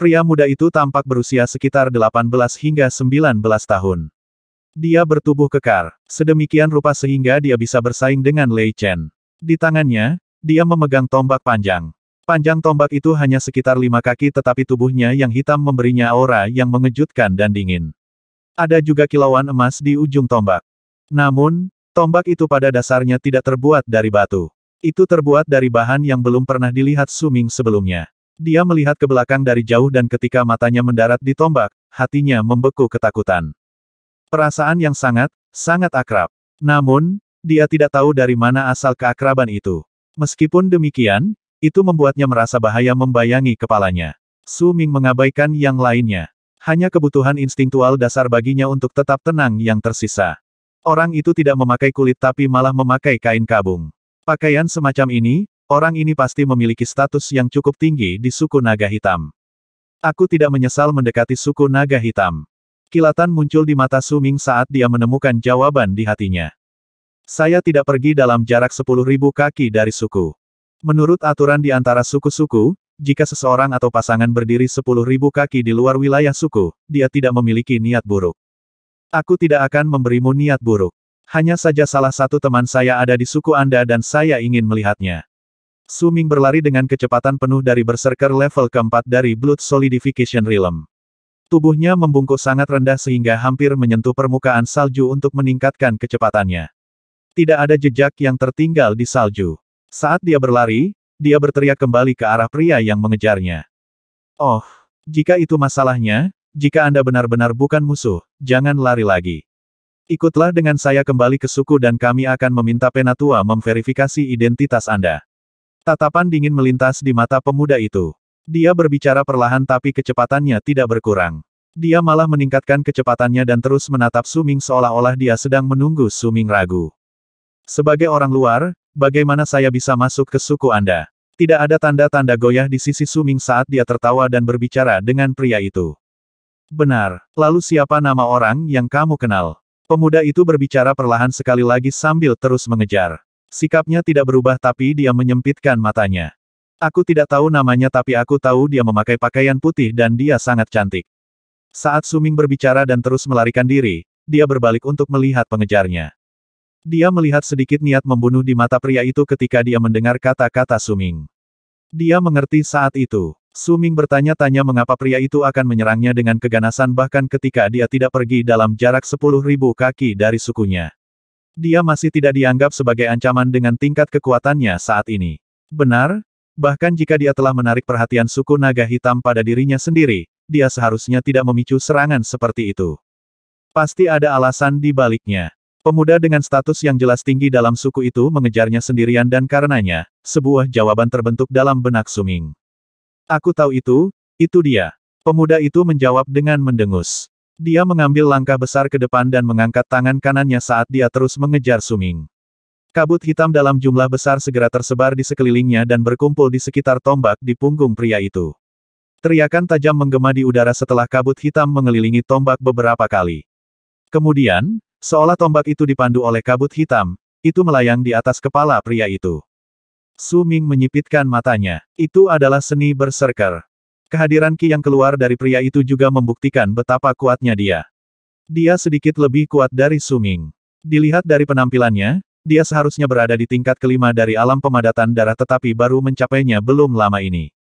Pria muda itu tampak berusia sekitar 18 hingga 19 tahun. Dia bertubuh kekar, sedemikian rupa sehingga dia bisa bersaing dengan Lei Chen. Di tangannya, dia memegang tombak panjang. Panjang tombak itu hanya sekitar lima kaki tetapi tubuhnya yang hitam memberinya aura yang mengejutkan dan dingin. Ada juga kilauan emas di ujung tombak. Namun, tombak itu pada dasarnya tidak terbuat dari batu. Itu terbuat dari bahan yang belum pernah dilihat Suming sebelumnya. Dia melihat ke belakang dari jauh dan ketika matanya mendarat di tombak, hatinya membeku ketakutan. Perasaan yang sangat, sangat akrab. Namun, dia tidak tahu dari mana asal keakraban itu. Meskipun demikian, itu membuatnya merasa bahaya membayangi kepalanya. Su Ming mengabaikan yang lainnya. Hanya kebutuhan instingtual dasar baginya untuk tetap tenang yang tersisa. Orang itu tidak memakai kulit tapi malah memakai kain kabung. Pakaian semacam ini, Orang ini pasti memiliki status yang cukup tinggi di suku naga hitam. Aku tidak menyesal mendekati suku naga hitam. Kilatan muncul di mata Suming saat dia menemukan jawaban di hatinya. Saya tidak pergi dalam jarak 10.000 kaki dari suku. Menurut aturan di antara suku-suku, jika seseorang atau pasangan berdiri 10.000 kaki di luar wilayah suku, dia tidak memiliki niat buruk. Aku tidak akan memberimu niat buruk. Hanya saja salah satu teman saya ada di suku Anda dan saya ingin melihatnya. Suming berlari dengan kecepatan penuh dari berserker level keempat dari Blood Solidification Realm. Tubuhnya membungkuk sangat rendah sehingga hampir menyentuh permukaan salju untuk meningkatkan kecepatannya. Tidak ada jejak yang tertinggal di salju. Saat dia berlari, dia berteriak kembali ke arah pria yang mengejarnya. Oh, jika itu masalahnya, jika Anda benar-benar bukan musuh, jangan lari lagi. Ikutlah dengan saya kembali ke suku dan kami akan meminta Penatua memverifikasi identitas Anda. Tatapan dingin melintas di mata pemuda itu. Dia berbicara perlahan tapi kecepatannya tidak berkurang. Dia malah meningkatkan kecepatannya dan terus menatap Suming seolah-olah dia sedang menunggu Suming ragu. Sebagai orang luar, bagaimana saya bisa masuk ke suku Anda? Tidak ada tanda-tanda goyah di sisi Suming saat dia tertawa dan berbicara dengan pria itu. Benar, lalu siapa nama orang yang kamu kenal? Pemuda itu berbicara perlahan sekali lagi sambil terus mengejar. Sikapnya tidak berubah tapi dia menyempitkan matanya. Aku tidak tahu namanya tapi aku tahu dia memakai pakaian putih dan dia sangat cantik. Saat Suming berbicara dan terus melarikan diri, dia berbalik untuk melihat pengejarnya. Dia melihat sedikit niat membunuh di mata pria itu ketika dia mendengar kata-kata Suming. Dia mengerti saat itu. Suming bertanya-tanya mengapa pria itu akan menyerangnya dengan keganasan bahkan ketika dia tidak pergi dalam jarak 10.000 kaki dari sukunya. Dia masih tidak dianggap sebagai ancaman dengan tingkat kekuatannya saat ini. Benar, bahkan jika dia telah menarik perhatian suku naga hitam pada dirinya sendiri, dia seharusnya tidak memicu serangan seperti itu. Pasti ada alasan di baliknya. Pemuda dengan status yang jelas tinggi dalam suku itu mengejarnya sendirian dan karenanya, sebuah jawaban terbentuk dalam benak Suming. Aku tahu itu, itu dia. Pemuda itu menjawab dengan mendengus. Dia mengambil langkah besar ke depan dan mengangkat tangan kanannya saat dia terus mengejar Suming. Kabut hitam dalam jumlah besar segera tersebar di sekelilingnya dan berkumpul di sekitar tombak di punggung pria itu. Teriakan tajam menggema di udara setelah kabut hitam mengelilingi tombak beberapa kali. Kemudian, seolah tombak itu dipandu oleh kabut hitam, itu melayang di atas kepala pria itu. Suming menyipitkan matanya. Itu adalah seni berserker. Kehadiran Ki yang keluar dari pria itu juga membuktikan betapa kuatnya dia. Dia sedikit lebih kuat dari Suming. Dilihat dari penampilannya, dia seharusnya berada di tingkat kelima dari alam pemadatan darah tetapi baru mencapainya belum lama ini.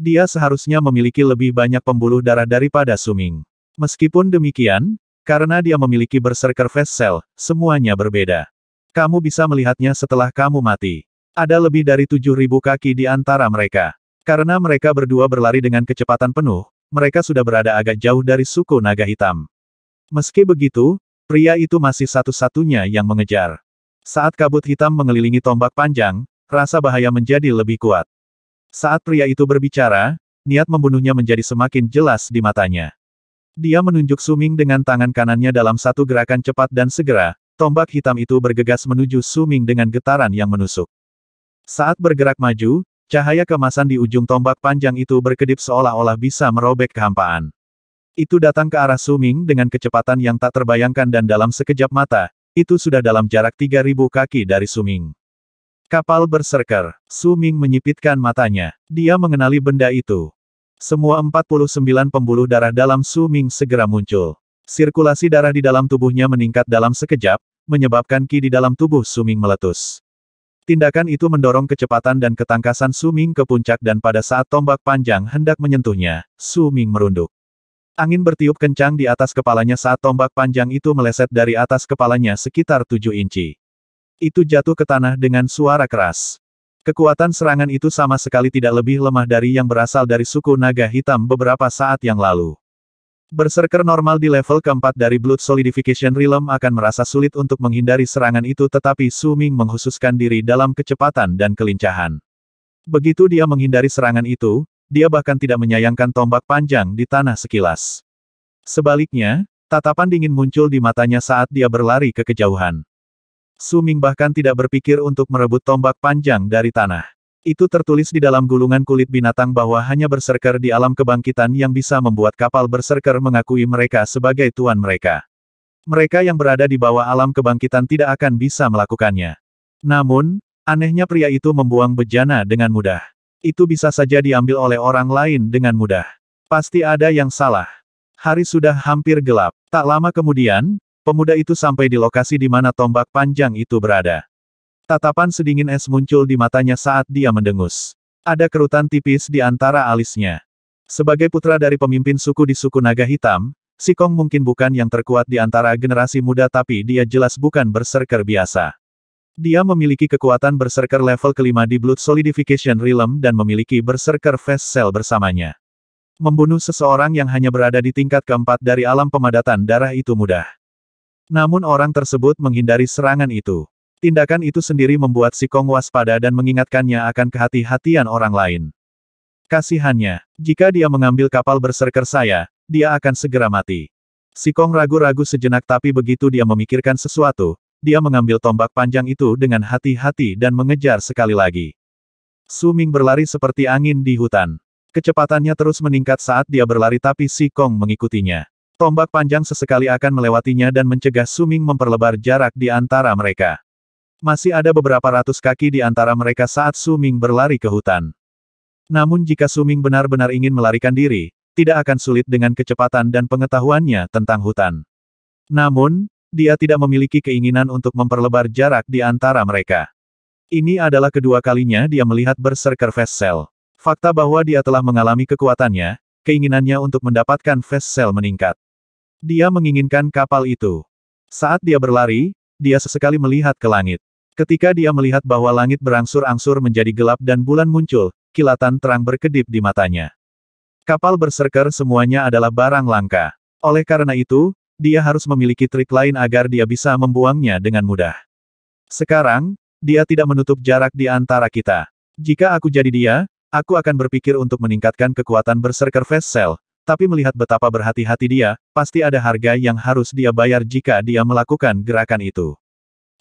Dia seharusnya memiliki lebih banyak pembuluh darah daripada Suming. Meskipun demikian, karena dia memiliki berserker face cell, semuanya berbeda. Kamu bisa melihatnya setelah kamu mati. Ada lebih dari 7.000 kaki di antara mereka. Karena mereka berdua berlari dengan kecepatan penuh, mereka sudah berada agak jauh dari suku naga hitam. Meski begitu, pria itu masih satu-satunya yang mengejar. Saat kabut hitam mengelilingi tombak panjang, rasa bahaya menjadi lebih kuat. Saat pria itu berbicara, niat membunuhnya menjadi semakin jelas di matanya. Dia menunjuk Suming dengan tangan kanannya dalam satu gerakan cepat dan segera, tombak hitam itu bergegas menuju Suming dengan getaran yang menusuk. Saat bergerak maju, Cahaya kemasan di ujung tombak panjang itu berkedip seolah-olah bisa merobek kehampaan. Itu datang ke arah Suming dengan kecepatan yang tak terbayangkan dan dalam sekejap mata, itu sudah dalam jarak 3000 kaki dari Suming. Kapal berserker, Suming menyipitkan matanya. Dia mengenali benda itu. Semua 49 pembuluh darah dalam Suming segera muncul. Sirkulasi darah di dalam tubuhnya meningkat dalam sekejap, menyebabkan ki di dalam tubuh Suming meletus. Tindakan itu mendorong kecepatan dan ketangkasan Su Ming ke puncak dan pada saat tombak panjang hendak menyentuhnya, Su Ming merunduk. Angin bertiup kencang di atas kepalanya saat tombak panjang itu meleset dari atas kepalanya sekitar tujuh inci. Itu jatuh ke tanah dengan suara keras. Kekuatan serangan itu sama sekali tidak lebih lemah dari yang berasal dari suku naga hitam beberapa saat yang lalu. Berserker normal di level keempat dari Blood Solidification Realm akan merasa sulit untuk menghindari serangan itu tetapi Su Ming menghususkan diri dalam kecepatan dan kelincahan. Begitu dia menghindari serangan itu, dia bahkan tidak menyayangkan tombak panjang di tanah sekilas. Sebaliknya, tatapan dingin muncul di matanya saat dia berlari ke kejauhan. Su Ming bahkan tidak berpikir untuk merebut tombak panjang dari tanah. Itu tertulis di dalam gulungan kulit binatang bahwa hanya berserker di alam kebangkitan yang bisa membuat kapal berserker mengakui mereka sebagai tuan mereka. Mereka yang berada di bawah alam kebangkitan tidak akan bisa melakukannya. Namun, anehnya pria itu membuang bejana dengan mudah. Itu bisa saja diambil oleh orang lain dengan mudah. Pasti ada yang salah. Hari sudah hampir gelap. Tak lama kemudian, pemuda itu sampai di lokasi di mana tombak panjang itu berada. Tatapan sedingin es muncul di matanya saat dia mendengus. Ada kerutan tipis di antara alisnya. Sebagai putra dari pemimpin suku di suku Naga Hitam, Si Kong mungkin bukan yang terkuat di antara generasi muda tapi dia jelas bukan berserker biasa. Dia memiliki kekuatan berserker level kelima di Blood Solidification Realm dan memiliki berserker Fast Cell bersamanya. Membunuh seseorang yang hanya berada di tingkat keempat dari alam pemadatan darah itu mudah. Namun orang tersebut menghindari serangan itu. Tindakan itu sendiri membuat si Kong waspada dan mengingatkannya akan kehati-hatian orang lain. Kasihannya, jika dia mengambil kapal berserker saya, dia akan segera mati. Si Kong ragu-ragu sejenak tapi begitu dia memikirkan sesuatu, dia mengambil tombak panjang itu dengan hati-hati dan mengejar sekali lagi. Suming berlari seperti angin di hutan. Kecepatannya terus meningkat saat dia berlari tapi si Kong mengikutinya. Tombak panjang sesekali akan melewatinya dan mencegah Suming memperlebar jarak di antara mereka. Masih ada beberapa ratus kaki di antara mereka saat Su Ming berlari ke hutan. Namun jika Su Ming benar-benar ingin melarikan diri, tidak akan sulit dengan kecepatan dan pengetahuannya tentang hutan. Namun, dia tidak memiliki keinginan untuk memperlebar jarak di antara mereka. Ini adalah kedua kalinya dia melihat berserker Fast Fakta bahwa dia telah mengalami kekuatannya, keinginannya untuk mendapatkan Fast meningkat. Dia menginginkan kapal itu. Saat dia berlari, dia sesekali melihat ke langit. Ketika dia melihat bahwa langit berangsur-angsur menjadi gelap dan bulan muncul, kilatan terang berkedip di matanya. Kapal berserker semuanya adalah barang langka. Oleh karena itu, dia harus memiliki trik lain agar dia bisa membuangnya dengan mudah. Sekarang, dia tidak menutup jarak di antara kita. Jika aku jadi dia, aku akan berpikir untuk meningkatkan kekuatan berserker fast tapi melihat betapa berhati-hati dia, pasti ada harga yang harus dia bayar jika dia melakukan gerakan itu.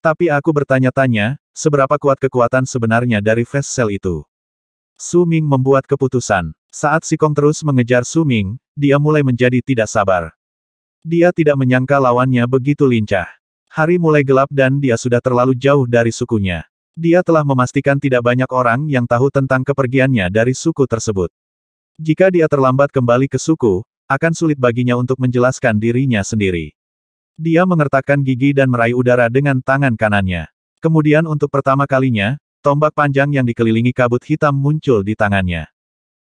Tapi aku bertanya-tanya, seberapa kuat kekuatan sebenarnya dari vesel cell itu? Ming membuat keputusan. Saat Sikong terus mengejar Su Ming, dia mulai menjadi tidak sabar. Dia tidak menyangka lawannya begitu lincah. Hari mulai gelap dan dia sudah terlalu jauh dari sukunya. Dia telah memastikan tidak banyak orang yang tahu tentang kepergiannya dari suku tersebut. Jika dia terlambat kembali ke suku, akan sulit baginya untuk menjelaskan dirinya sendiri. Dia mengertakkan gigi dan meraih udara dengan tangan kanannya. Kemudian untuk pertama kalinya, tombak panjang yang dikelilingi kabut hitam muncul di tangannya.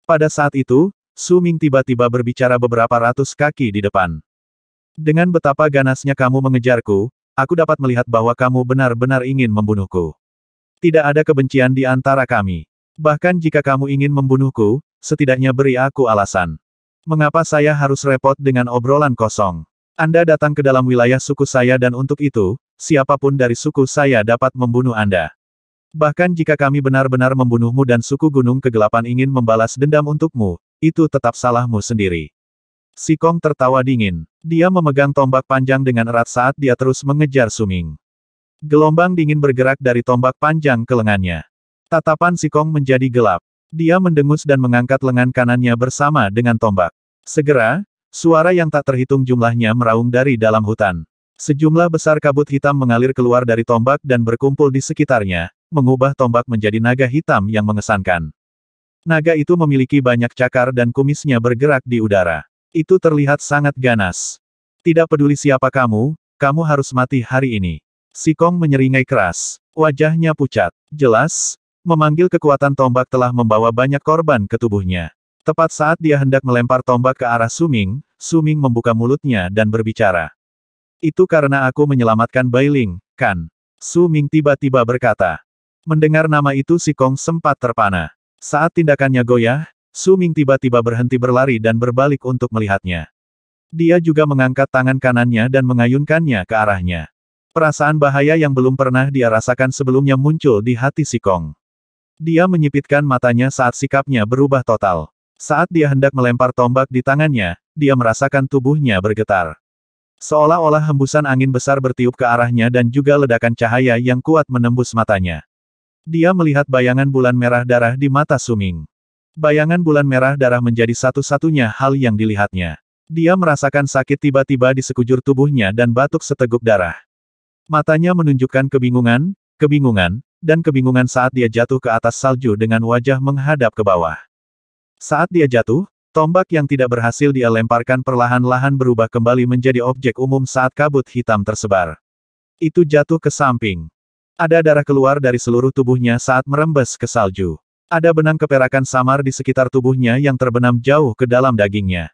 Pada saat itu, Su Ming tiba-tiba berbicara beberapa ratus kaki di depan. Dengan betapa ganasnya kamu mengejarku, aku dapat melihat bahwa kamu benar-benar ingin membunuhku. Tidak ada kebencian di antara kami. Bahkan jika kamu ingin membunuhku, setidaknya beri aku alasan. Mengapa saya harus repot dengan obrolan kosong? Anda datang ke dalam wilayah suku saya dan untuk itu, siapapun dari suku saya dapat membunuh Anda. Bahkan jika kami benar-benar membunuhmu dan suku Gunung Kegelapan ingin membalas dendam untukmu, itu tetap salahmu sendiri. Sikong tertawa dingin. Dia memegang tombak panjang dengan erat saat dia terus mengejar Suming. Gelombang dingin bergerak dari tombak panjang ke lengannya. Tatapan Sikong menjadi gelap. Dia mendengus dan mengangkat lengan kanannya bersama dengan tombak. Segera, Suara yang tak terhitung jumlahnya meraung dari dalam hutan. Sejumlah besar kabut hitam mengalir keluar dari tombak dan berkumpul di sekitarnya, mengubah tombak menjadi naga hitam yang mengesankan. Naga itu memiliki banyak cakar dan kumisnya bergerak di udara. Itu terlihat sangat ganas. Tidak peduli siapa kamu, kamu harus mati hari ini. Sikong menyeringai keras. Wajahnya pucat. Jelas, memanggil kekuatan tombak telah membawa banyak korban ke tubuhnya. Tepat saat dia hendak melempar tombak ke arah Suming, Suming membuka mulutnya dan berbicara. Itu karena aku menyelamatkan Bailing, kan? Suming tiba-tiba berkata. Mendengar nama itu si Kong sempat terpana. Saat tindakannya goyah, Suming tiba-tiba berhenti berlari dan berbalik untuk melihatnya. Dia juga mengangkat tangan kanannya dan mengayunkannya ke arahnya. Perasaan bahaya yang belum pernah dia rasakan sebelumnya muncul di hati si Kong. Dia menyipitkan matanya saat sikapnya berubah total. Saat dia hendak melempar tombak di tangannya, dia merasakan tubuhnya bergetar. Seolah-olah hembusan angin besar bertiup ke arahnya dan juga ledakan cahaya yang kuat menembus matanya. Dia melihat bayangan bulan merah darah di mata Suming. Bayangan bulan merah darah menjadi satu-satunya hal yang dilihatnya. Dia merasakan sakit tiba-tiba di sekujur tubuhnya dan batuk seteguk darah. Matanya menunjukkan kebingungan, kebingungan, dan kebingungan saat dia jatuh ke atas salju dengan wajah menghadap ke bawah. Saat dia jatuh, tombak yang tidak berhasil dia lemparkan perlahan-lahan berubah kembali menjadi objek umum saat kabut hitam tersebar. Itu jatuh ke samping. Ada darah keluar dari seluruh tubuhnya saat merembes ke salju. Ada benang keperakan samar di sekitar tubuhnya yang terbenam jauh ke dalam dagingnya.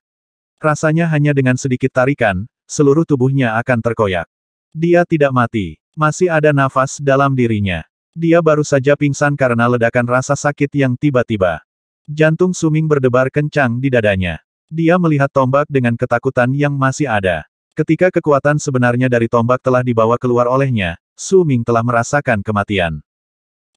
Rasanya hanya dengan sedikit tarikan, seluruh tubuhnya akan terkoyak. Dia tidak mati. Masih ada nafas dalam dirinya. Dia baru saja pingsan karena ledakan rasa sakit yang tiba-tiba. Jantung Suming berdebar kencang di dadanya. Dia melihat tombak dengan ketakutan yang masih ada. Ketika kekuatan sebenarnya dari tombak telah dibawa keluar olehnya, Suming telah merasakan kematian.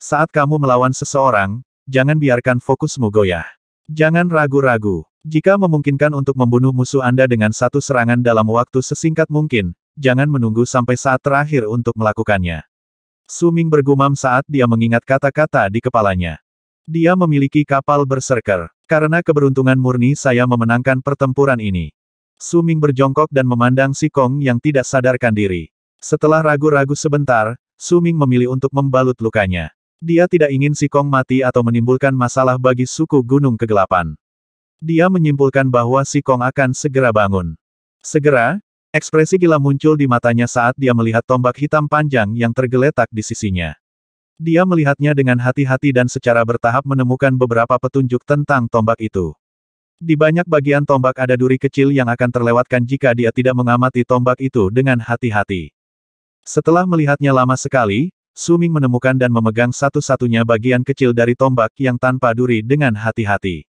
Saat kamu melawan seseorang, jangan biarkan fokusmu goyah. Jangan ragu-ragu. Jika memungkinkan untuk membunuh musuh Anda dengan satu serangan dalam waktu sesingkat mungkin, jangan menunggu sampai saat terakhir untuk melakukannya. Suming bergumam saat dia mengingat kata-kata di kepalanya. Dia memiliki kapal berserker. Karena keberuntungan murni saya memenangkan pertempuran ini. Suming berjongkok dan memandang si Kong yang tidak sadarkan diri. Setelah ragu-ragu sebentar, Suming memilih untuk membalut lukanya. Dia tidak ingin si Kong mati atau menimbulkan masalah bagi suku Gunung Kegelapan. Dia menyimpulkan bahwa si Kong akan segera bangun. Segera, ekspresi gila muncul di matanya saat dia melihat tombak hitam panjang yang tergeletak di sisinya. Dia melihatnya dengan hati-hati dan secara bertahap menemukan beberapa petunjuk tentang tombak itu. Di banyak bagian tombak ada duri kecil yang akan terlewatkan jika dia tidak mengamati tombak itu dengan hati-hati. Setelah melihatnya lama sekali, Suming menemukan dan memegang satu-satunya bagian kecil dari tombak yang tanpa duri dengan hati-hati.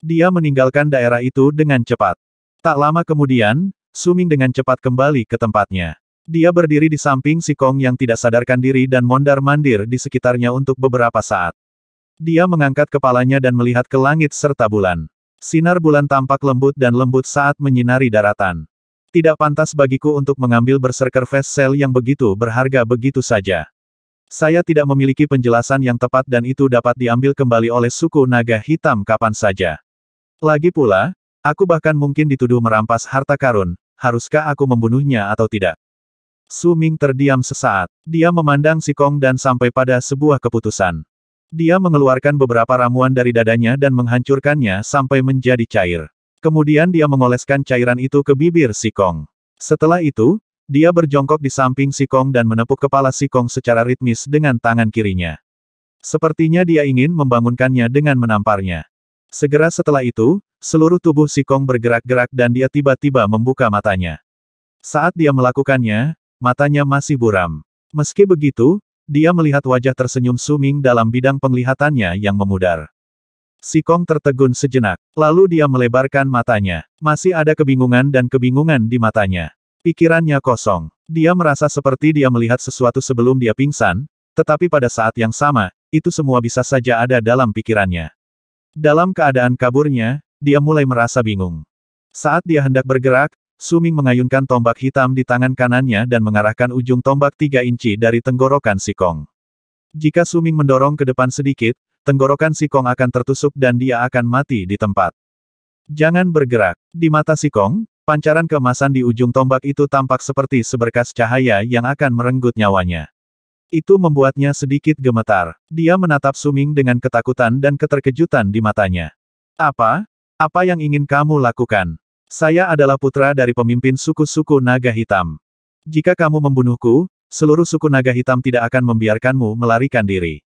Dia meninggalkan daerah itu dengan cepat. Tak lama kemudian, Suming dengan cepat kembali ke tempatnya. Dia berdiri di samping si Kong yang tidak sadarkan diri dan mondar-mandir di sekitarnya untuk beberapa saat. Dia mengangkat kepalanya dan melihat ke langit serta bulan. Sinar bulan tampak lembut dan lembut saat menyinari daratan. Tidak pantas bagiku untuk mengambil berserker vesel cell yang begitu berharga begitu saja. Saya tidak memiliki penjelasan yang tepat dan itu dapat diambil kembali oleh suku naga hitam kapan saja. Lagi pula, aku bahkan mungkin dituduh merampas harta karun, haruskah aku membunuhnya atau tidak? Su Ming terdiam sesaat. Dia memandang si Kong dan sampai pada sebuah keputusan. Dia mengeluarkan beberapa ramuan dari dadanya dan menghancurkannya sampai menjadi cair. Kemudian dia mengoleskan cairan itu ke bibir si Kong. Setelah itu, dia berjongkok di samping si Kong dan menepuk kepala si Kong secara ritmis dengan tangan kirinya. Sepertinya dia ingin membangunkannya dengan menamparnya. Segera setelah itu, seluruh tubuh si Kong bergerak-gerak dan dia tiba-tiba membuka matanya. Saat dia melakukannya, Matanya masih buram. Meski begitu, dia melihat wajah tersenyum Suming dalam bidang penglihatannya yang memudar. Sikong tertegun sejenak, lalu dia melebarkan matanya. Masih ada kebingungan dan kebingungan di matanya. Pikirannya kosong. Dia merasa seperti dia melihat sesuatu sebelum dia pingsan, tetapi pada saat yang sama, itu semua bisa saja ada dalam pikirannya. Dalam keadaan kaburnya, dia mulai merasa bingung. Saat dia hendak bergerak, Suming mengayunkan tombak hitam di tangan kanannya dan mengarahkan ujung tombak tiga inci dari tenggorokan si Kong. Jika Suming mendorong ke depan sedikit, tenggorokan si Kong akan tertusuk dan dia akan mati di tempat. Jangan bergerak. Di mata si Kong, pancaran kemasan di ujung tombak itu tampak seperti seberkas cahaya yang akan merenggut nyawanya. Itu membuatnya sedikit gemetar. Dia menatap Suming dengan ketakutan dan keterkejutan di matanya. Apa? Apa yang ingin kamu lakukan? Saya adalah putra dari pemimpin suku-suku naga hitam. Jika kamu membunuhku, seluruh suku naga hitam tidak akan membiarkanmu melarikan diri.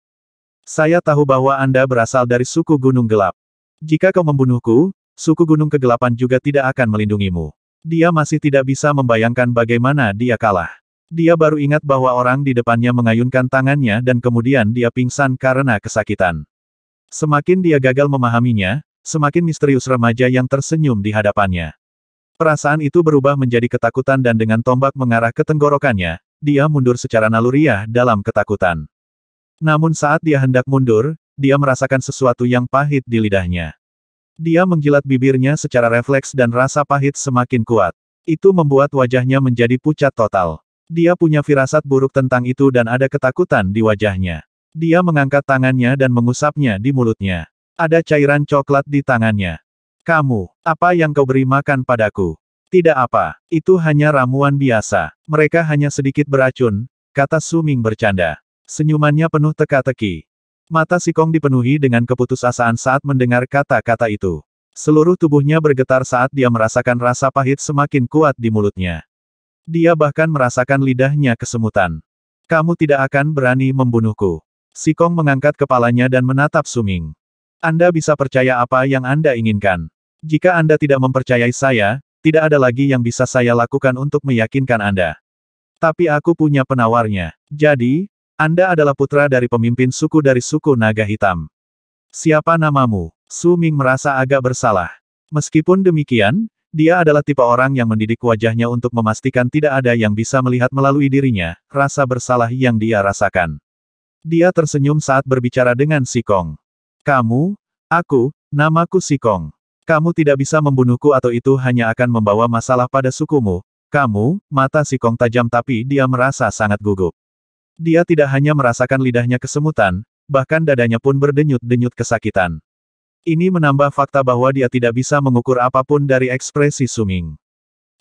Saya tahu bahwa Anda berasal dari suku gunung gelap. Jika kau membunuhku, suku gunung kegelapan juga tidak akan melindungimu. Dia masih tidak bisa membayangkan bagaimana dia kalah. Dia baru ingat bahwa orang di depannya mengayunkan tangannya dan kemudian dia pingsan karena kesakitan. Semakin dia gagal memahaminya, semakin misterius remaja yang tersenyum di hadapannya. Perasaan itu berubah menjadi ketakutan dan dengan tombak mengarah ke tenggorokannya, dia mundur secara naluriah dalam ketakutan. Namun saat dia hendak mundur, dia merasakan sesuatu yang pahit di lidahnya. Dia menggilat bibirnya secara refleks dan rasa pahit semakin kuat. Itu membuat wajahnya menjadi pucat total. Dia punya firasat buruk tentang itu dan ada ketakutan di wajahnya. Dia mengangkat tangannya dan mengusapnya di mulutnya. Ada cairan coklat di tangannya. Kamu, apa yang kau beri makan padaku? Tidak apa, itu hanya ramuan biasa. Mereka hanya sedikit beracun, kata Suming bercanda. Senyumannya penuh teka-teki. Mata Sikong dipenuhi dengan keputusasaan saat mendengar kata-kata itu. Seluruh tubuhnya bergetar saat dia merasakan rasa pahit semakin kuat di mulutnya. Dia bahkan merasakan lidahnya kesemutan. Kamu tidak akan berani membunuhku. Sikong mengangkat kepalanya dan menatap Suming. Anda bisa percaya apa yang Anda inginkan. Jika Anda tidak mempercayai saya, tidak ada lagi yang bisa saya lakukan untuk meyakinkan Anda. Tapi aku punya penawarnya. Jadi, Anda adalah putra dari pemimpin suku dari suku Naga Hitam. Siapa namamu? Su Ming merasa agak bersalah. Meskipun demikian, dia adalah tipe orang yang mendidik wajahnya untuk memastikan tidak ada yang bisa melihat melalui dirinya, rasa bersalah yang dia rasakan. Dia tersenyum saat berbicara dengan Sikong. Kong. Kamu, aku, namaku Sikong. Kamu tidak bisa membunuhku atau itu hanya akan membawa masalah pada sukumu. Kamu, mata Sikong tajam tapi dia merasa sangat gugup. Dia tidak hanya merasakan lidahnya kesemutan, bahkan dadanya pun berdenyut-denyut kesakitan. Ini menambah fakta bahwa dia tidak bisa mengukur apapun dari ekspresi Suming.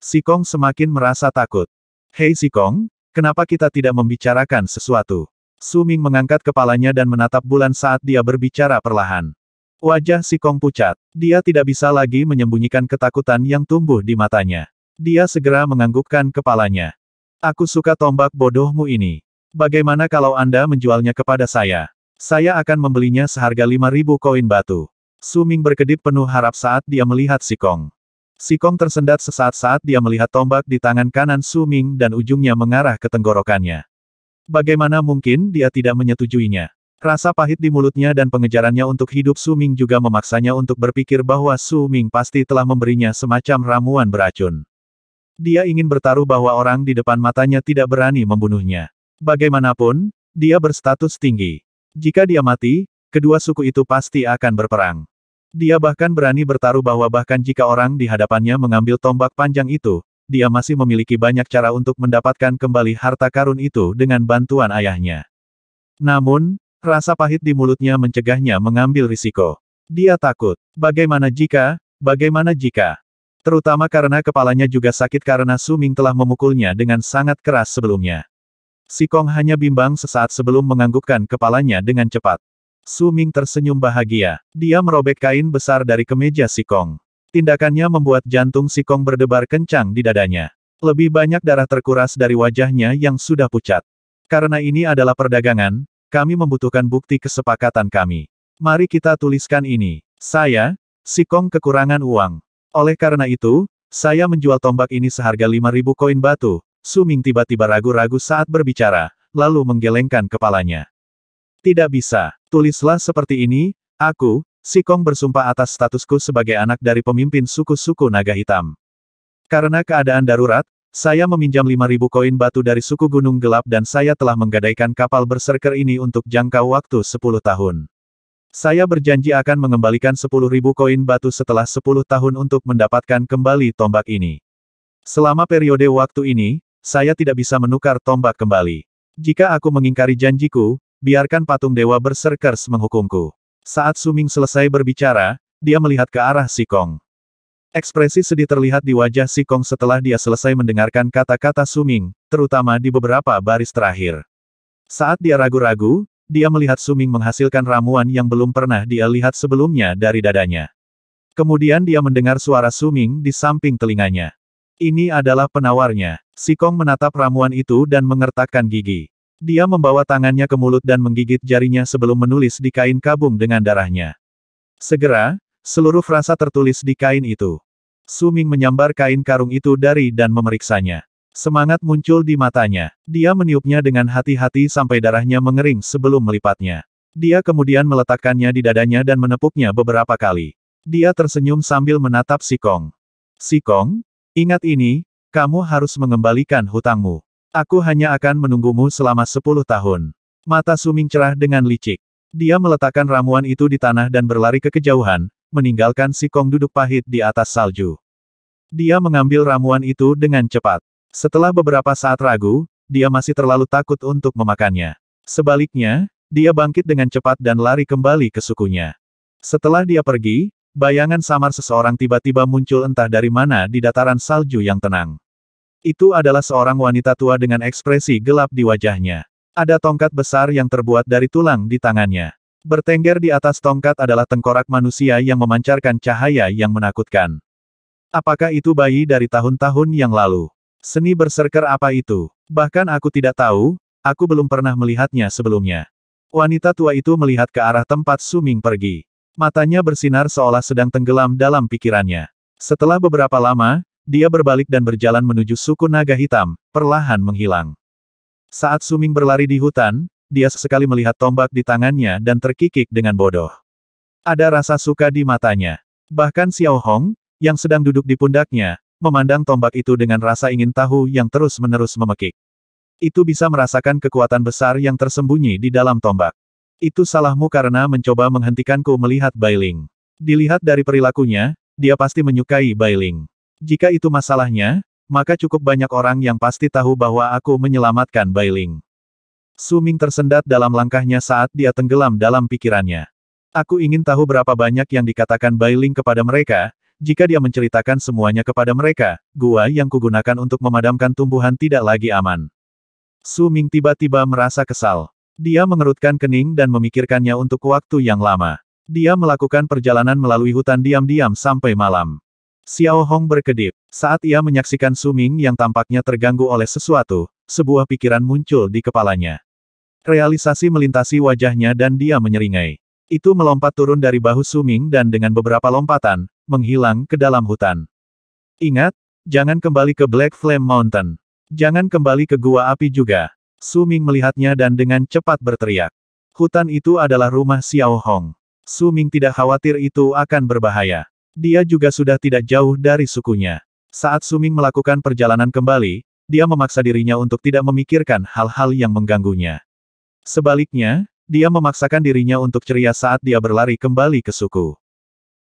Sikong semakin merasa takut. Hei Sikong, kenapa kita tidak membicarakan sesuatu? Su Ming mengangkat kepalanya dan menatap bulan saat dia berbicara perlahan. Wajah si Kong pucat. Dia tidak bisa lagi menyembunyikan ketakutan yang tumbuh di matanya. Dia segera menganggukkan kepalanya. Aku suka tombak bodohmu ini. Bagaimana kalau Anda menjualnya kepada saya? Saya akan membelinya seharga 5000 koin batu. Su Ming berkedip penuh harap saat dia melihat si Kong. Si Kong tersendat sesaat saat dia melihat tombak di tangan kanan Su Ming dan ujungnya mengarah ke tenggorokannya. Bagaimana mungkin dia tidak menyetujuinya? Rasa pahit di mulutnya dan pengejarannya untuk hidup Su Ming juga memaksanya untuk berpikir bahwa Su Ming pasti telah memberinya semacam ramuan beracun. Dia ingin bertaruh bahwa orang di depan matanya tidak berani membunuhnya. Bagaimanapun, dia berstatus tinggi. Jika dia mati, kedua suku itu pasti akan berperang. Dia bahkan berani bertaruh bahwa bahkan jika orang di hadapannya mengambil tombak panjang itu, dia masih memiliki banyak cara untuk mendapatkan kembali harta karun itu dengan bantuan ayahnya. Namun, rasa pahit di mulutnya mencegahnya mengambil risiko. Dia takut. Bagaimana jika, bagaimana jika? Terutama karena kepalanya juga sakit karena Suming telah memukulnya dengan sangat keras sebelumnya. Sikong hanya bimbang sesaat sebelum menganggukkan kepalanya dengan cepat. Suming tersenyum bahagia. Dia merobek kain besar dari kemeja Sikong. Tindakannya membuat jantung si Kong berdebar kencang di dadanya. Lebih banyak darah terkuras dari wajahnya yang sudah pucat. Karena ini adalah perdagangan, kami membutuhkan bukti kesepakatan kami. Mari kita tuliskan ini. Saya, si Kong kekurangan uang. Oleh karena itu, saya menjual tombak ini seharga 5.000 koin batu. Suming tiba-tiba ragu-ragu saat berbicara, lalu menggelengkan kepalanya. Tidak bisa, tulislah seperti ini, aku, Sikong bersumpah atas statusku sebagai anak dari pemimpin suku-suku naga hitam. Karena keadaan darurat, saya meminjam 5.000 koin batu dari suku Gunung Gelap dan saya telah menggadaikan kapal berserker ini untuk jangka waktu 10 tahun. Saya berjanji akan mengembalikan 10.000 koin batu setelah 10 tahun untuk mendapatkan kembali tombak ini. Selama periode waktu ini, saya tidak bisa menukar tombak kembali. Jika aku mengingkari janjiku, biarkan patung dewa berserkers menghukumku. Saat Suming selesai berbicara, dia melihat ke arah Sikong. Ekspresi sedih terlihat di wajah Sikong setelah dia selesai mendengarkan kata-kata Suming, terutama di beberapa baris terakhir. Saat dia ragu-ragu, dia melihat Suming menghasilkan ramuan yang belum pernah dia lihat sebelumnya dari dadanya. Kemudian dia mendengar suara Suming di samping telinganya. Ini adalah penawarnya. Sikong menatap ramuan itu dan mengertakkan gigi. Dia membawa tangannya ke mulut dan menggigit jarinya sebelum menulis di kain kabung dengan darahnya. Segera, seluruh frasa tertulis di kain itu. Suming menyambar kain karung itu dari dan memeriksanya. Semangat muncul di matanya. Dia meniupnya dengan hati-hati sampai darahnya mengering sebelum melipatnya. Dia kemudian meletakkannya di dadanya dan menepuknya beberapa kali. Dia tersenyum sambil menatap Sikong. Sikong, ingat ini, kamu harus mengembalikan hutangmu. Aku hanya akan menunggumu selama sepuluh tahun. Mata Suming cerah dengan licik. Dia meletakkan ramuan itu di tanah dan berlari ke kejauhan, meninggalkan si Kong duduk pahit di atas salju. Dia mengambil ramuan itu dengan cepat. Setelah beberapa saat ragu, dia masih terlalu takut untuk memakannya. Sebaliknya, dia bangkit dengan cepat dan lari kembali ke sukunya. Setelah dia pergi, bayangan samar seseorang tiba-tiba muncul entah dari mana di dataran salju yang tenang. Itu adalah seorang wanita tua dengan ekspresi gelap di wajahnya. Ada tongkat besar yang terbuat dari tulang di tangannya. Bertengger di atas tongkat adalah tengkorak manusia yang memancarkan cahaya yang menakutkan. Apakah itu bayi dari tahun-tahun yang lalu? Seni berserker apa itu? Bahkan aku tidak tahu, aku belum pernah melihatnya sebelumnya. Wanita tua itu melihat ke arah tempat Suming pergi. Matanya bersinar seolah sedang tenggelam dalam pikirannya. Setelah beberapa lama, dia berbalik dan berjalan menuju suku naga hitam, perlahan menghilang. Saat Suming berlari di hutan, dia sesekali melihat tombak di tangannya dan terkikik dengan bodoh. Ada rasa suka di matanya. Bahkan Xiao Hong, yang sedang duduk di pundaknya, memandang tombak itu dengan rasa ingin tahu yang terus-menerus memekik. Itu bisa merasakan kekuatan besar yang tersembunyi di dalam tombak. Itu salahmu karena mencoba menghentikanku melihat Bailing. Dilihat dari perilakunya, dia pasti menyukai Bailing. Jika itu masalahnya, maka cukup banyak orang yang pasti tahu bahwa aku menyelamatkan Bailing. Suming tersendat dalam langkahnya saat dia tenggelam dalam pikirannya. Aku ingin tahu berapa banyak yang dikatakan Bailing kepada mereka, jika dia menceritakan semuanya kepada mereka, gua yang kugunakan untuk memadamkan tumbuhan tidak lagi aman. Suming tiba-tiba merasa kesal. Dia mengerutkan kening dan memikirkannya untuk waktu yang lama. Dia melakukan perjalanan melalui hutan diam-diam sampai malam. Xiao Hong berkedip. Saat ia menyaksikan Suming yang tampaknya terganggu oleh sesuatu, sebuah pikiran muncul di kepalanya. Realisasi melintasi wajahnya dan dia menyeringai. Itu melompat turun dari bahu Suming dan dengan beberapa lompatan, menghilang ke dalam hutan. Ingat, jangan kembali ke Black Flame Mountain. Jangan kembali ke gua api juga. Suming melihatnya dan dengan cepat berteriak. Hutan itu adalah rumah Xiao Hong. Suming tidak khawatir itu akan berbahaya. Dia juga sudah tidak jauh dari sukunya. Saat Suming melakukan perjalanan kembali, dia memaksa dirinya untuk tidak memikirkan hal-hal yang mengganggunya. Sebaliknya, dia memaksakan dirinya untuk ceria saat dia berlari kembali ke suku.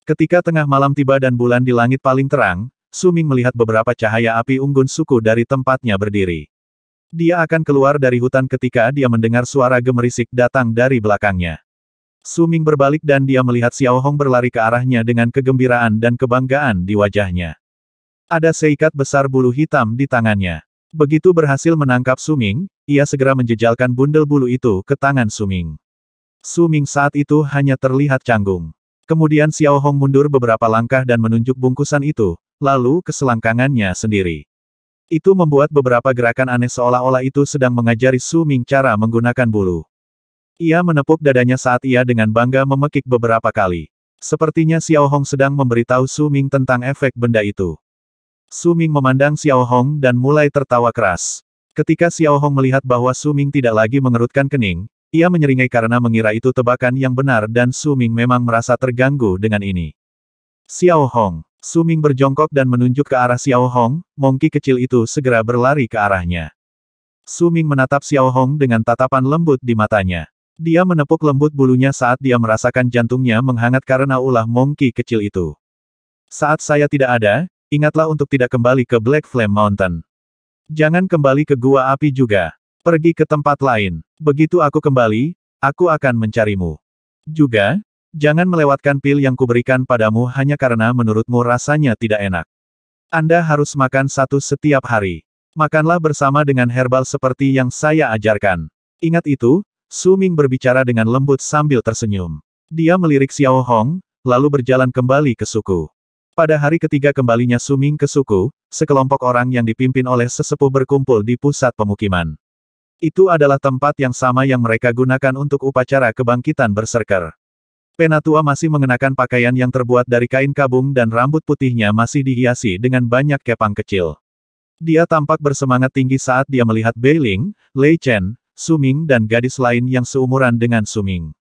Ketika tengah malam tiba dan bulan di langit paling terang, Suming melihat beberapa cahaya api unggun suku dari tempatnya berdiri. Dia akan keluar dari hutan ketika dia mendengar suara gemerisik datang dari belakangnya. Su Ming berbalik dan dia melihat Xiao Hong berlari ke arahnya dengan kegembiraan dan kebanggaan di wajahnya. Ada seikat besar bulu hitam di tangannya. Begitu berhasil menangkap Su Ming, ia segera menjejalkan bundel bulu itu ke tangan Su Ming. Su Ming saat itu hanya terlihat canggung. Kemudian Xiao Hong mundur beberapa langkah dan menunjuk bungkusan itu, lalu ke selangkangannya sendiri. Itu membuat beberapa gerakan aneh seolah-olah itu sedang mengajari Su Ming cara menggunakan bulu. Ia menepuk dadanya saat ia dengan bangga memekik beberapa kali. Sepertinya Xiao Hong sedang memberitahu Su Ming tentang efek benda itu. Su Ming memandang Xiao Hong dan mulai tertawa keras. Ketika Xiao Hong melihat bahwa Su Ming tidak lagi mengerutkan kening, ia menyeringai karena mengira itu tebakan yang benar dan Su Ming memang merasa terganggu dengan ini. Xiao Hong, Su Ming berjongkok dan menunjuk ke arah Xiao Hong, mongki kecil itu segera berlari ke arahnya. Su Ming menatap Xiao Hong dengan tatapan lembut di matanya. Dia menepuk lembut bulunya saat dia merasakan jantungnya menghangat karena ulah Mongki kecil itu. Saat saya tidak ada, ingatlah untuk tidak kembali ke Black Flame Mountain. Jangan kembali ke gua api juga. Pergi ke tempat lain. Begitu aku kembali, aku akan mencarimu. Juga, jangan melewatkan pil yang kuberikan padamu hanya karena menurutmu rasanya tidak enak. Anda harus makan satu setiap hari. Makanlah bersama dengan herbal seperti yang saya ajarkan. Ingat itu, Su Ming berbicara dengan lembut sambil tersenyum. Dia melirik Xiao Hong, lalu berjalan kembali ke suku. Pada hari ketiga kembalinya Su Ming ke suku, sekelompok orang yang dipimpin oleh sesepuh berkumpul di pusat pemukiman. Itu adalah tempat yang sama yang mereka gunakan untuk upacara kebangkitan berserker. Penatua masih mengenakan pakaian yang terbuat dari kain kabung dan rambut putihnya masih dihiasi dengan banyak kepang kecil. Dia tampak bersemangat tinggi saat dia melihat Beiling, Lei Chen, Suming dan gadis lain yang seumuran dengan Suming.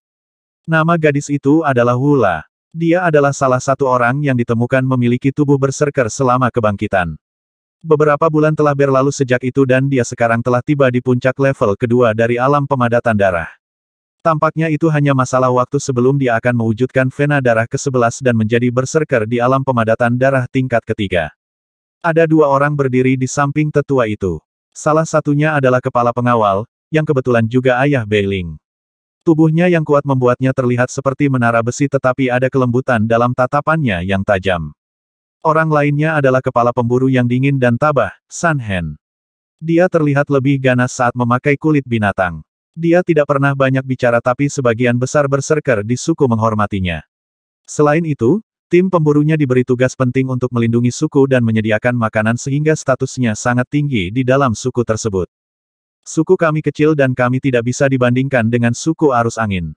Nama gadis itu adalah Wula. Dia adalah salah satu orang yang ditemukan memiliki tubuh berserker selama kebangkitan. Beberapa bulan telah berlalu sejak itu dan dia sekarang telah tiba di puncak level kedua dari alam pemadatan darah. Tampaknya itu hanya masalah waktu sebelum dia akan mewujudkan vena darah ke-11 dan menjadi berserker di alam pemadatan darah tingkat ketiga. Ada dua orang berdiri di samping tetua itu. Salah satunya adalah kepala pengawal, yang kebetulan juga ayah Beiling. Tubuhnya yang kuat membuatnya terlihat seperti menara besi tetapi ada kelembutan dalam tatapannya yang tajam. Orang lainnya adalah kepala pemburu yang dingin dan tabah, San Hen. Dia terlihat lebih ganas saat memakai kulit binatang. Dia tidak pernah banyak bicara tapi sebagian besar berserker di suku menghormatinya. Selain itu, tim pemburunya diberi tugas penting untuk melindungi suku dan menyediakan makanan sehingga statusnya sangat tinggi di dalam suku tersebut. Suku kami kecil dan kami tidak bisa dibandingkan dengan suku arus angin.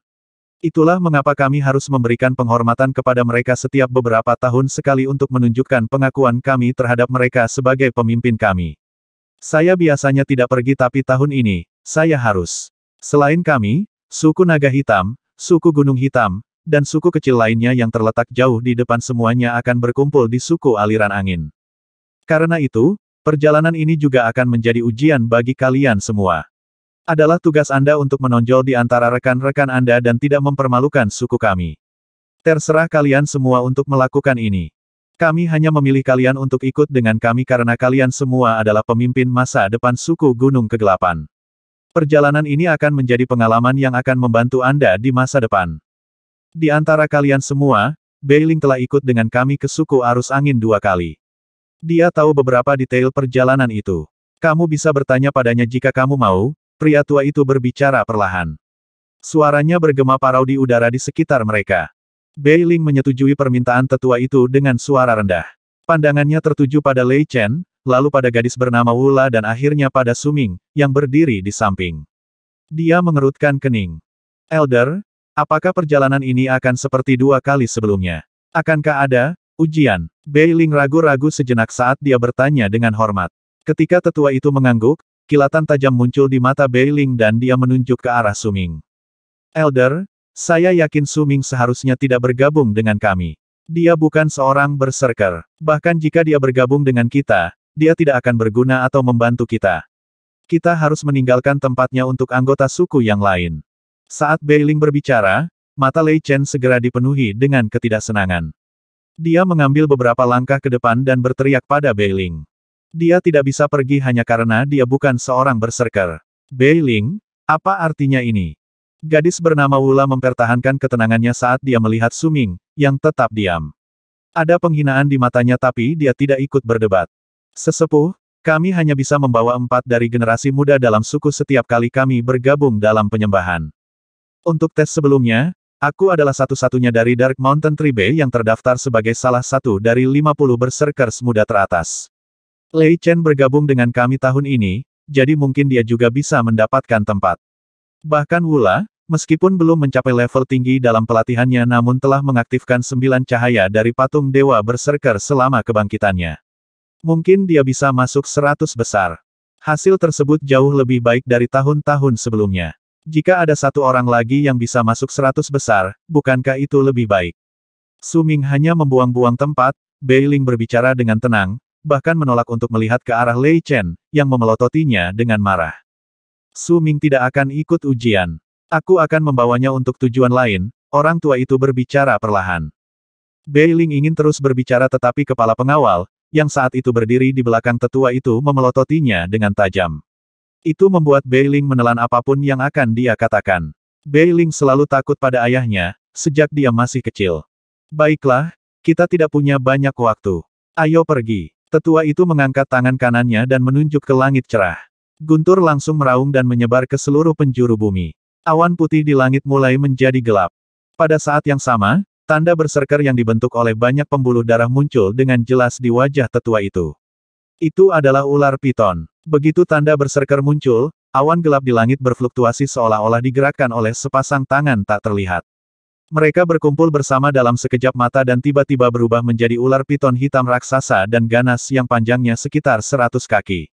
Itulah mengapa kami harus memberikan penghormatan kepada mereka setiap beberapa tahun sekali untuk menunjukkan pengakuan kami terhadap mereka sebagai pemimpin kami. Saya biasanya tidak pergi tapi tahun ini, saya harus. Selain kami, suku naga hitam, suku gunung hitam, dan suku kecil lainnya yang terletak jauh di depan semuanya akan berkumpul di suku aliran angin. Karena itu, Perjalanan ini juga akan menjadi ujian bagi kalian semua. Adalah tugas Anda untuk menonjol di antara rekan-rekan Anda dan tidak mempermalukan suku kami. Terserah kalian semua untuk melakukan ini. Kami hanya memilih kalian untuk ikut dengan kami karena kalian semua adalah pemimpin masa depan suku Gunung Kegelapan. Perjalanan ini akan menjadi pengalaman yang akan membantu Anda di masa depan. Di antara kalian semua, Beiling telah ikut dengan kami ke suku arus angin dua kali. Dia tahu beberapa detail perjalanan itu. Kamu bisa bertanya padanya jika kamu mau, pria tua itu berbicara perlahan. Suaranya bergema parau di udara di sekitar mereka. Beiling menyetujui permintaan tetua itu dengan suara rendah. Pandangannya tertuju pada Lei Chen, lalu pada gadis bernama Wula dan akhirnya pada Suming, yang berdiri di samping. Dia mengerutkan kening. Elder, apakah perjalanan ini akan seperti dua kali sebelumnya? Akankah ada Ujian. Beiling ragu-ragu sejenak saat dia bertanya dengan hormat. Ketika tetua itu mengangguk, kilatan tajam muncul di mata Beiling dan dia menunjuk ke arah Suming. Elder, saya yakin Suming seharusnya tidak bergabung dengan kami. Dia bukan seorang berserker. Bahkan jika dia bergabung dengan kita, dia tidak akan berguna atau membantu kita. Kita harus meninggalkan tempatnya untuk anggota suku yang lain. Saat Beiling berbicara, mata Lei Chen segera dipenuhi dengan ketidaksenangan. Dia mengambil beberapa langkah ke depan dan berteriak pada Beiling. Dia tidak bisa pergi hanya karena dia bukan seorang berserker. Beiling, apa artinya ini? Gadis bernama Wula mempertahankan ketenangannya saat dia melihat Suming, yang tetap diam. Ada penghinaan di matanya tapi dia tidak ikut berdebat. Sesepuh, kami hanya bisa membawa empat dari generasi muda dalam suku setiap kali kami bergabung dalam penyembahan. Untuk tes sebelumnya, Aku adalah satu-satunya dari Dark Mountain Tribe yang terdaftar sebagai salah satu dari 50 berserkers muda teratas. Lei Chen bergabung dengan kami tahun ini, jadi mungkin dia juga bisa mendapatkan tempat. Bahkan Wula, meskipun belum mencapai level tinggi dalam pelatihannya namun telah mengaktifkan sembilan cahaya dari patung dewa berserker selama kebangkitannya. Mungkin dia bisa masuk seratus besar. Hasil tersebut jauh lebih baik dari tahun-tahun sebelumnya. Jika ada satu orang lagi yang bisa masuk seratus besar, bukankah itu lebih baik? Suming hanya membuang-buang tempat, Beiling berbicara dengan tenang, bahkan menolak untuk melihat ke arah Lei Chen, yang memelototinya dengan marah. Suming tidak akan ikut ujian. Aku akan membawanya untuk tujuan lain, orang tua itu berbicara perlahan. Beiling ingin terus berbicara tetapi kepala pengawal, yang saat itu berdiri di belakang tetua itu memelototinya dengan tajam. Itu membuat Beiling menelan apapun yang akan dia katakan. Beiling selalu takut pada ayahnya, sejak dia masih kecil. Baiklah, kita tidak punya banyak waktu. Ayo pergi. Tetua itu mengangkat tangan kanannya dan menunjuk ke langit cerah. Guntur langsung meraung dan menyebar ke seluruh penjuru bumi. Awan putih di langit mulai menjadi gelap. Pada saat yang sama, tanda berserker yang dibentuk oleh banyak pembuluh darah muncul dengan jelas di wajah tetua itu. Itu adalah ular piton. Begitu tanda berserker muncul, awan gelap di langit berfluktuasi seolah-olah digerakkan oleh sepasang tangan tak terlihat. Mereka berkumpul bersama dalam sekejap mata dan tiba-tiba berubah menjadi ular piton hitam raksasa dan ganas yang panjangnya sekitar 100 kaki.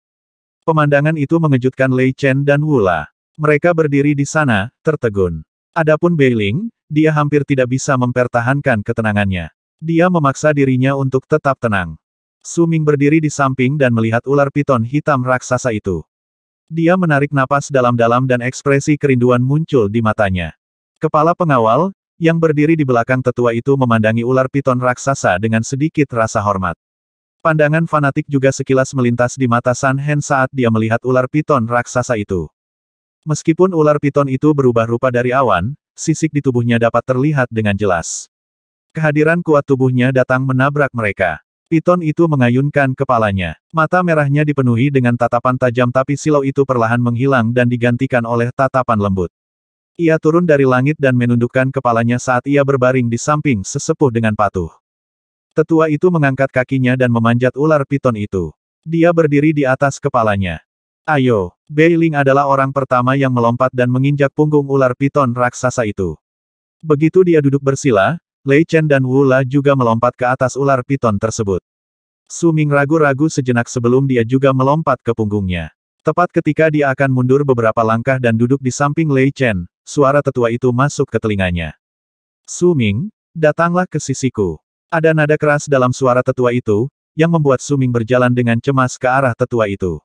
Pemandangan itu mengejutkan Lei Chen dan Wula. Mereka berdiri di sana, tertegun. Adapun Beiling, dia hampir tidak bisa mempertahankan ketenangannya. Dia memaksa dirinya untuk tetap tenang. Suming berdiri di samping dan melihat ular piton hitam raksasa itu. Dia menarik napas dalam-dalam dan ekspresi kerinduan muncul di matanya. Kepala pengawal, yang berdiri di belakang tetua itu memandangi ular piton raksasa dengan sedikit rasa hormat. Pandangan fanatik juga sekilas melintas di mata San Hen saat dia melihat ular piton raksasa itu. Meskipun ular piton itu berubah rupa dari awan, sisik di tubuhnya dapat terlihat dengan jelas. Kehadiran kuat tubuhnya datang menabrak mereka. Piton itu mengayunkan kepalanya. Mata merahnya dipenuhi dengan tatapan tajam tapi silau itu perlahan menghilang dan digantikan oleh tatapan lembut. Ia turun dari langit dan menundukkan kepalanya saat ia berbaring di samping sesepuh dengan patuh. Tetua itu mengangkat kakinya dan memanjat ular piton itu. Dia berdiri di atas kepalanya. Ayo, Beiling adalah orang pertama yang melompat dan menginjak punggung ular piton raksasa itu. Begitu dia duduk bersila, Lei Chen dan Wu La juga melompat ke atas ular piton tersebut. Su Ming ragu-ragu sejenak sebelum dia juga melompat ke punggungnya. Tepat ketika dia akan mundur beberapa langkah dan duduk di samping Lei Chen, suara tetua itu masuk ke telinganya. Su Ming, datanglah ke sisiku. Ada nada keras dalam suara tetua itu, yang membuat Su Ming berjalan dengan cemas ke arah tetua itu.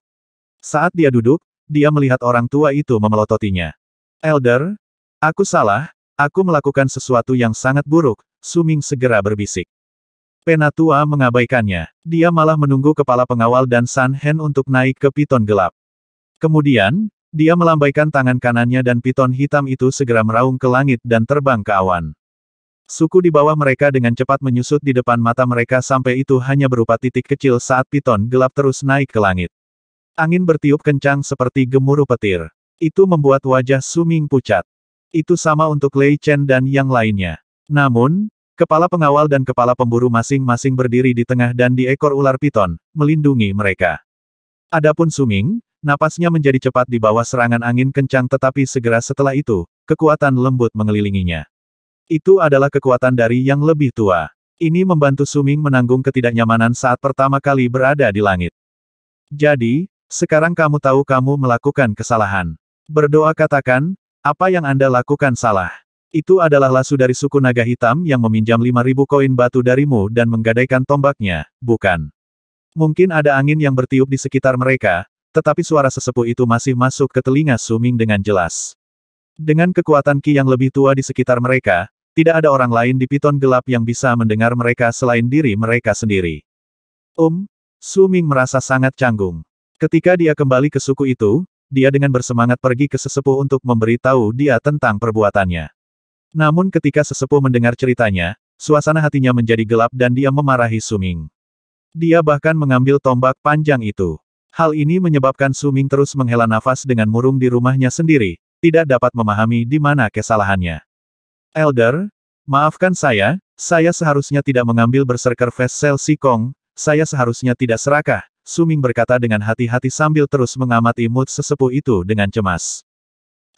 Saat dia duduk, dia melihat orang tua itu memelototinya. Elder, aku salah, Aku melakukan sesuatu yang sangat buruk, Suming segera berbisik. Penatua mengabaikannya. Dia malah menunggu kepala pengawal dan San Hen untuk naik ke piton gelap. Kemudian, dia melambaikan tangan kanannya dan piton hitam itu segera meraung ke langit dan terbang ke awan. Suku di bawah mereka dengan cepat menyusut di depan mata mereka sampai itu hanya berupa titik kecil saat piton gelap terus naik ke langit. Angin bertiup kencang seperti gemuruh petir. Itu membuat wajah Suming pucat. Itu sama untuk Lei Chen dan yang lainnya. Namun, kepala pengawal dan kepala pemburu masing-masing berdiri di tengah dan di ekor ular piton, melindungi mereka. Adapun Suming, napasnya menjadi cepat di bawah serangan angin kencang tetapi segera setelah itu, kekuatan lembut mengelilinginya. Itu adalah kekuatan dari yang lebih tua. Ini membantu Suming menanggung ketidaknyamanan saat pertama kali berada di langit. Jadi, sekarang kamu tahu kamu melakukan kesalahan. Berdoa katakan, apa yang Anda lakukan salah. Itu adalah lasu dari suku naga hitam yang meminjam 5.000 koin batu darimu dan menggadaikan tombaknya, bukan? Mungkin ada angin yang bertiup di sekitar mereka, tetapi suara sesepuh itu masih masuk ke telinga Suming dengan jelas. Dengan kekuatan Ki yang lebih tua di sekitar mereka, tidak ada orang lain di piton gelap yang bisa mendengar mereka selain diri mereka sendiri. Um, Suming merasa sangat canggung. Ketika dia kembali ke suku itu, dia dengan bersemangat pergi ke sesepuh untuk memberitahu dia tentang perbuatannya. Namun ketika sesepuh mendengar ceritanya, suasana hatinya menjadi gelap dan dia memarahi Suming. Dia bahkan mengambil tombak panjang itu. Hal ini menyebabkan Suming terus menghela nafas dengan murung di rumahnya sendiri, tidak dapat memahami di mana kesalahannya. Elder, maafkan saya, saya seharusnya tidak mengambil berserker Vesel Sikong, saya seharusnya tidak serakah, Suming berkata dengan hati-hati sambil terus mengamati mood sesepuh itu dengan cemas.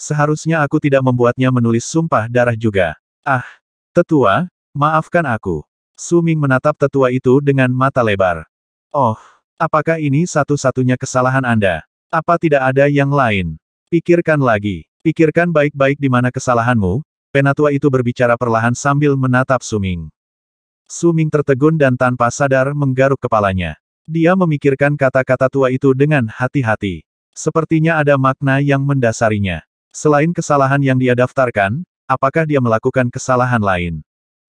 Seharusnya aku tidak membuatnya menulis sumpah darah juga. Ah, tetua, maafkan aku. Suming menatap tetua itu dengan mata lebar. Oh, apakah ini satu-satunya kesalahan Anda? Apa tidak ada yang lain? Pikirkan lagi. Pikirkan baik-baik di mana kesalahanmu, penatua itu berbicara perlahan sambil menatap Suming. Suming tertegun dan tanpa sadar menggaruk kepalanya. Dia memikirkan kata-kata tua itu dengan hati-hati. Sepertinya ada makna yang mendasarinya. Selain kesalahan yang dia daftarkan, apakah dia melakukan kesalahan lain?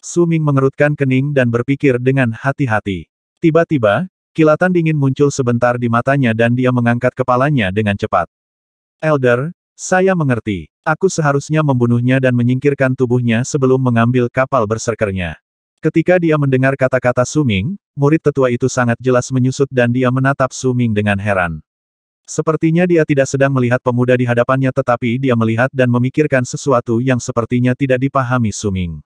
Suming mengerutkan kening dan berpikir dengan hati-hati. Tiba-tiba, kilatan dingin muncul sebentar di matanya dan dia mengangkat kepalanya dengan cepat. Elder, saya mengerti. Aku seharusnya membunuhnya dan menyingkirkan tubuhnya sebelum mengambil kapal berserkernya. Ketika dia mendengar kata-kata Suming, murid tetua itu sangat jelas menyusut dan dia menatap Suming dengan heran. Sepertinya dia tidak sedang melihat pemuda di hadapannya tetapi dia melihat dan memikirkan sesuatu yang sepertinya tidak dipahami Suming.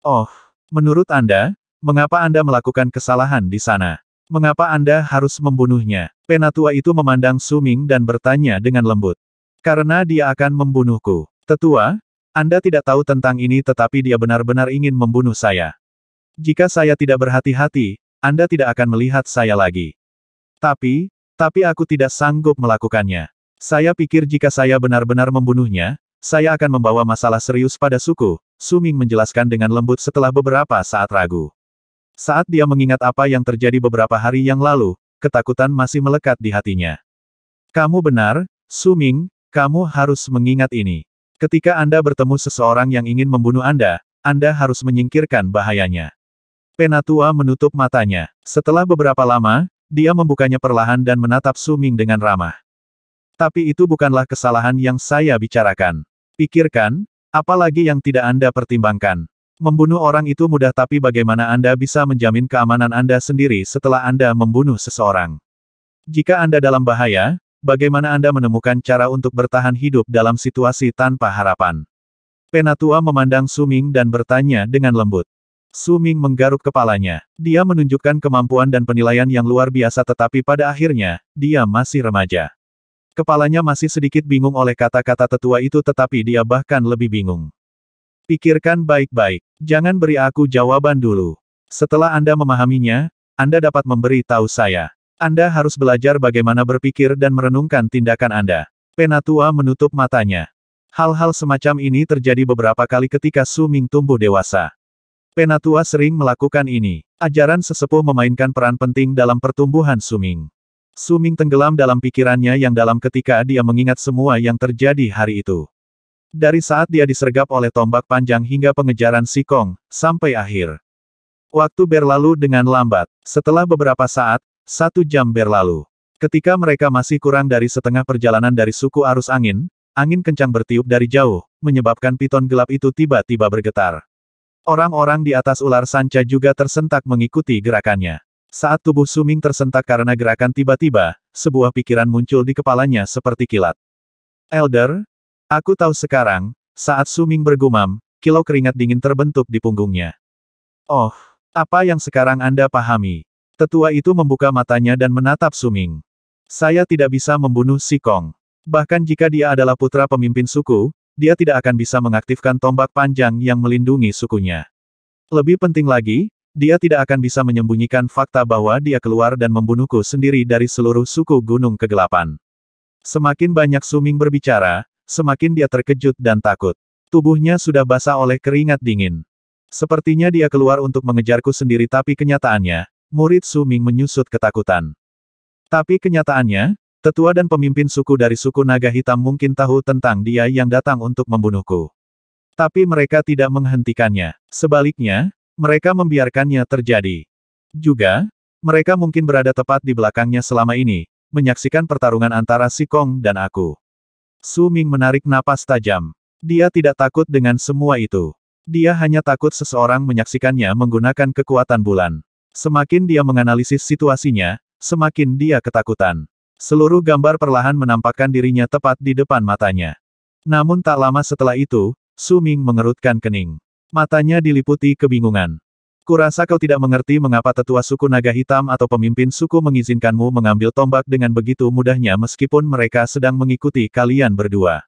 Oh, menurut Anda, mengapa Anda melakukan kesalahan di sana? Mengapa Anda harus membunuhnya? Penatua itu memandang Suming dan bertanya dengan lembut. Karena dia akan membunuhku. Tetua, Anda tidak tahu tentang ini tetapi dia benar-benar ingin membunuh saya. Jika saya tidak berhati-hati, Anda tidak akan melihat saya lagi. Tapi, tapi aku tidak sanggup melakukannya. Saya pikir jika saya benar-benar membunuhnya, saya akan membawa masalah serius pada suku, Suming menjelaskan dengan lembut setelah beberapa saat ragu. Saat dia mengingat apa yang terjadi beberapa hari yang lalu, ketakutan masih melekat di hatinya. Kamu benar, Suming, kamu harus mengingat ini. Ketika Anda bertemu seseorang yang ingin membunuh Anda, Anda harus menyingkirkan bahayanya. Penatua menutup matanya. Setelah beberapa lama, dia membukanya perlahan dan menatap Suming dengan ramah. Tapi itu bukanlah kesalahan yang saya bicarakan. Pikirkan, apalagi yang tidak Anda pertimbangkan. Membunuh orang itu mudah tapi bagaimana Anda bisa menjamin keamanan Anda sendiri setelah Anda membunuh seseorang? Jika Anda dalam bahaya, bagaimana Anda menemukan cara untuk bertahan hidup dalam situasi tanpa harapan? Penatua memandang Suming dan bertanya dengan lembut. Su Ming menggaruk kepalanya. Dia menunjukkan kemampuan dan penilaian yang luar biasa tetapi pada akhirnya, dia masih remaja. Kepalanya masih sedikit bingung oleh kata-kata tetua itu tetapi dia bahkan lebih bingung. Pikirkan baik-baik, jangan beri aku jawaban dulu. Setelah Anda memahaminya, Anda dapat memberi tahu saya. Anda harus belajar bagaimana berpikir dan merenungkan tindakan Anda. Penatua menutup matanya. Hal-hal semacam ini terjadi beberapa kali ketika Su Ming tumbuh dewasa. Penatua sering melakukan ini. Ajaran sesepuh memainkan peran penting dalam pertumbuhan Suming. Suming tenggelam dalam pikirannya yang dalam ketika dia mengingat semua yang terjadi hari itu. Dari saat dia disergap oleh tombak panjang hingga pengejaran Sikong, sampai akhir. Waktu berlalu dengan lambat. Setelah beberapa saat, satu jam berlalu. Ketika mereka masih kurang dari setengah perjalanan dari suku arus angin, angin kencang bertiup dari jauh, menyebabkan piton gelap itu tiba-tiba bergetar. Orang-orang di atas ular sanca juga tersentak mengikuti gerakannya. Saat tubuh Suming tersentak karena gerakan tiba-tiba, sebuah pikiran muncul di kepalanya seperti kilat. Elder, aku tahu sekarang, saat Suming bergumam, kilau keringat dingin terbentuk di punggungnya. Oh, apa yang sekarang Anda pahami? Tetua itu membuka matanya dan menatap Suming. Saya tidak bisa membunuh si Kong. Bahkan jika dia adalah putra pemimpin suku, dia tidak akan bisa mengaktifkan tombak panjang yang melindungi sukunya. Lebih penting lagi, dia tidak akan bisa menyembunyikan fakta bahwa dia keluar dan membunuhku sendiri dari seluruh suku Gunung Kegelapan. Semakin banyak Suming berbicara, semakin dia terkejut dan takut. Tubuhnya sudah basah oleh keringat dingin. Sepertinya dia keluar untuk mengejarku sendiri tapi kenyataannya, murid Suming menyusut ketakutan. Tapi kenyataannya, Tetua dan pemimpin suku dari suku Naga Hitam mungkin tahu tentang dia yang datang untuk membunuhku. Tapi mereka tidak menghentikannya. Sebaliknya, mereka membiarkannya terjadi. Juga, mereka mungkin berada tepat di belakangnya selama ini, menyaksikan pertarungan antara si Kong dan aku. Su Ming menarik napas tajam. Dia tidak takut dengan semua itu. Dia hanya takut seseorang menyaksikannya menggunakan kekuatan bulan. Semakin dia menganalisis situasinya, semakin dia ketakutan. Seluruh gambar perlahan menampakkan dirinya tepat di depan matanya. Namun tak lama setelah itu, Suming mengerutkan kening. Matanya diliputi kebingungan. Kurasa kau tidak mengerti mengapa tetua suku naga hitam atau pemimpin suku mengizinkanmu mengambil tombak dengan begitu mudahnya meskipun mereka sedang mengikuti kalian berdua.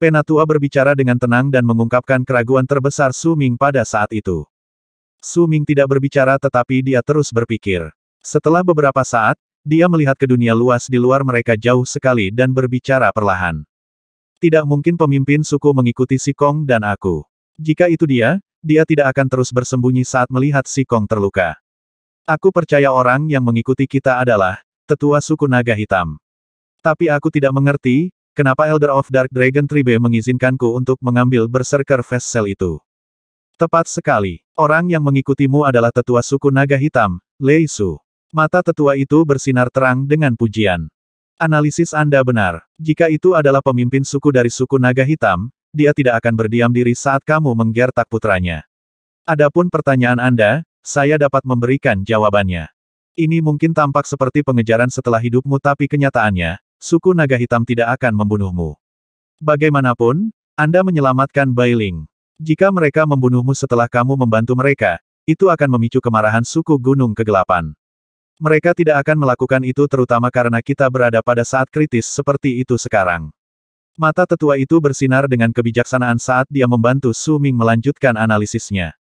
Penatua berbicara dengan tenang dan mengungkapkan keraguan terbesar Suming pada saat itu. Suming tidak berbicara tetapi dia terus berpikir. Setelah beberapa saat, dia melihat ke dunia luas di luar mereka jauh sekali dan berbicara perlahan. Tidak mungkin pemimpin suku mengikuti si Kong dan aku. Jika itu dia, dia tidak akan terus bersembunyi saat melihat si Kong terluka. Aku percaya orang yang mengikuti kita adalah tetua suku naga hitam. Tapi aku tidak mengerti, kenapa Elder of Dark Dragon Tribe mengizinkanku untuk mengambil berserker vessel itu. Tepat sekali, orang yang mengikutimu adalah tetua suku naga hitam, Lei Su. Mata tetua itu bersinar terang dengan pujian. Analisis Anda benar. Jika itu adalah pemimpin suku dari suku naga hitam, dia tidak akan berdiam diri saat kamu menggertak putranya. Adapun pertanyaan Anda, saya dapat memberikan jawabannya. Ini mungkin tampak seperti pengejaran setelah hidupmu tapi kenyataannya, suku naga hitam tidak akan membunuhmu. Bagaimanapun, Anda menyelamatkan Bailing. Jika mereka membunuhmu setelah kamu membantu mereka, itu akan memicu kemarahan suku Gunung Kegelapan. Mereka tidak akan melakukan itu terutama karena kita berada pada saat kritis seperti itu sekarang. Mata tetua itu bersinar dengan kebijaksanaan saat dia membantu Su Ming melanjutkan analisisnya.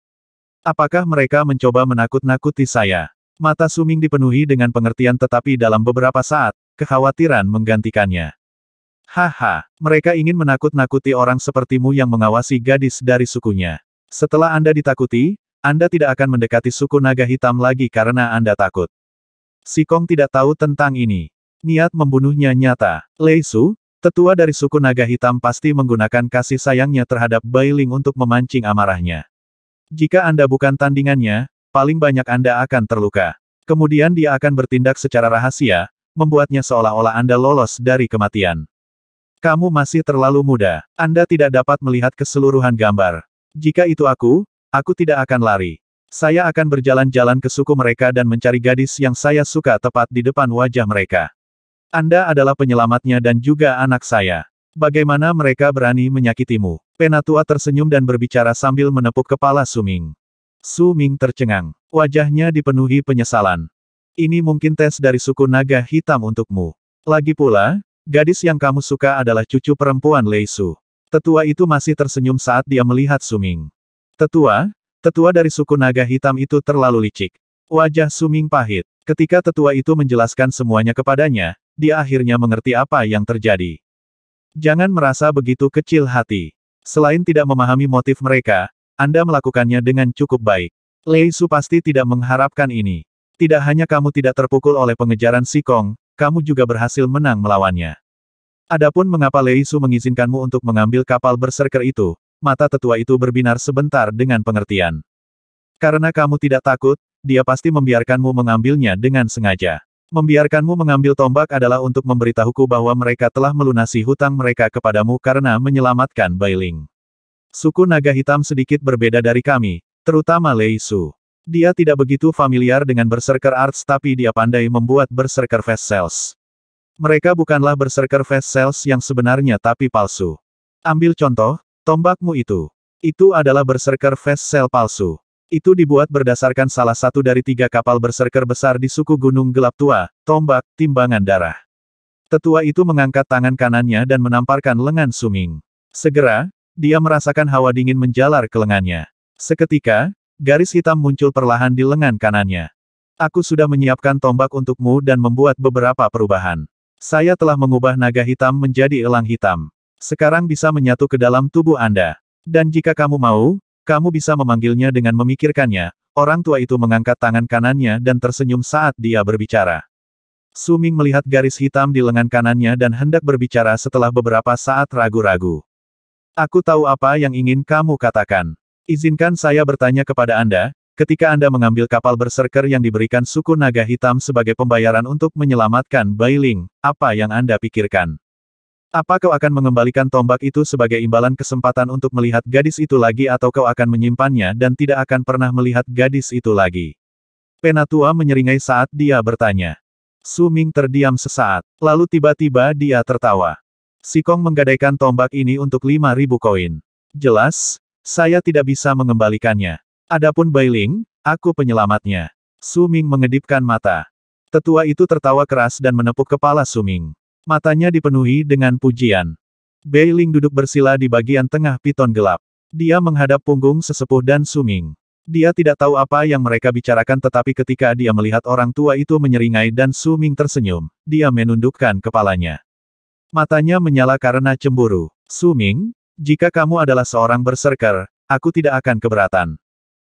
Apakah mereka mencoba menakut-nakuti saya? Mata Su Ming dipenuhi dengan pengertian tetapi dalam beberapa saat, kekhawatiran menggantikannya. Haha, mereka ingin menakut-nakuti orang sepertimu yang mengawasi gadis dari sukunya. Setelah Anda ditakuti, Anda tidak akan mendekati suku naga hitam lagi karena Anda takut. Si Kong tidak tahu tentang ini. Niat membunuhnya nyata. Lei Su, tetua dari suku naga hitam pasti menggunakan kasih sayangnya terhadap Bailing untuk memancing amarahnya. Jika Anda bukan tandingannya, paling banyak Anda akan terluka. Kemudian dia akan bertindak secara rahasia, membuatnya seolah-olah Anda lolos dari kematian. Kamu masih terlalu muda. Anda tidak dapat melihat keseluruhan gambar. Jika itu aku, aku tidak akan lari. Saya akan berjalan-jalan ke suku mereka dan mencari gadis yang saya suka tepat di depan wajah mereka. Anda adalah penyelamatnya dan juga anak saya. Bagaimana mereka berani menyakitimu? Penatua tersenyum dan berbicara sambil menepuk kepala Suming. Suming tercengang. Wajahnya dipenuhi penyesalan. Ini mungkin tes dari suku naga hitam untukmu. Lagi pula, gadis yang kamu suka adalah cucu perempuan Lei Su. Tetua itu masih tersenyum saat dia melihat Suming. Tetua, Tetua dari suku naga hitam itu terlalu licik. Wajah Suming pahit. Ketika tetua itu menjelaskan semuanya kepadanya, dia akhirnya mengerti apa yang terjadi. Jangan merasa begitu kecil hati. Selain tidak memahami motif mereka, Anda melakukannya dengan cukup baik. Lei Su pasti tidak mengharapkan ini. Tidak hanya kamu tidak terpukul oleh pengejaran Sikong, kamu juga berhasil menang melawannya. Adapun mengapa Lei Su mengizinkanmu untuk mengambil kapal berserker itu, mata tetua itu berbinar sebentar dengan pengertian. Karena kamu tidak takut, dia pasti membiarkanmu mengambilnya dengan sengaja. Membiarkanmu mengambil tombak adalah untuk memberitahuku bahwa mereka telah melunasi hutang mereka kepadamu karena menyelamatkan Bailing. Suku naga hitam sedikit berbeda dari kami, terutama Lei Su. Dia tidak begitu familiar dengan berserker arts tapi dia pandai membuat berserker fast Cells. Mereka bukanlah berserker fast Cells yang sebenarnya tapi palsu. Ambil contoh, Tombakmu itu. Itu adalah berserker fast cell palsu. Itu dibuat berdasarkan salah satu dari tiga kapal berserker besar di suku Gunung Gelap Tua, tombak, timbangan darah. Tetua itu mengangkat tangan kanannya dan menamparkan lengan Suming. Segera, dia merasakan hawa dingin menjalar ke lengannya. Seketika, garis hitam muncul perlahan di lengan kanannya. Aku sudah menyiapkan tombak untukmu dan membuat beberapa perubahan. Saya telah mengubah naga hitam menjadi elang hitam. Sekarang bisa menyatu ke dalam tubuh Anda. Dan jika kamu mau, kamu bisa memanggilnya dengan memikirkannya. Orang tua itu mengangkat tangan kanannya dan tersenyum saat dia berbicara. Suming melihat garis hitam di lengan kanannya dan hendak berbicara setelah beberapa saat ragu-ragu. Aku tahu apa yang ingin kamu katakan. Izinkan saya bertanya kepada Anda, ketika Anda mengambil kapal berserker yang diberikan suku naga hitam sebagai pembayaran untuk menyelamatkan Bailing, apa yang Anda pikirkan? Apa kau akan mengembalikan tombak itu sebagai imbalan kesempatan untuk melihat gadis itu lagi atau kau akan menyimpannya dan tidak akan pernah melihat gadis itu lagi? Penatua menyeringai saat dia bertanya. Su Ming terdiam sesaat, lalu tiba-tiba dia tertawa. Si Kong menggadaikan tombak ini untuk 5.000 koin. Jelas, saya tidak bisa mengembalikannya. Adapun Bailing, aku penyelamatnya. Su Ming mengedipkan mata. Tetua itu tertawa keras dan menepuk kepala Su Ming. Matanya dipenuhi dengan pujian. Beiling duduk bersila di bagian tengah piton gelap. Dia menghadap punggung sesepuh dan suming. Dia tidak tahu apa yang mereka bicarakan tetapi ketika dia melihat orang tua itu menyeringai dan suming tersenyum, dia menundukkan kepalanya. Matanya menyala karena cemburu. Suming, jika kamu adalah seorang berserker, aku tidak akan keberatan.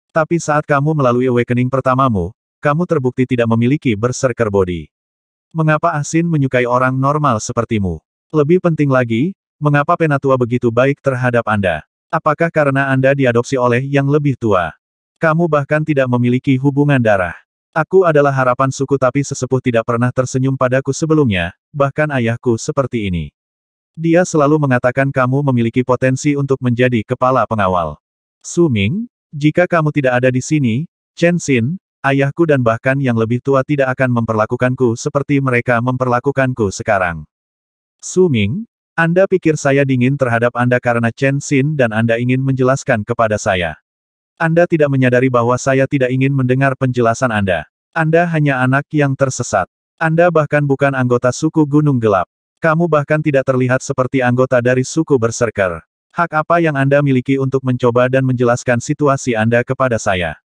Tapi saat kamu melalui awakening pertamamu, kamu terbukti tidak memiliki berserker body. Mengapa Asin menyukai orang normal sepertimu? Lebih penting lagi, mengapa Penatua begitu baik terhadap Anda? Apakah karena Anda diadopsi oleh yang lebih tua? Kamu bahkan tidak memiliki hubungan darah. Aku adalah harapan suku tapi sesepuh tidak pernah tersenyum padaku sebelumnya, bahkan ayahku seperti ini. Dia selalu mengatakan kamu memiliki potensi untuk menjadi kepala pengawal. Suming, jika kamu tidak ada di sini, Chen Xin, Ayahku dan bahkan yang lebih tua tidak akan memperlakukanku seperti mereka memperlakukanku sekarang. Su Ming, Anda pikir saya dingin terhadap Anda karena Chen Xin dan Anda ingin menjelaskan kepada saya. Anda tidak menyadari bahwa saya tidak ingin mendengar penjelasan Anda. Anda hanya anak yang tersesat. Anda bahkan bukan anggota suku Gunung Gelap. Kamu bahkan tidak terlihat seperti anggota dari suku Berserker. Hak apa yang Anda miliki untuk mencoba dan menjelaskan situasi Anda kepada saya?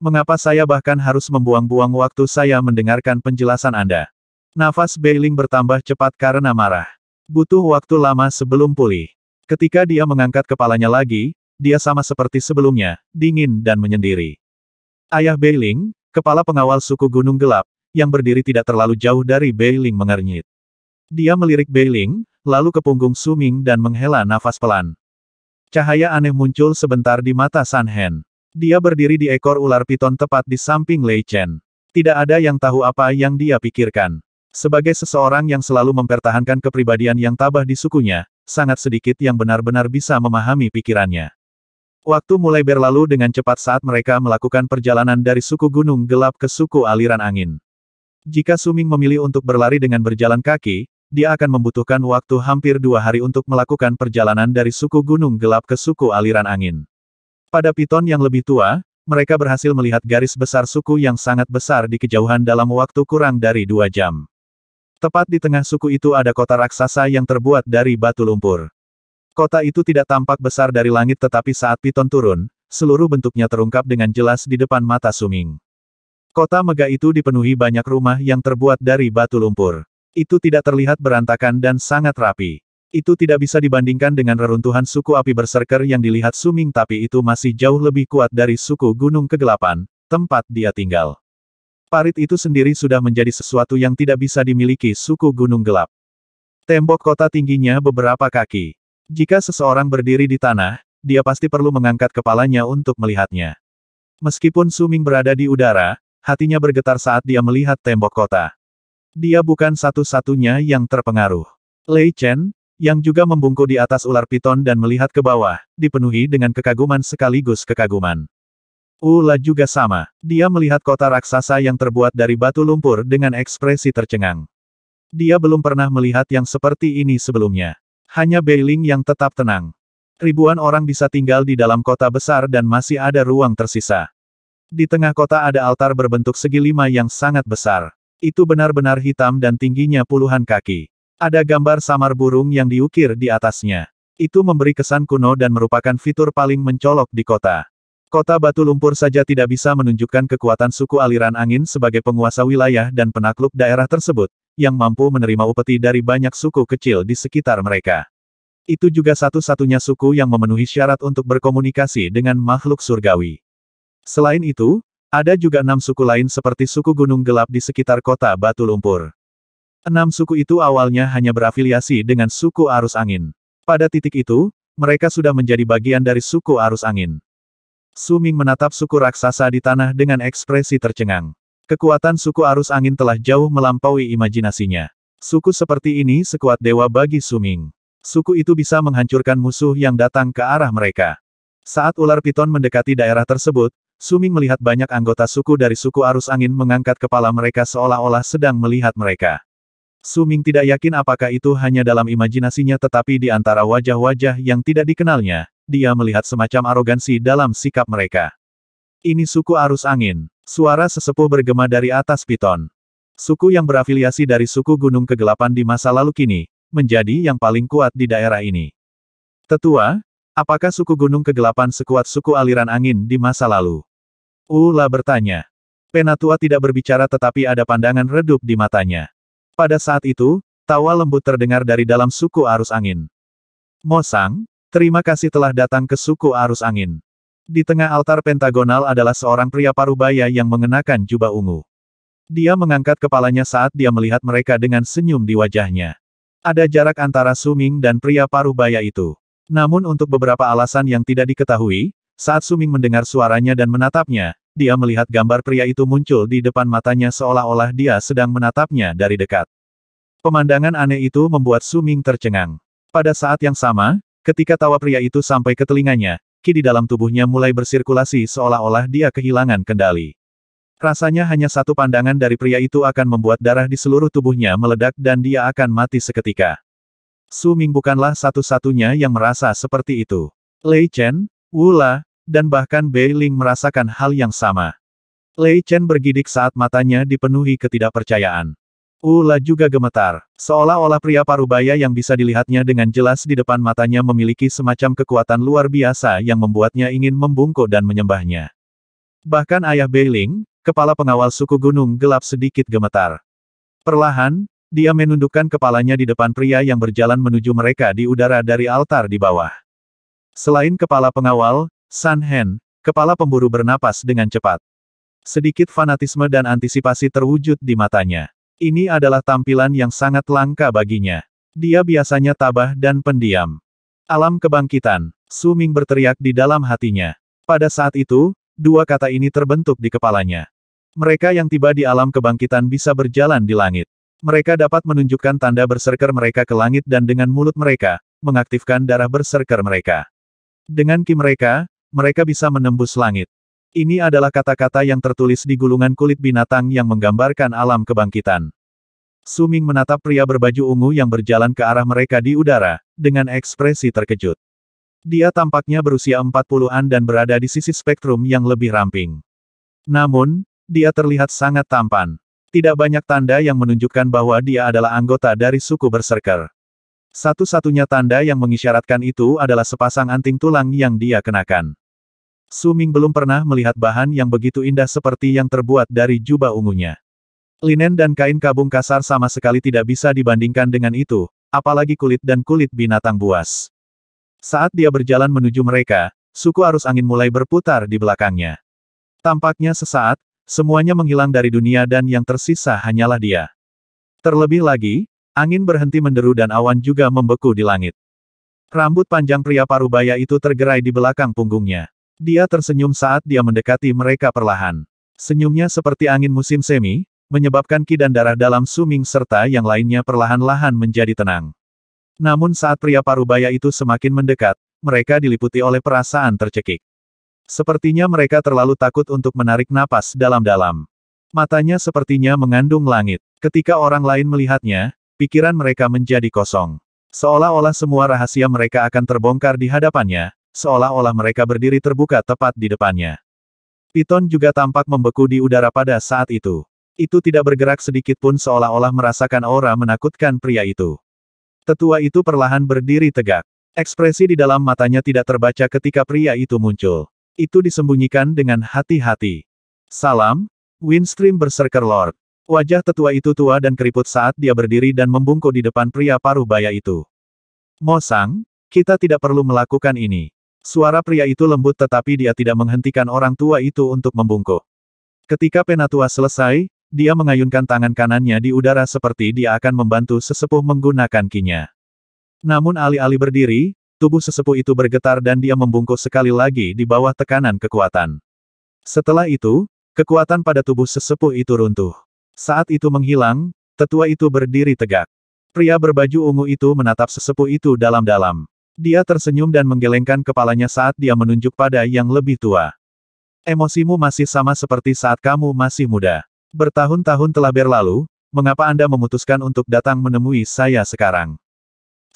Mengapa saya bahkan harus membuang-buang waktu saya mendengarkan penjelasan Anda? Nafas Beiling bertambah cepat karena marah. Butuh waktu lama sebelum pulih. Ketika dia mengangkat kepalanya lagi, dia sama seperti sebelumnya, dingin dan menyendiri. Ayah Beiling, kepala pengawal suku Gunung Gelap, yang berdiri tidak terlalu jauh dari Beiling mengernyit. Dia melirik Beiling, lalu ke punggung Suming dan menghela nafas pelan. Cahaya aneh muncul sebentar di mata Sanhen. Dia berdiri di ekor ular piton tepat di samping Lei Chen. Tidak ada yang tahu apa yang dia pikirkan. Sebagai seseorang yang selalu mempertahankan kepribadian yang tabah di sukunya, sangat sedikit yang benar-benar bisa memahami pikirannya. Waktu mulai berlalu dengan cepat saat mereka melakukan perjalanan dari suku gunung gelap ke suku aliran angin. Jika Suming memilih untuk berlari dengan berjalan kaki, dia akan membutuhkan waktu hampir dua hari untuk melakukan perjalanan dari suku gunung gelap ke suku aliran angin. Pada piton yang lebih tua, mereka berhasil melihat garis besar suku yang sangat besar di kejauhan dalam waktu kurang dari dua jam. Tepat di tengah suku itu ada kota raksasa yang terbuat dari batu lumpur. Kota itu tidak tampak besar dari langit tetapi saat Piton turun, seluruh bentuknya terungkap dengan jelas di depan mata Suming. Kota megah itu dipenuhi banyak rumah yang terbuat dari batu lumpur. Itu tidak terlihat berantakan dan sangat rapi. Itu tidak bisa dibandingkan dengan reruntuhan suku api berserker yang dilihat Suming tapi itu masih jauh lebih kuat dari suku gunung kegelapan, tempat dia tinggal. Parit itu sendiri sudah menjadi sesuatu yang tidak bisa dimiliki suku gunung gelap. Tembok kota tingginya beberapa kaki. Jika seseorang berdiri di tanah, dia pasti perlu mengangkat kepalanya untuk melihatnya. Meskipun Suming berada di udara, hatinya bergetar saat dia melihat tembok kota. Dia bukan satu-satunya yang terpengaruh. Lei Chen, yang juga membungkuk di atas ular piton dan melihat ke bawah, dipenuhi dengan kekaguman sekaligus kekaguman. Ula juga sama. Dia melihat kota raksasa yang terbuat dari batu lumpur dengan ekspresi tercengang. Dia belum pernah melihat yang seperti ini sebelumnya. Hanya Beiling yang tetap tenang. Ribuan orang bisa tinggal di dalam kota besar dan masih ada ruang tersisa. Di tengah kota ada altar berbentuk segi lima yang sangat besar. Itu benar-benar hitam dan tingginya puluhan kaki. Ada gambar samar burung yang diukir di atasnya. Itu memberi kesan kuno dan merupakan fitur paling mencolok di kota. Kota batu lumpur saja tidak bisa menunjukkan kekuatan suku aliran angin sebagai penguasa wilayah dan penakluk daerah tersebut, yang mampu menerima upeti dari banyak suku kecil di sekitar mereka. Itu juga satu-satunya suku yang memenuhi syarat untuk berkomunikasi dengan makhluk surgawi. Selain itu, ada juga enam suku lain seperti suku Gunung Gelap di sekitar kota Batu Lumpur. Enam suku itu awalnya hanya berafiliasi dengan suku arus angin. Pada titik itu, mereka sudah menjadi bagian dari suku arus angin. Suming menatap suku raksasa di tanah dengan ekspresi tercengang. Kekuatan suku arus angin telah jauh melampaui imajinasinya. Suku seperti ini sekuat dewa bagi Suming. Suku itu bisa menghancurkan musuh yang datang ke arah mereka. Saat ular piton mendekati daerah tersebut, Suming melihat banyak anggota suku dari suku arus angin mengangkat kepala mereka seolah-olah sedang melihat mereka. Suming tidak yakin apakah itu hanya dalam imajinasinya tetapi di antara wajah-wajah yang tidak dikenalnya, dia melihat semacam arogansi dalam sikap mereka. Ini suku arus angin. Suara sesepuh bergema dari atas piton. Suku yang berafiliasi dari suku Gunung Kegelapan di masa lalu kini, menjadi yang paling kuat di daerah ini. Tetua, apakah suku Gunung Kegelapan sekuat suku aliran angin di masa lalu? Ula bertanya. Penatua tidak berbicara tetapi ada pandangan redup di matanya. Pada saat itu, tawa lembut terdengar dari dalam suku arus angin. Mosang, terima kasih telah datang ke suku arus angin. Di tengah altar pentagonal adalah seorang pria parubaya yang mengenakan jubah ungu. Dia mengangkat kepalanya saat dia melihat mereka dengan senyum di wajahnya. Ada jarak antara Suming dan pria parubaya itu. Namun untuk beberapa alasan yang tidak diketahui, saat Suming mendengar suaranya dan menatapnya, dia melihat gambar pria itu muncul di depan matanya seolah-olah dia sedang menatapnya dari dekat. Pemandangan aneh itu membuat Suming tercengang. Pada saat yang sama, ketika tawa pria itu sampai ke telinganya, ki di dalam tubuhnya mulai bersirkulasi seolah-olah dia kehilangan kendali. Rasanya hanya satu pandangan dari pria itu akan membuat darah di seluruh tubuhnya meledak dan dia akan mati seketika. Su Ming bukanlah satu-satunya yang merasa seperti itu. Lei Chen, Wula, dan bahkan Bei Ling merasakan hal yang sama. Lei Chen bergidik saat matanya dipenuhi ketidakpercayaan. Ula juga gemetar, seolah-olah pria parubaya yang bisa dilihatnya dengan jelas di depan matanya memiliki semacam kekuatan luar biasa yang membuatnya ingin membungkuk dan menyembahnya. Bahkan ayah Beiling, kepala pengawal suku gunung gelap sedikit gemetar. Perlahan, dia menundukkan kepalanya di depan pria yang berjalan menuju mereka di udara dari altar di bawah. Selain kepala pengawal, San Hen, kepala pemburu bernapas dengan cepat. Sedikit fanatisme dan antisipasi terwujud di matanya. Ini adalah tampilan yang sangat langka baginya. Dia biasanya tabah dan pendiam. Alam kebangkitan, Suming berteriak di dalam hatinya. Pada saat itu, dua kata ini terbentuk di kepalanya. Mereka yang tiba di alam kebangkitan bisa berjalan di langit. Mereka dapat menunjukkan tanda berserker mereka ke langit dan dengan mulut mereka, mengaktifkan darah berserker mereka. Dengan ki mereka, mereka bisa menembus langit. Ini adalah kata-kata yang tertulis di gulungan kulit binatang yang menggambarkan alam kebangkitan. Suming menatap pria berbaju ungu yang berjalan ke arah mereka di udara, dengan ekspresi terkejut. Dia tampaknya berusia 40-an dan berada di sisi spektrum yang lebih ramping. Namun, dia terlihat sangat tampan. Tidak banyak tanda yang menunjukkan bahwa dia adalah anggota dari suku berserker. Satu-satunya tanda yang mengisyaratkan itu adalah sepasang anting tulang yang dia kenakan. Suming belum pernah melihat bahan yang begitu indah seperti yang terbuat dari jubah ungunya. Linen dan kain kabung kasar sama sekali tidak bisa dibandingkan dengan itu, apalagi kulit dan kulit binatang buas. Saat dia berjalan menuju mereka, suku arus angin mulai berputar di belakangnya. Tampaknya sesaat, semuanya menghilang dari dunia dan yang tersisa hanyalah dia. Terlebih lagi, angin berhenti menderu dan awan juga membeku di langit. Rambut panjang pria parubaya itu tergerai di belakang punggungnya. Dia tersenyum saat dia mendekati mereka perlahan. Senyumnya seperti angin musim semi, menyebabkan ki dan darah dalam suming serta yang lainnya perlahan-lahan menjadi tenang. Namun saat pria parubaya itu semakin mendekat, mereka diliputi oleh perasaan tercekik. Sepertinya mereka terlalu takut untuk menarik napas dalam-dalam. Matanya sepertinya mengandung langit. Ketika orang lain melihatnya, pikiran mereka menjadi kosong. Seolah-olah semua rahasia mereka akan terbongkar di hadapannya, seolah-olah mereka berdiri terbuka tepat di depannya. Piton juga tampak membeku di udara pada saat itu. Itu tidak bergerak sedikit pun seolah-olah merasakan aura menakutkan pria itu. Tetua itu perlahan berdiri tegak. Ekspresi di dalam matanya tidak terbaca ketika pria itu muncul. Itu disembunyikan dengan hati-hati. Salam, Windstream Berserker Lord. Wajah tetua itu tua dan keriput saat dia berdiri dan membungkuk di depan pria paruh baya itu. Mosang, kita tidak perlu melakukan ini. Suara pria itu lembut tetapi dia tidak menghentikan orang tua itu untuk membungkuk. Ketika penatua selesai, dia mengayunkan tangan kanannya di udara seperti dia akan membantu sesepuh menggunakan kinya. Namun alih-alih berdiri, tubuh sesepuh itu bergetar dan dia membungkuk sekali lagi di bawah tekanan kekuatan. Setelah itu, kekuatan pada tubuh sesepuh itu runtuh. Saat itu menghilang, tetua itu berdiri tegak. Pria berbaju ungu itu menatap sesepuh itu dalam-dalam. Dia tersenyum dan menggelengkan kepalanya saat dia menunjuk pada yang lebih tua. Emosimu masih sama seperti saat kamu masih muda. Bertahun-tahun telah berlalu, mengapa Anda memutuskan untuk datang menemui saya sekarang?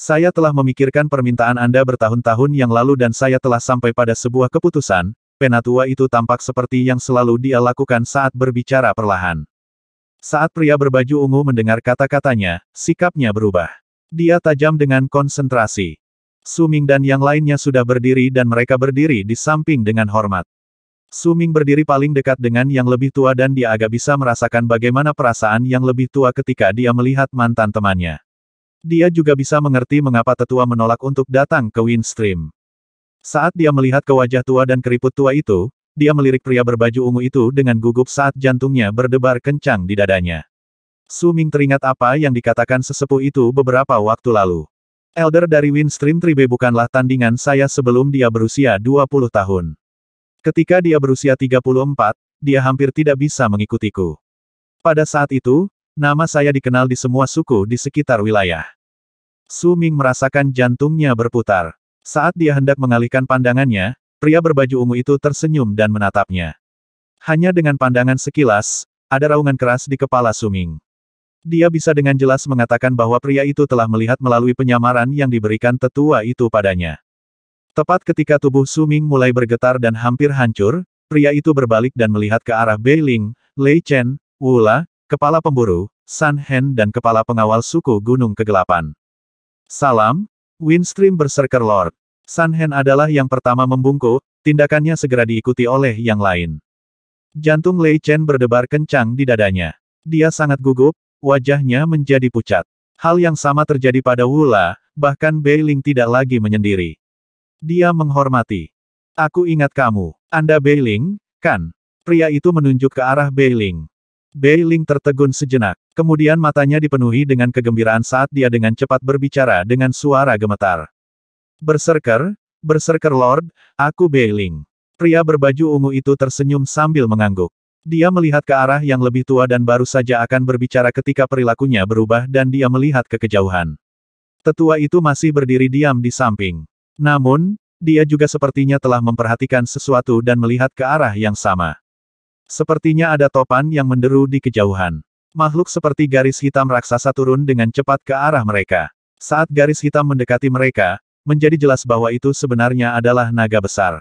Saya telah memikirkan permintaan Anda bertahun-tahun yang lalu dan saya telah sampai pada sebuah keputusan, penatua itu tampak seperti yang selalu dia lakukan saat berbicara perlahan. Saat pria berbaju ungu mendengar kata-katanya, sikapnya berubah. Dia tajam dengan konsentrasi. Suming dan yang lainnya sudah berdiri dan mereka berdiri di samping dengan hormat. Suming berdiri paling dekat dengan yang lebih tua dan dia agak bisa merasakan bagaimana perasaan yang lebih tua ketika dia melihat mantan temannya. Dia juga bisa mengerti mengapa tetua menolak untuk datang ke Windstream. Saat dia melihat ke wajah tua dan keriput tua itu, dia melirik pria berbaju ungu itu dengan gugup saat jantungnya berdebar kencang di dadanya. Suming teringat apa yang dikatakan sesepuh itu beberapa waktu lalu. Elder dari Windstream Tribe bukanlah tandingan saya sebelum dia berusia 20 tahun. Ketika dia berusia 34, dia hampir tidak bisa mengikutiku. Pada saat itu, nama saya dikenal di semua suku di sekitar wilayah. Su Ming merasakan jantungnya berputar. Saat dia hendak mengalihkan pandangannya, pria berbaju ungu itu tersenyum dan menatapnya. Hanya dengan pandangan sekilas, ada raungan keras di kepala Suming. Dia bisa dengan jelas mengatakan bahwa pria itu telah melihat melalui penyamaran yang diberikan tetua itu padanya. Tepat ketika tubuh Suming mulai bergetar dan hampir hancur, pria itu berbalik dan melihat ke arah Beiling, Lei Chen, Wula, kepala pemburu, San Hen dan kepala pengawal suku Gunung Kegelapan. Salam, Windstream Berserker Lord. San Hen adalah yang pertama membungkuk, tindakannya segera diikuti oleh yang lain. Jantung Lei Chen berdebar kencang di dadanya. Dia sangat gugup, wajahnya menjadi pucat. Hal yang sama terjadi pada Wula, bahkan Beiling tidak lagi menyendiri. Dia menghormati. Aku ingat kamu, Anda Beiling, kan? Pria itu menunjuk ke arah Beiling. Beiling tertegun sejenak, kemudian matanya dipenuhi dengan kegembiraan saat dia dengan cepat berbicara dengan suara gemetar. Berserker, berserker Lord, aku Beiling. Pria berbaju ungu itu tersenyum sambil mengangguk. Dia melihat ke arah yang lebih tua dan baru saja akan berbicara ketika perilakunya berubah dan dia melihat ke kejauhan. Tetua itu masih berdiri diam di samping. Namun, dia juga sepertinya telah memperhatikan sesuatu dan melihat ke arah yang sama. Sepertinya ada topan yang menderu di kejauhan. Makhluk seperti garis hitam raksasa turun dengan cepat ke arah mereka. Saat garis hitam mendekati mereka, menjadi jelas bahwa itu sebenarnya adalah naga besar.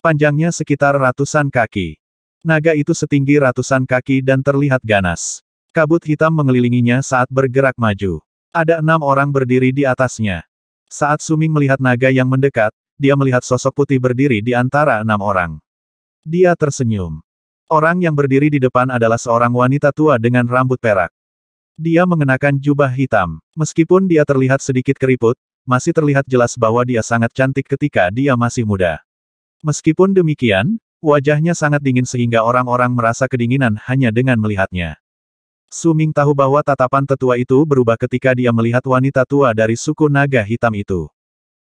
Panjangnya sekitar ratusan kaki. Naga itu setinggi ratusan kaki dan terlihat ganas. Kabut hitam mengelilinginya saat bergerak maju. Ada enam orang berdiri di atasnya. Saat Suming melihat naga yang mendekat, dia melihat sosok putih berdiri di antara enam orang. Dia tersenyum. Orang yang berdiri di depan adalah seorang wanita tua dengan rambut perak. Dia mengenakan jubah hitam. Meskipun dia terlihat sedikit keriput, masih terlihat jelas bahwa dia sangat cantik ketika dia masih muda. Meskipun demikian, Wajahnya sangat dingin sehingga orang-orang merasa kedinginan hanya dengan melihatnya. Suming tahu bahwa tatapan tetua itu berubah ketika dia melihat wanita tua dari suku naga hitam itu.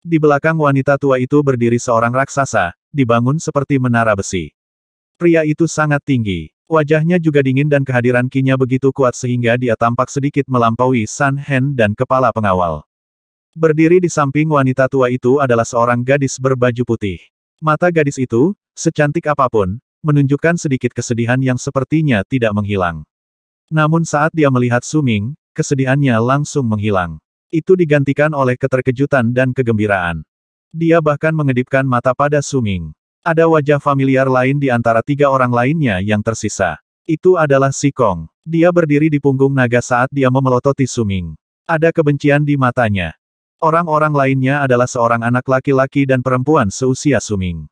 Di belakang wanita tua itu berdiri seorang raksasa, dibangun seperti menara besi. Pria itu sangat tinggi. Wajahnya juga dingin dan kehadiran kinya begitu kuat sehingga dia tampak sedikit melampaui San Hen dan kepala pengawal. Berdiri di samping wanita tua itu adalah seorang gadis berbaju putih. Mata gadis itu, secantik apapun, menunjukkan sedikit kesedihan yang sepertinya tidak menghilang. Namun saat dia melihat Suming, kesedihannya langsung menghilang. Itu digantikan oleh keterkejutan dan kegembiraan. Dia bahkan mengedipkan mata pada Suming. Ada wajah familiar lain di antara tiga orang lainnya yang tersisa. Itu adalah Sikong. Dia berdiri di punggung naga saat dia memelototi Suming. Ada kebencian di matanya. Orang-orang lainnya adalah seorang anak laki-laki dan perempuan seusia Suming.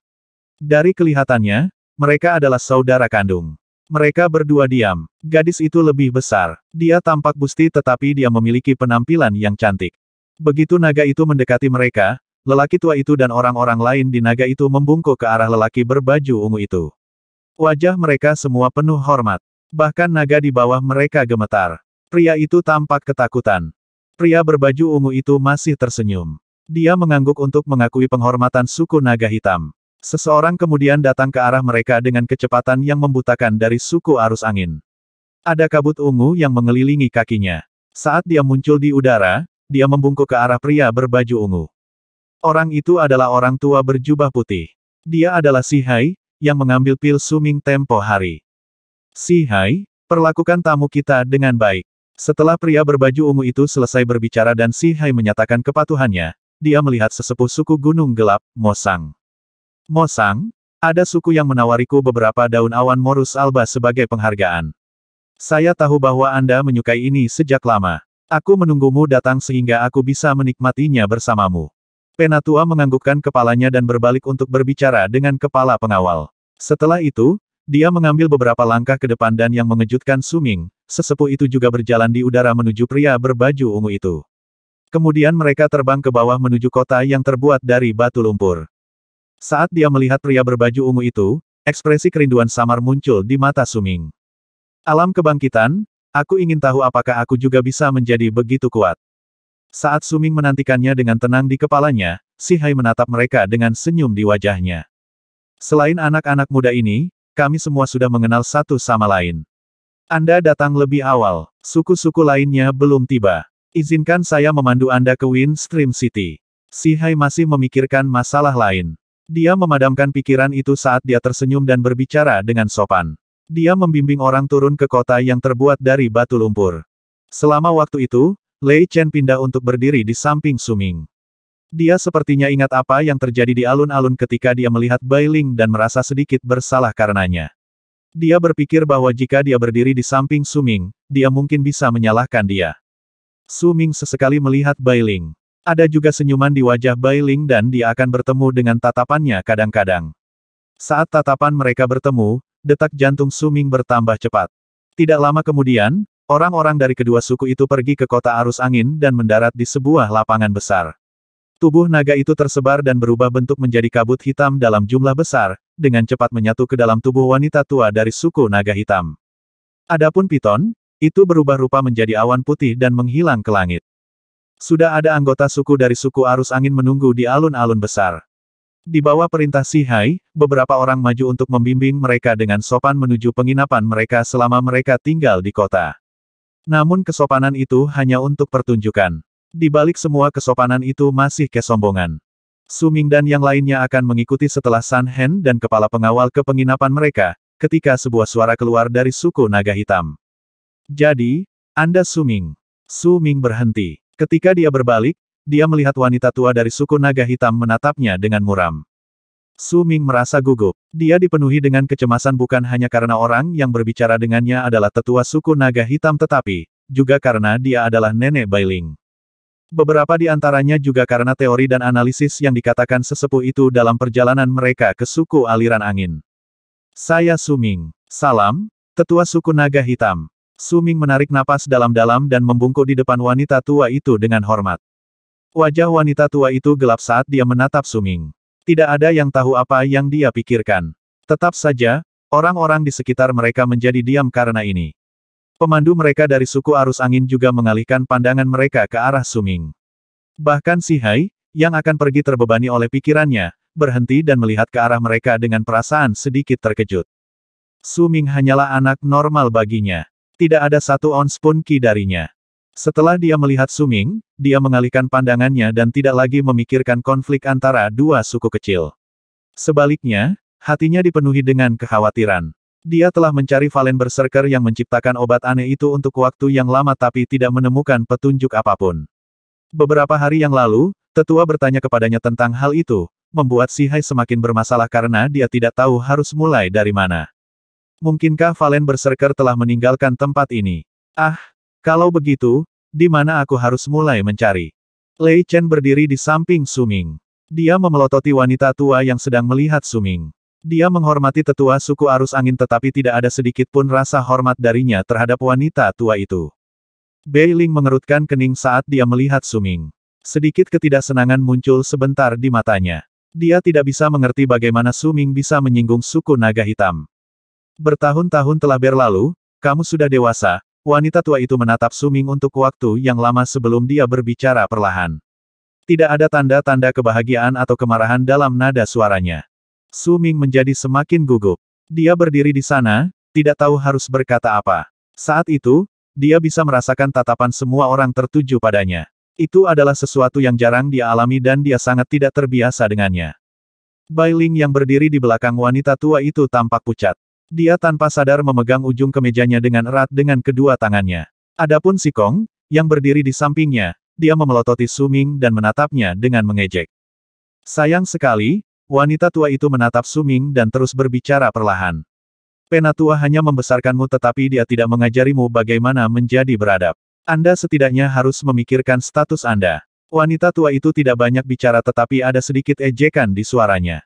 Dari kelihatannya, mereka adalah saudara kandung. Mereka berdua diam. Gadis itu lebih besar. Dia tampak busti tetapi dia memiliki penampilan yang cantik. Begitu naga itu mendekati mereka, lelaki tua itu dan orang-orang lain di naga itu membungkuk ke arah lelaki berbaju ungu itu. Wajah mereka semua penuh hormat. Bahkan naga di bawah mereka gemetar. Pria itu tampak ketakutan. Pria berbaju ungu itu masih tersenyum. Dia mengangguk untuk mengakui penghormatan suku naga hitam. Seseorang kemudian datang ke arah mereka dengan kecepatan yang membutakan dari suku arus angin. Ada kabut ungu yang mengelilingi kakinya. Saat dia muncul di udara, dia membungkuk ke arah pria berbaju ungu. Orang itu adalah orang tua berjubah putih. Dia adalah si Hai, yang mengambil pil suming tempo hari. Si Hai, perlakukan tamu kita dengan baik. Setelah pria berbaju ungu itu selesai berbicara dan Si Hai menyatakan kepatuhannya, dia melihat sesepuh suku Gunung Gelap, Mosang. Mosang, ada suku yang menawariku beberapa daun awan Morus Alba sebagai penghargaan. Saya tahu bahwa Anda menyukai ini sejak lama. Aku menunggumu datang sehingga aku bisa menikmatinya bersamamu. Penatua menganggukkan kepalanya dan berbalik untuk berbicara dengan kepala pengawal. Setelah itu, dia mengambil beberapa langkah ke depan dan yang mengejutkan Suming, sesepuh itu juga berjalan di udara menuju pria berbaju ungu itu. Kemudian mereka terbang ke bawah menuju kota yang terbuat dari batu lumpur. Saat dia melihat pria berbaju ungu itu, ekspresi kerinduan samar muncul di mata Suming. Alam kebangkitan, aku ingin tahu apakah aku juga bisa menjadi begitu kuat. Saat Suming menantikannya dengan tenang di kepalanya, Si Hai menatap mereka dengan senyum di wajahnya. Selain anak-anak muda ini, kami semua sudah mengenal satu sama lain. Anda datang lebih awal, suku-suku lainnya belum tiba. Izinkan saya memandu Anda ke Windstream City. Si Hai masih memikirkan masalah lain. Dia memadamkan pikiran itu saat dia tersenyum dan berbicara dengan sopan. Dia membimbing orang turun ke kota yang terbuat dari batu lumpur. Selama waktu itu, Lei Chen pindah untuk berdiri di samping Suming. Dia sepertinya ingat apa yang terjadi di alun-alun ketika dia melihat Bailing dan merasa sedikit bersalah karenanya. Dia berpikir bahwa jika dia berdiri di samping Suming, dia mungkin bisa menyalahkan dia. Suming sesekali melihat Bailing. Ada juga senyuman di wajah Bailing dan dia akan bertemu dengan tatapannya kadang-kadang. Saat tatapan mereka bertemu, detak jantung Suming bertambah cepat. Tidak lama kemudian, orang-orang dari kedua suku itu pergi ke kota arus angin dan mendarat di sebuah lapangan besar. Tubuh naga itu tersebar dan berubah bentuk menjadi kabut hitam dalam jumlah besar, dengan cepat menyatu ke dalam tubuh wanita tua dari suku naga hitam. Adapun Piton, itu berubah rupa menjadi awan putih dan menghilang ke langit. Sudah ada anggota suku dari suku arus angin menunggu di alun-alun besar. Di bawah perintah Sihai, beberapa orang maju untuk membimbing mereka dengan sopan menuju penginapan mereka selama mereka tinggal di kota. Namun kesopanan itu hanya untuk pertunjukan. Di balik semua kesopanan itu masih kesombongan. Suming dan yang lainnya akan mengikuti setelah San Hen dan kepala pengawal ke penginapan mereka, ketika sebuah suara keluar dari suku naga hitam. Jadi, Anda Suming. Suming berhenti. Ketika dia berbalik, dia melihat wanita tua dari suku naga hitam menatapnya dengan muram. Suming merasa gugup. Dia dipenuhi dengan kecemasan bukan hanya karena orang yang berbicara dengannya adalah tetua suku naga hitam tetapi, juga karena dia adalah nenek Bailing. Beberapa di antaranya juga karena teori dan analisis yang dikatakan sesepuh itu dalam perjalanan mereka ke suku aliran angin. Saya Suming. Salam, tetua suku naga hitam. Suming menarik napas dalam-dalam dan membungkuk di depan wanita tua itu dengan hormat. Wajah wanita tua itu gelap saat dia menatap Suming. Tidak ada yang tahu apa yang dia pikirkan. Tetap saja, orang-orang di sekitar mereka menjadi diam karena ini. Pemandu mereka dari suku arus angin juga mengalihkan pandangan mereka ke arah Suming. Bahkan si Hai, yang akan pergi terbebani oleh pikirannya, berhenti dan melihat ke arah mereka dengan perasaan sedikit terkejut. Suming hanyalah anak normal baginya. Tidak ada satu ons pun ki darinya. Setelah dia melihat Suming, dia mengalihkan pandangannya dan tidak lagi memikirkan konflik antara dua suku kecil. Sebaliknya, hatinya dipenuhi dengan kekhawatiran. Dia telah mencari Valen Berserker yang menciptakan obat aneh itu untuk waktu yang lama tapi tidak menemukan petunjuk apapun. Beberapa hari yang lalu, tetua bertanya kepadanya tentang hal itu, membuat si Hai semakin bermasalah karena dia tidak tahu harus mulai dari mana. Mungkinkah Valen Berserker telah meninggalkan tempat ini? Ah, kalau begitu, di mana aku harus mulai mencari? Lei Chen berdiri di samping Suming. Dia memelototi wanita tua yang sedang melihat Suming. Dia menghormati tetua suku arus angin tetapi tidak ada sedikit pun rasa hormat darinya terhadap wanita tua itu. Bei Ling mengerutkan kening saat dia melihat Suming. Sedikit ketidaksenangan muncul sebentar di matanya. Dia tidak bisa mengerti bagaimana Suming bisa menyinggung suku naga hitam. Bertahun-tahun telah berlalu, kamu sudah dewasa, wanita tua itu menatap Suming untuk waktu yang lama sebelum dia berbicara perlahan. Tidak ada tanda-tanda kebahagiaan atau kemarahan dalam nada suaranya. Su Ming menjadi semakin gugup. Dia berdiri di sana, tidak tahu harus berkata apa. Saat itu, dia bisa merasakan tatapan semua orang tertuju padanya. Itu adalah sesuatu yang jarang dia alami dan dia sangat tidak terbiasa dengannya. Bailing yang berdiri di belakang wanita tua itu tampak pucat. Dia tanpa sadar memegang ujung kemejanya dengan erat dengan kedua tangannya. Adapun si Kong, yang berdiri di sampingnya, dia memelototi Suming dan menatapnya dengan mengejek. Sayang sekali, Wanita tua itu menatap Suming dan terus berbicara perlahan. Penatua hanya membesarkanmu tetapi dia tidak mengajarimu bagaimana menjadi beradab. Anda setidaknya harus memikirkan status Anda. Wanita tua itu tidak banyak bicara tetapi ada sedikit ejekan di suaranya.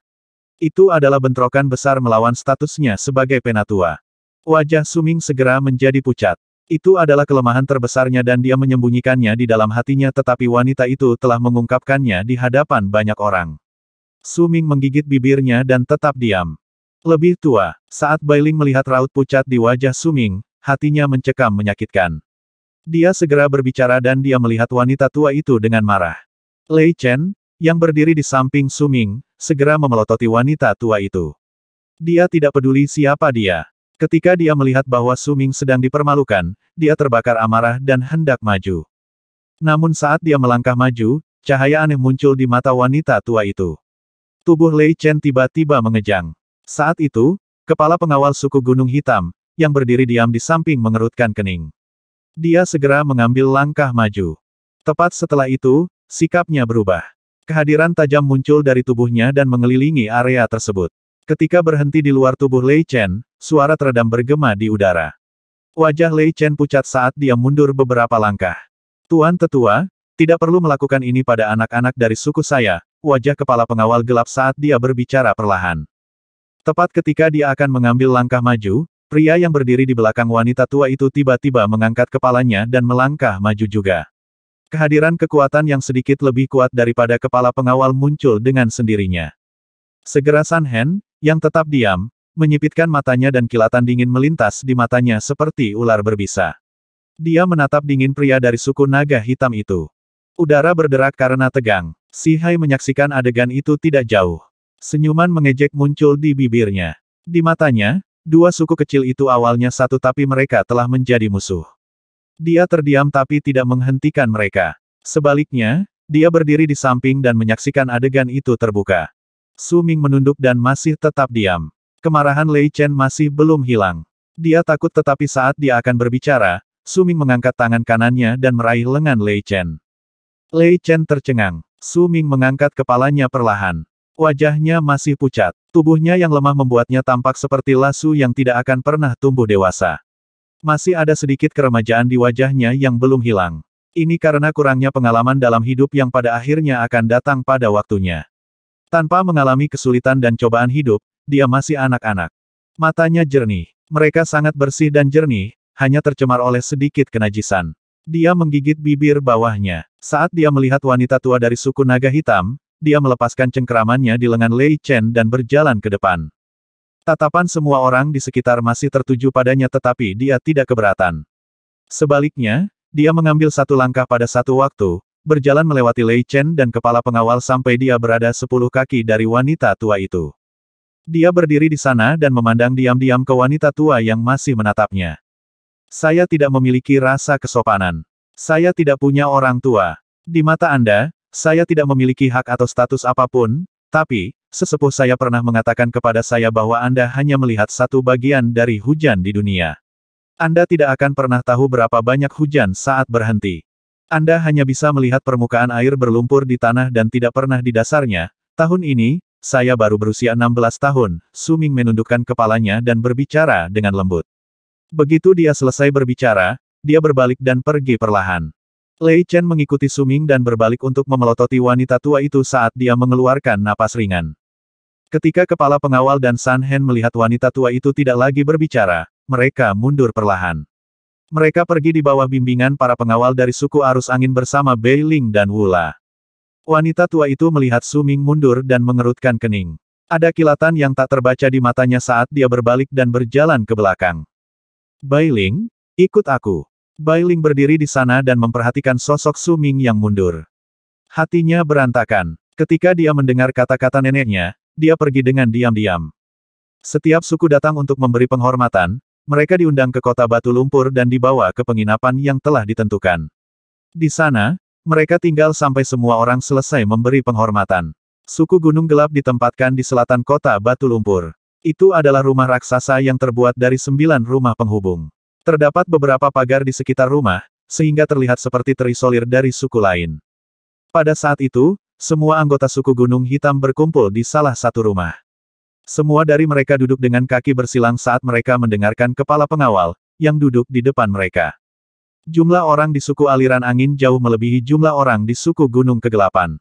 Itu adalah bentrokan besar melawan statusnya sebagai penatua. Wajah Suming segera menjadi pucat. Itu adalah kelemahan terbesarnya dan dia menyembunyikannya di dalam hatinya tetapi wanita itu telah mengungkapkannya di hadapan banyak orang. Suming menggigit bibirnya dan tetap diam. Lebih tua, saat Bailing melihat raut pucat di wajah Suming, hatinya mencekam menyakitkan. Dia segera berbicara dan dia melihat wanita tua itu dengan marah. Lei Chen, yang berdiri di samping Suming, segera memelototi wanita tua itu. Dia tidak peduli siapa dia. Ketika dia melihat bahwa Suming sedang dipermalukan, dia terbakar amarah dan hendak maju. Namun saat dia melangkah maju, cahaya aneh muncul di mata wanita tua itu. Tubuh Lei Chen tiba-tiba mengejang. Saat itu, kepala pengawal suku Gunung Hitam, yang berdiri diam di samping mengerutkan kening. Dia segera mengambil langkah maju. Tepat setelah itu, sikapnya berubah. Kehadiran tajam muncul dari tubuhnya dan mengelilingi area tersebut. Ketika berhenti di luar tubuh Lei Chen, suara teredam bergema di udara. Wajah Lei Chen pucat saat dia mundur beberapa langkah. Tuan Tetua, tidak perlu melakukan ini pada anak-anak dari suku saya, wajah kepala pengawal gelap saat dia berbicara perlahan. Tepat ketika dia akan mengambil langkah maju, pria yang berdiri di belakang wanita tua itu tiba-tiba mengangkat kepalanya dan melangkah maju juga. Kehadiran kekuatan yang sedikit lebih kuat daripada kepala pengawal muncul dengan sendirinya. Segera San yang tetap diam, menyipitkan matanya dan kilatan dingin melintas di matanya seperti ular berbisa. Dia menatap dingin pria dari suku naga hitam itu. Udara berderak karena tegang. Si Hai menyaksikan adegan itu tidak jauh. Senyuman mengejek muncul di bibirnya. Di matanya, dua suku kecil itu awalnya satu tapi mereka telah menjadi musuh. Dia terdiam tapi tidak menghentikan mereka. Sebaliknya, dia berdiri di samping dan menyaksikan adegan itu terbuka. Su Ming menunduk dan masih tetap diam. Kemarahan Lei Chen masih belum hilang. Dia takut tetapi saat dia akan berbicara, Su Ming mengangkat tangan kanannya dan meraih lengan Lei Chen. Lei Chen tercengang. Su Ming mengangkat kepalanya perlahan. Wajahnya masih pucat. Tubuhnya yang lemah membuatnya tampak seperti lasu yang tidak akan pernah tumbuh dewasa. Masih ada sedikit keremajaan di wajahnya yang belum hilang. Ini karena kurangnya pengalaman dalam hidup yang pada akhirnya akan datang pada waktunya. Tanpa mengalami kesulitan dan cobaan hidup, dia masih anak-anak. Matanya jernih. Mereka sangat bersih dan jernih, hanya tercemar oleh sedikit kenajisan. Dia menggigit bibir bawahnya. Saat dia melihat wanita tua dari suku naga hitam, dia melepaskan cengkeramannya di lengan Lei Chen dan berjalan ke depan. Tatapan semua orang di sekitar masih tertuju padanya tetapi dia tidak keberatan. Sebaliknya, dia mengambil satu langkah pada satu waktu, berjalan melewati Lei Chen dan kepala pengawal sampai dia berada sepuluh kaki dari wanita tua itu. Dia berdiri di sana dan memandang diam-diam ke wanita tua yang masih menatapnya. Saya tidak memiliki rasa kesopanan. Saya tidak punya orang tua. Di mata Anda, saya tidak memiliki hak atau status apapun, tapi, sesepuh saya pernah mengatakan kepada saya bahwa Anda hanya melihat satu bagian dari hujan di dunia. Anda tidak akan pernah tahu berapa banyak hujan saat berhenti. Anda hanya bisa melihat permukaan air berlumpur di tanah dan tidak pernah di dasarnya. Tahun ini, saya baru berusia 16 tahun, Suming menundukkan kepalanya dan berbicara dengan lembut. Begitu dia selesai berbicara, dia berbalik dan pergi perlahan. Lei Chen mengikuti Suming dan berbalik untuk memelototi wanita tua itu saat dia mengeluarkan napas ringan. Ketika kepala pengawal dan San Hen melihat wanita tua itu tidak lagi berbicara, mereka mundur perlahan. Mereka pergi di bawah bimbingan para pengawal dari suku arus angin bersama Bei Ling dan Wula. Wanita tua itu melihat Suming mundur dan mengerutkan kening. Ada kilatan yang tak terbaca di matanya saat dia berbalik dan berjalan ke belakang. Bailing, ikut aku. Bailing berdiri di sana dan memperhatikan sosok Su Ming yang mundur. Hatinya berantakan. Ketika dia mendengar kata-kata neneknya, dia pergi dengan diam-diam. Setiap suku datang untuk memberi penghormatan, mereka diundang ke kota batu lumpur dan dibawa ke penginapan yang telah ditentukan. Di sana, mereka tinggal sampai semua orang selesai memberi penghormatan. Suku Gunung Gelap ditempatkan di selatan kota Batu Lumpur. Itu adalah rumah raksasa yang terbuat dari sembilan rumah penghubung. Terdapat beberapa pagar di sekitar rumah, sehingga terlihat seperti terisolir dari suku lain. Pada saat itu, semua anggota suku Gunung Hitam berkumpul di salah satu rumah. Semua dari mereka duduk dengan kaki bersilang saat mereka mendengarkan kepala pengawal, yang duduk di depan mereka. Jumlah orang di suku aliran angin jauh melebihi jumlah orang di suku Gunung Kegelapan.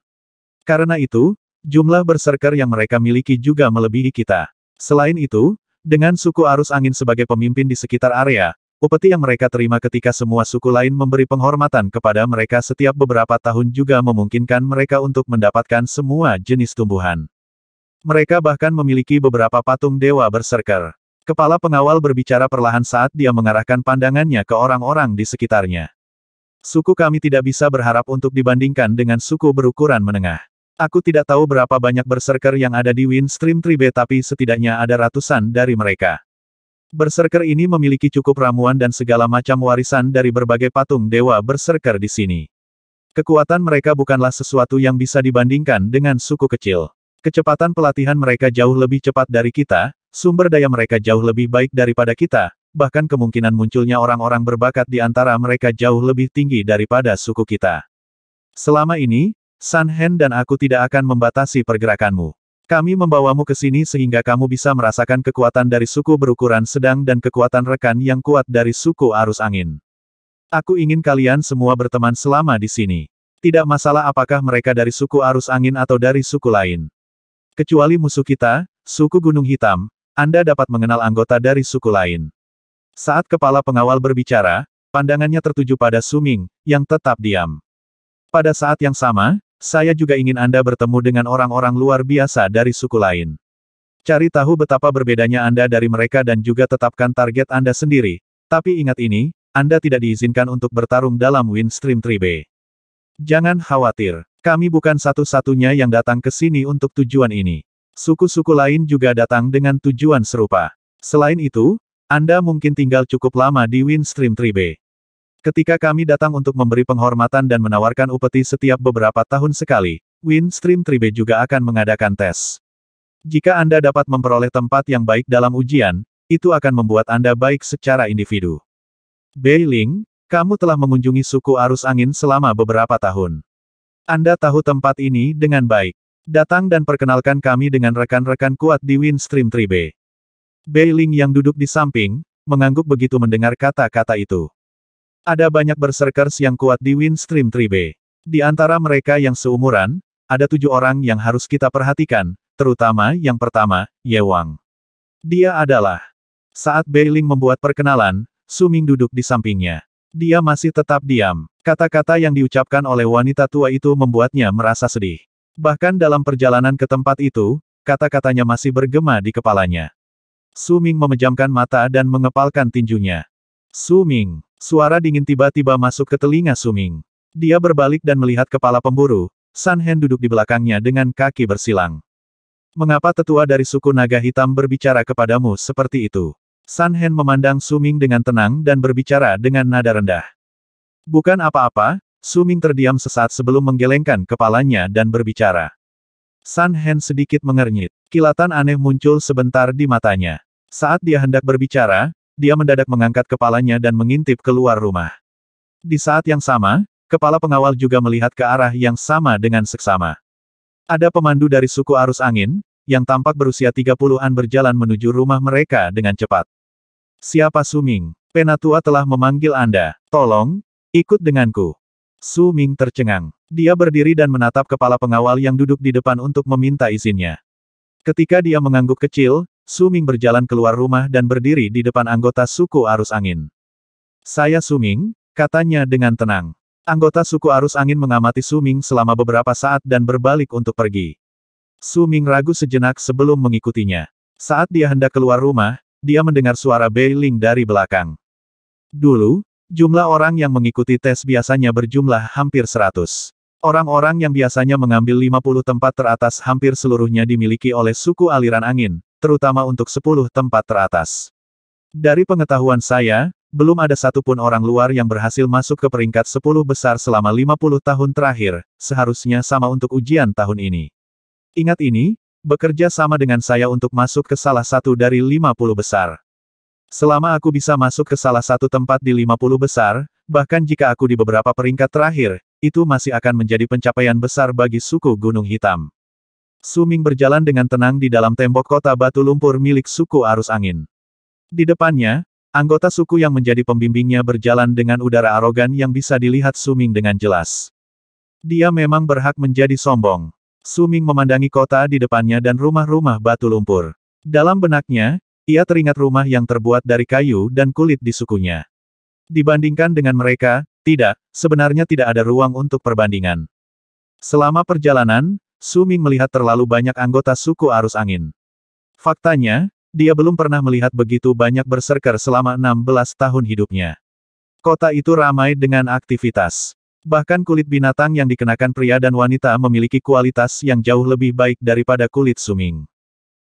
Karena itu, jumlah berserker yang mereka miliki juga melebihi kita. Selain itu, dengan suku arus angin sebagai pemimpin di sekitar area, upeti yang mereka terima ketika semua suku lain memberi penghormatan kepada mereka setiap beberapa tahun juga memungkinkan mereka untuk mendapatkan semua jenis tumbuhan. Mereka bahkan memiliki beberapa patung dewa berserker. Kepala pengawal berbicara perlahan saat dia mengarahkan pandangannya ke orang-orang di sekitarnya. Suku kami tidak bisa berharap untuk dibandingkan dengan suku berukuran menengah. Aku tidak tahu berapa banyak berserker yang ada di Windstream Tribe tapi setidaknya ada ratusan dari mereka. Berserker ini memiliki cukup ramuan dan segala macam warisan dari berbagai patung dewa berserker di sini. Kekuatan mereka bukanlah sesuatu yang bisa dibandingkan dengan suku kecil. Kecepatan pelatihan mereka jauh lebih cepat dari kita, sumber daya mereka jauh lebih baik daripada kita, bahkan kemungkinan munculnya orang-orang berbakat di antara mereka jauh lebih tinggi daripada suku kita. Selama ini, San Hen dan aku tidak akan membatasi pergerakanmu. Kami membawamu ke sini sehingga kamu bisa merasakan kekuatan dari suku berukuran sedang dan kekuatan rekan yang kuat dari suku arus angin. Aku ingin kalian semua berteman selama di sini. Tidak masalah apakah mereka dari suku arus angin atau dari suku lain. Kecuali musuh kita, suku Gunung Hitam, Anda dapat mengenal anggota dari suku lain. Saat kepala pengawal berbicara, pandangannya tertuju pada Suming, yang tetap diam. Pada saat yang sama, saya juga ingin Anda bertemu dengan orang-orang luar biasa dari suku lain. Cari tahu betapa berbedanya Anda dari mereka dan juga tetapkan target Anda sendiri. Tapi ingat ini, Anda tidak diizinkan untuk bertarung dalam Windstream 3B. Jangan khawatir, kami bukan satu-satunya yang datang ke sini untuk tujuan ini. Suku-suku lain juga datang dengan tujuan serupa. Selain itu, Anda mungkin tinggal cukup lama di Windstream 3B. Ketika kami datang untuk memberi penghormatan dan menawarkan upeti setiap beberapa tahun sekali, Windstream Tribe juga akan mengadakan tes. Jika Anda dapat memperoleh tempat yang baik dalam ujian, itu akan membuat Anda baik secara individu. Beiling, kamu telah mengunjungi suku arus angin selama beberapa tahun. Anda tahu tempat ini dengan baik. Datang dan perkenalkan kami dengan rekan-rekan kuat di Windstream Tribe. Beiling yang duduk di samping, mengangguk begitu mendengar kata-kata itu. Ada banyak berserkers yang kuat di Windstream 3B. Di antara mereka yang seumuran, ada tujuh orang yang harus kita perhatikan, terutama yang pertama, Ye Wang. Dia adalah. Saat Ling membuat perkenalan, Suming duduk di sampingnya. Dia masih tetap diam. Kata-kata yang diucapkan oleh wanita tua itu membuatnya merasa sedih. Bahkan dalam perjalanan ke tempat itu, kata-katanya masih bergema di kepalanya. Suming memejamkan mata dan mengepalkan tinjunya. Suming, Suara dingin tiba-tiba masuk ke telinga Suming. Dia berbalik dan melihat kepala pemburu, San Hen duduk di belakangnya dengan kaki bersilang. Mengapa tetua dari suku naga hitam berbicara kepadamu seperti itu? San Hen memandang Suming dengan tenang dan berbicara dengan nada rendah. Bukan apa-apa, Suming terdiam sesaat sebelum menggelengkan kepalanya dan berbicara. San Hen sedikit mengernyit, kilatan aneh muncul sebentar di matanya. Saat dia hendak berbicara, dia mendadak mengangkat kepalanya dan mengintip keluar rumah. Di saat yang sama, kepala pengawal juga melihat ke arah yang sama dengan seksama. Ada pemandu dari suku arus angin, yang tampak berusia 30-an berjalan menuju rumah mereka dengan cepat. Siapa Suming? Penatua telah memanggil Anda. Tolong, ikut denganku. Suming tercengang. Dia berdiri dan menatap kepala pengawal yang duduk di depan untuk meminta izinnya. Ketika dia mengangguk kecil, Suming berjalan keluar rumah dan berdiri di depan anggota suku arus angin. Saya Suming, katanya dengan tenang. Anggota suku arus angin mengamati Suming selama beberapa saat dan berbalik untuk pergi. Suming ragu sejenak sebelum mengikutinya. Saat dia hendak keluar rumah, dia mendengar suara Bei dari belakang. Dulu, jumlah orang yang mengikuti tes biasanya berjumlah hampir 100. Orang-orang yang biasanya mengambil 50 tempat teratas hampir seluruhnya dimiliki oleh suku aliran angin, terutama untuk 10 tempat teratas. Dari pengetahuan saya, belum ada satupun orang luar yang berhasil masuk ke peringkat 10 besar selama 50 tahun terakhir, seharusnya sama untuk ujian tahun ini. Ingat ini, bekerja sama dengan saya untuk masuk ke salah satu dari 50 besar. Selama aku bisa masuk ke salah satu tempat di 50 besar, bahkan jika aku di beberapa peringkat terakhir, itu masih akan menjadi pencapaian besar bagi suku Gunung Hitam. Suming berjalan dengan tenang di dalam tembok kota batu lumpur milik suku arus angin. Di depannya, anggota suku yang menjadi pembimbingnya berjalan dengan udara arogan yang bisa dilihat Suming dengan jelas. Dia memang berhak menjadi sombong. Suming memandangi kota di depannya dan rumah-rumah batu lumpur. Dalam benaknya, ia teringat rumah yang terbuat dari kayu dan kulit di sukunya. Dibandingkan dengan mereka, tidak, sebenarnya tidak ada ruang untuk perbandingan. Selama perjalanan, Suming melihat terlalu banyak anggota suku arus angin. Faktanya, dia belum pernah melihat begitu banyak berserker selama 16 tahun hidupnya. Kota itu ramai dengan aktivitas. Bahkan kulit binatang yang dikenakan pria dan wanita memiliki kualitas yang jauh lebih baik daripada kulit suming.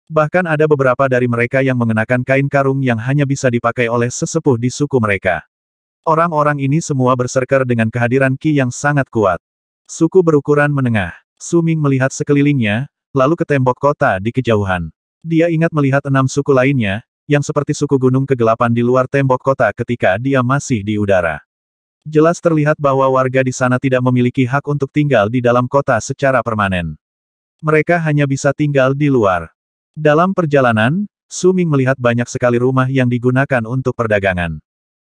Bahkan ada beberapa dari mereka yang mengenakan kain karung yang hanya bisa dipakai oleh sesepuh di suku mereka. Orang-orang ini semua berserker dengan kehadiran Ki yang sangat kuat. Suku berukuran menengah. Suming melihat sekelilingnya, lalu ke tembok kota di kejauhan. Dia ingat melihat enam suku lainnya, yang seperti suku gunung kegelapan di luar tembok kota ketika dia masih di udara. Jelas terlihat bahwa warga di sana tidak memiliki hak untuk tinggal di dalam kota secara permanen. Mereka hanya bisa tinggal di luar. Dalam perjalanan, Suming melihat banyak sekali rumah yang digunakan untuk perdagangan.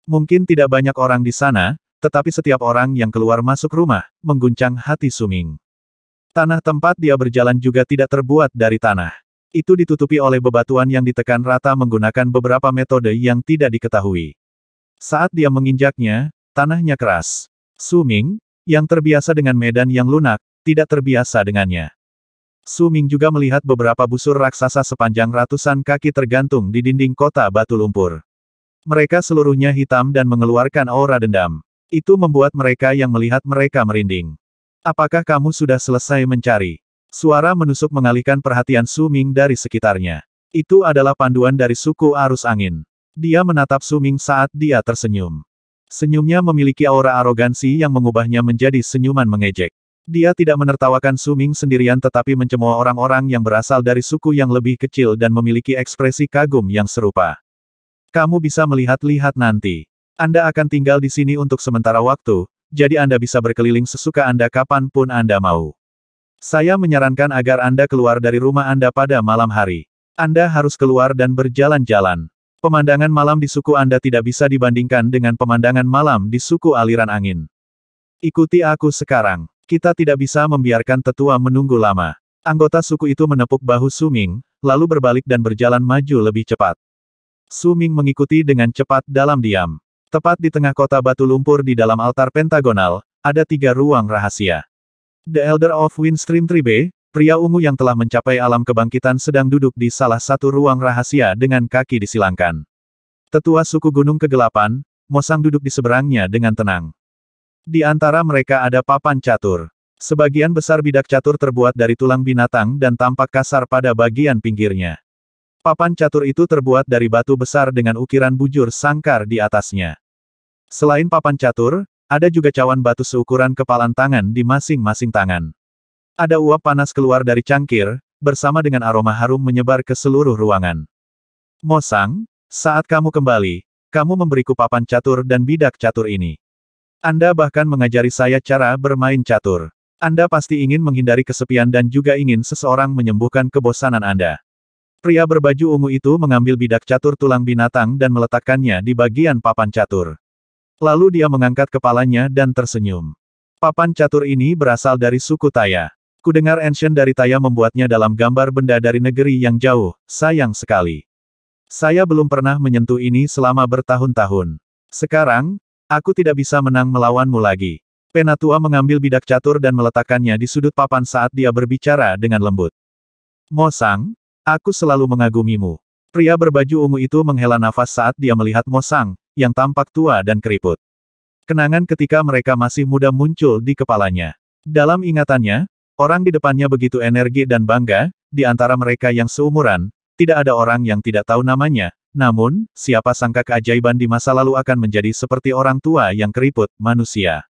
Mungkin tidak banyak orang di sana, tetapi setiap orang yang keluar masuk rumah, mengguncang hati Suming. Tanah tempat dia berjalan juga tidak terbuat dari tanah. Itu ditutupi oleh bebatuan yang ditekan rata menggunakan beberapa metode yang tidak diketahui. Saat dia menginjaknya, tanahnya keras. Suming, yang terbiasa dengan medan yang lunak, tidak terbiasa dengannya. Suming juga melihat beberapa busur raksasa sepanjang ratusan kaki tergantung di dinding kota batu lumpur. Mereka seluruhnya hitam dan mengeluarkan aura dendam. Itu membuat mereka yang melihat mereka merinding. Apakah kamu sudah selesai mencari? Suara menusuk mengalihkan perhatian Su Ming dari sekitarnya. Itu adalah panduan dari suku arus angin. Dia menatap Su Ming saat dia tersenyum. Senyumnya memiliki aura arogansi yang mengubahnya menjadi senyuman mengejek. Dia tidak menertawakan Su Ming sendirian tetapi mencemooh orang-orang yang berasal dari suku yang lebih kecil dan memiliki ekspresi kagum yang serupa. Kamu bisa melihat-lihat nanti. Anda akan tinggal di sini untuk sementara waktu, jadi Anda bisa berkeliling sesuka Anda kapanpun Anda mau. Saya menyarankan agar Anda keluar dari rumah Anda pada malam hari. Anda harus keluar dan berjalan-jalan. Pemandangan malam di suku Anda tidak bisa dibandingkan dengan pemandangan malam di suku aliran angin. Ikuti aku sekarang. Kita tidak bisa membiarkan tetua menunggu lama. Anggota suku itu menepuk bahu Suming, lalu berbalik dan berjalan maju lebih cepat. Suming mengikuti dengan cepat dalam diam. Tepat di tengah kota batu lumpur di dalam altar pentagonal, ada tiga ruang rahasia. The Elder of Windstream Tribe, pria ungu yang telah mencapai alam kebangkitan sedang duduk di salah satu ruang rahasia dengan kaki disilangkan. Tetua suku Gunung Kegelapan, Mosang duduk di seberangnya dengan tenang. Di antara mereka ada papan catur. Sebagian besar bidak catur terbuat dari tulang binatang dan tampak kasar pada bagian pinggirnya. Papan catur itu terbuat dari batu besar dengan ukiran bujur sangkar di atasnya. Selain papan catur, ada juga cawan batu seukuran kepalan tangan di masing-masing tangan. Ada uap panas keluar dari cangkir, bersama dengan aroma harum menyebar ke seluruh ruangan. Mosang, saat kamu kembali, kamu memberiku papan catur dan bidak catur ini. Anda bahkan mengajari saya cara bermain catur. Anda pasti ingin menghindari kesepian dan juga ingin seseorang menyembuhkan kebosanan Anda. Pria berbaju ungu itu mengambil bidak catur tulang binatang dan meletakkannya di bagian papan catur. Lalu dia mengangkat kepalanya dan tersenyum. Papan catur ini berasal dari suku Taya. Kudengar Ancient dari Taya membuatnya dalam gambar benda dari negeri yang jauh, sayang sekali. Saya belum pernah menyentuh ini selama bertahun-tahun. Sekarang, aku tidak bisa menang melawanmu lagi. Penatua mengambil bidak catur dan meletakkannya di sudut papan saat dia berbicara dengan lembut. Mosang, Aku selalu mengagumimu. Pria berbaju ungu itu menghela nafas saat dia melihat Mosang, yang tampak tua dan keriput. Kenangan ketika mereka masih muda muncul di kepalanya. Dalam ingatannya, orang di depannya begitu energi dan bangga, di antara mereka yang seumuran, tidak ada orang yang tidak tahu namanya, namun, siapa sangka keajaiban di masa lalu akan menjadi seperti orang tua yang keriput, manusia.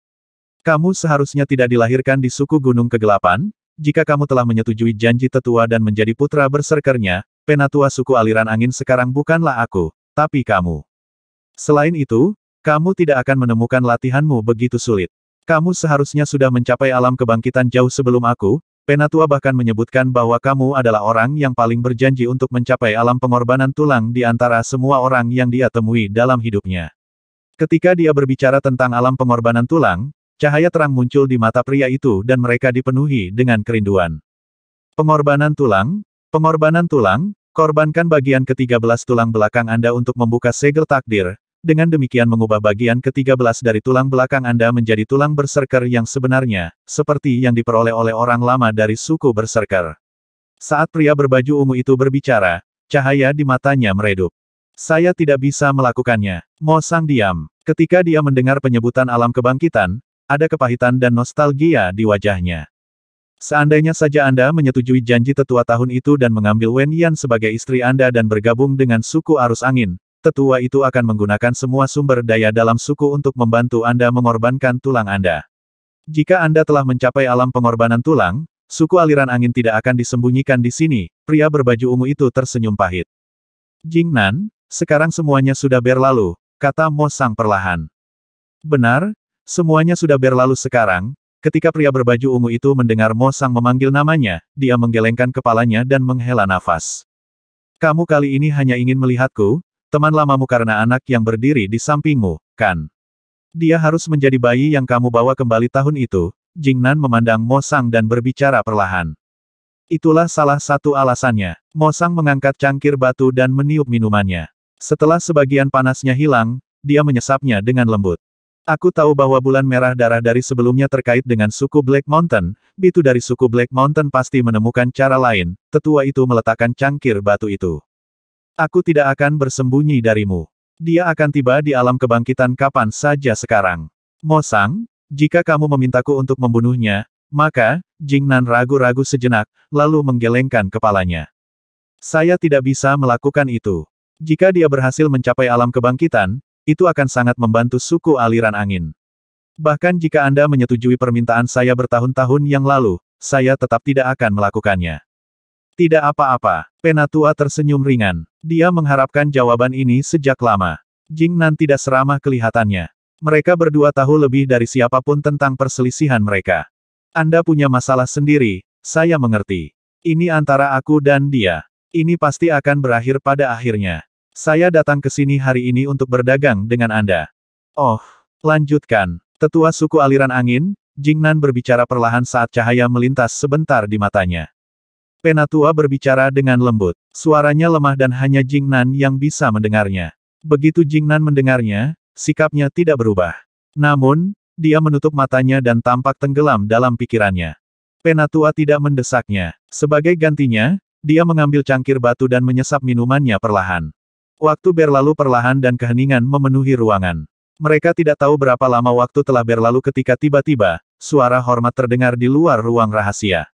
Kamu seharusnya tidak dilahirkan di suku Gunung Kegelapan, jika kamu telah menyetujui janji tetua dan menjadi putra berserkernya, penatua suku aliran angin sekarang bukanlah aku, tapi kamu. Selain itu, kamu tidak akan menemukan latihanmu begitu sulit. Kamu seharusnya sudah mencapai alam kebangkitan jauh sebelum aku, penatua bahkan menyebutkan bahwa kamu adalah orang yang paling berjanji untuk mencapai alam pengorbanan tulang di antara semua orang yang dia temui dalam hidupnya. Ketika dia berbicara tentang alam pengorbanan tulang, Cahaya terang muncul di mata pria itu dan mereka dipenuhi dengan kerinduan. Pengorbanan tulang, pengorbanan tulang, korbankan bagian ke-13 tulang belakang Anda untuk membuka segel takdir, dengan demikian mengubah bagian ke-13 dari tulang belakang Anda menjadi tulang berserker yang sebenarnya, seperti yang diperoleh oleh orang lama dari suku berserker. Saat pria berbaju ungu itu berbicara, cahaya di matanya meredup. Saya tidak bisa melakukannya. Mo Sang diam. Ketika dia mendengar penyebutan alam kebangkitan, ada kepahitan dan nostalgia di wajahnya. Seandainya saja Anda menyetujui janji tetua tahun itu dan mengambil Wen Yan sebagai istri Anda dan bergabung dengan suku arus angin, tetua itu akan menggunakan semua sumber daya dalam suku untuk membantu Anda mengorbankan tulang Anda. Jika Anda telah mencapai alam pengorbanan tulang, suku aliran angin tidak akan disembunyikan di sini, pria berbaju ungu itu tersenyum pahit. Jing Nan, sekarang semuanya sudah berlalu, kata Mo Sang perlahan. Benar, Semuanya sudah berlalu sekarang, ketika pria berbaju ungu itu mendengar Mo Sang memanggil namanya, dia menggelengkan kepalanya dan menghela nafas. Kamu kali ini hanya ingin melihatku, teman lamamu karena anak yang berdiri di sampingmu, kan? Dia harus menjadi bayi yang kamu bawa kembali tahun itu, Jingnan memandang Mo Sang dan berbicara perlahan. Itulah salah satu alasannya. Mo Sang mengangkat cangkir batu dan meniup minumannya. Setelah sebagian panasnya hilang, dia menyesapnya dengan lembut. Aku tahu bahwa bulan merah darah dari sebelumnya terkait dengan suku Black Mountain, Bitu dari suku Black Mountain pasti menemukan cara lain, tetua itu meletakkan cangkir batu itu. Aku tidak akan bersembunyi darimu. Dia akan tiba di alam kebangkitan kapan saja sekarang. Mosang, jika kamu memintaku untuk membunuhnya, maka, Jingnan ragu-ragu sejenak, lalu menggelengkan kepalanya. Saya tidak bisa melakukan itu. Jika dia berhasil mencapai alam kebangkitan, itu akan sangat membantu suku aliran angin. Bahkan jika Anda menyetujui permintaan saya bertahun-tahun yang lalu, saya tetap tidak akan melakukannya. Tidak apa-apa, Penatua tersenyum ringan. Dia mengharapkan jawaban ini sejak lama. Jingnan tidak seramah kelihatannya. Mereka berdua tahu lebih dari siapapun tentang perselisihan mereka. Anda punya masalah sendiri, saya mengerti. Ini antara aku dan dia. Ini pasti akan berakhir pada akhirnya. Saya datang ke sini hari ini untuk berdagang dengan Anda. Oh, lanjutkan. Tetua suku aliran angin, Jingnan berbicara perlahan saat cahaya melintas sebentar di matanya. Penatua berbicara dengan lembut. Suaranya lemah dan hanya Jingnan yang bisa mendengarnya. Begitu Jingnan mendengarnya, sikapnya tidak berubah. Namun, dia menutup matanya dan tampak tenggelam dalam pikirannya. Penatua tidak mendesaknya. Sebagai gantinya, dia mengambil cangkir batu dan menyesap minumannya perlahan. Waktu berlalu perlahan dan keheningan memenuhi ruangan. Mereka tidak tahu berapa lama waktu telah berlalu ketika tiba-tiba, suara hormat terdengar di luar ruang rahasia.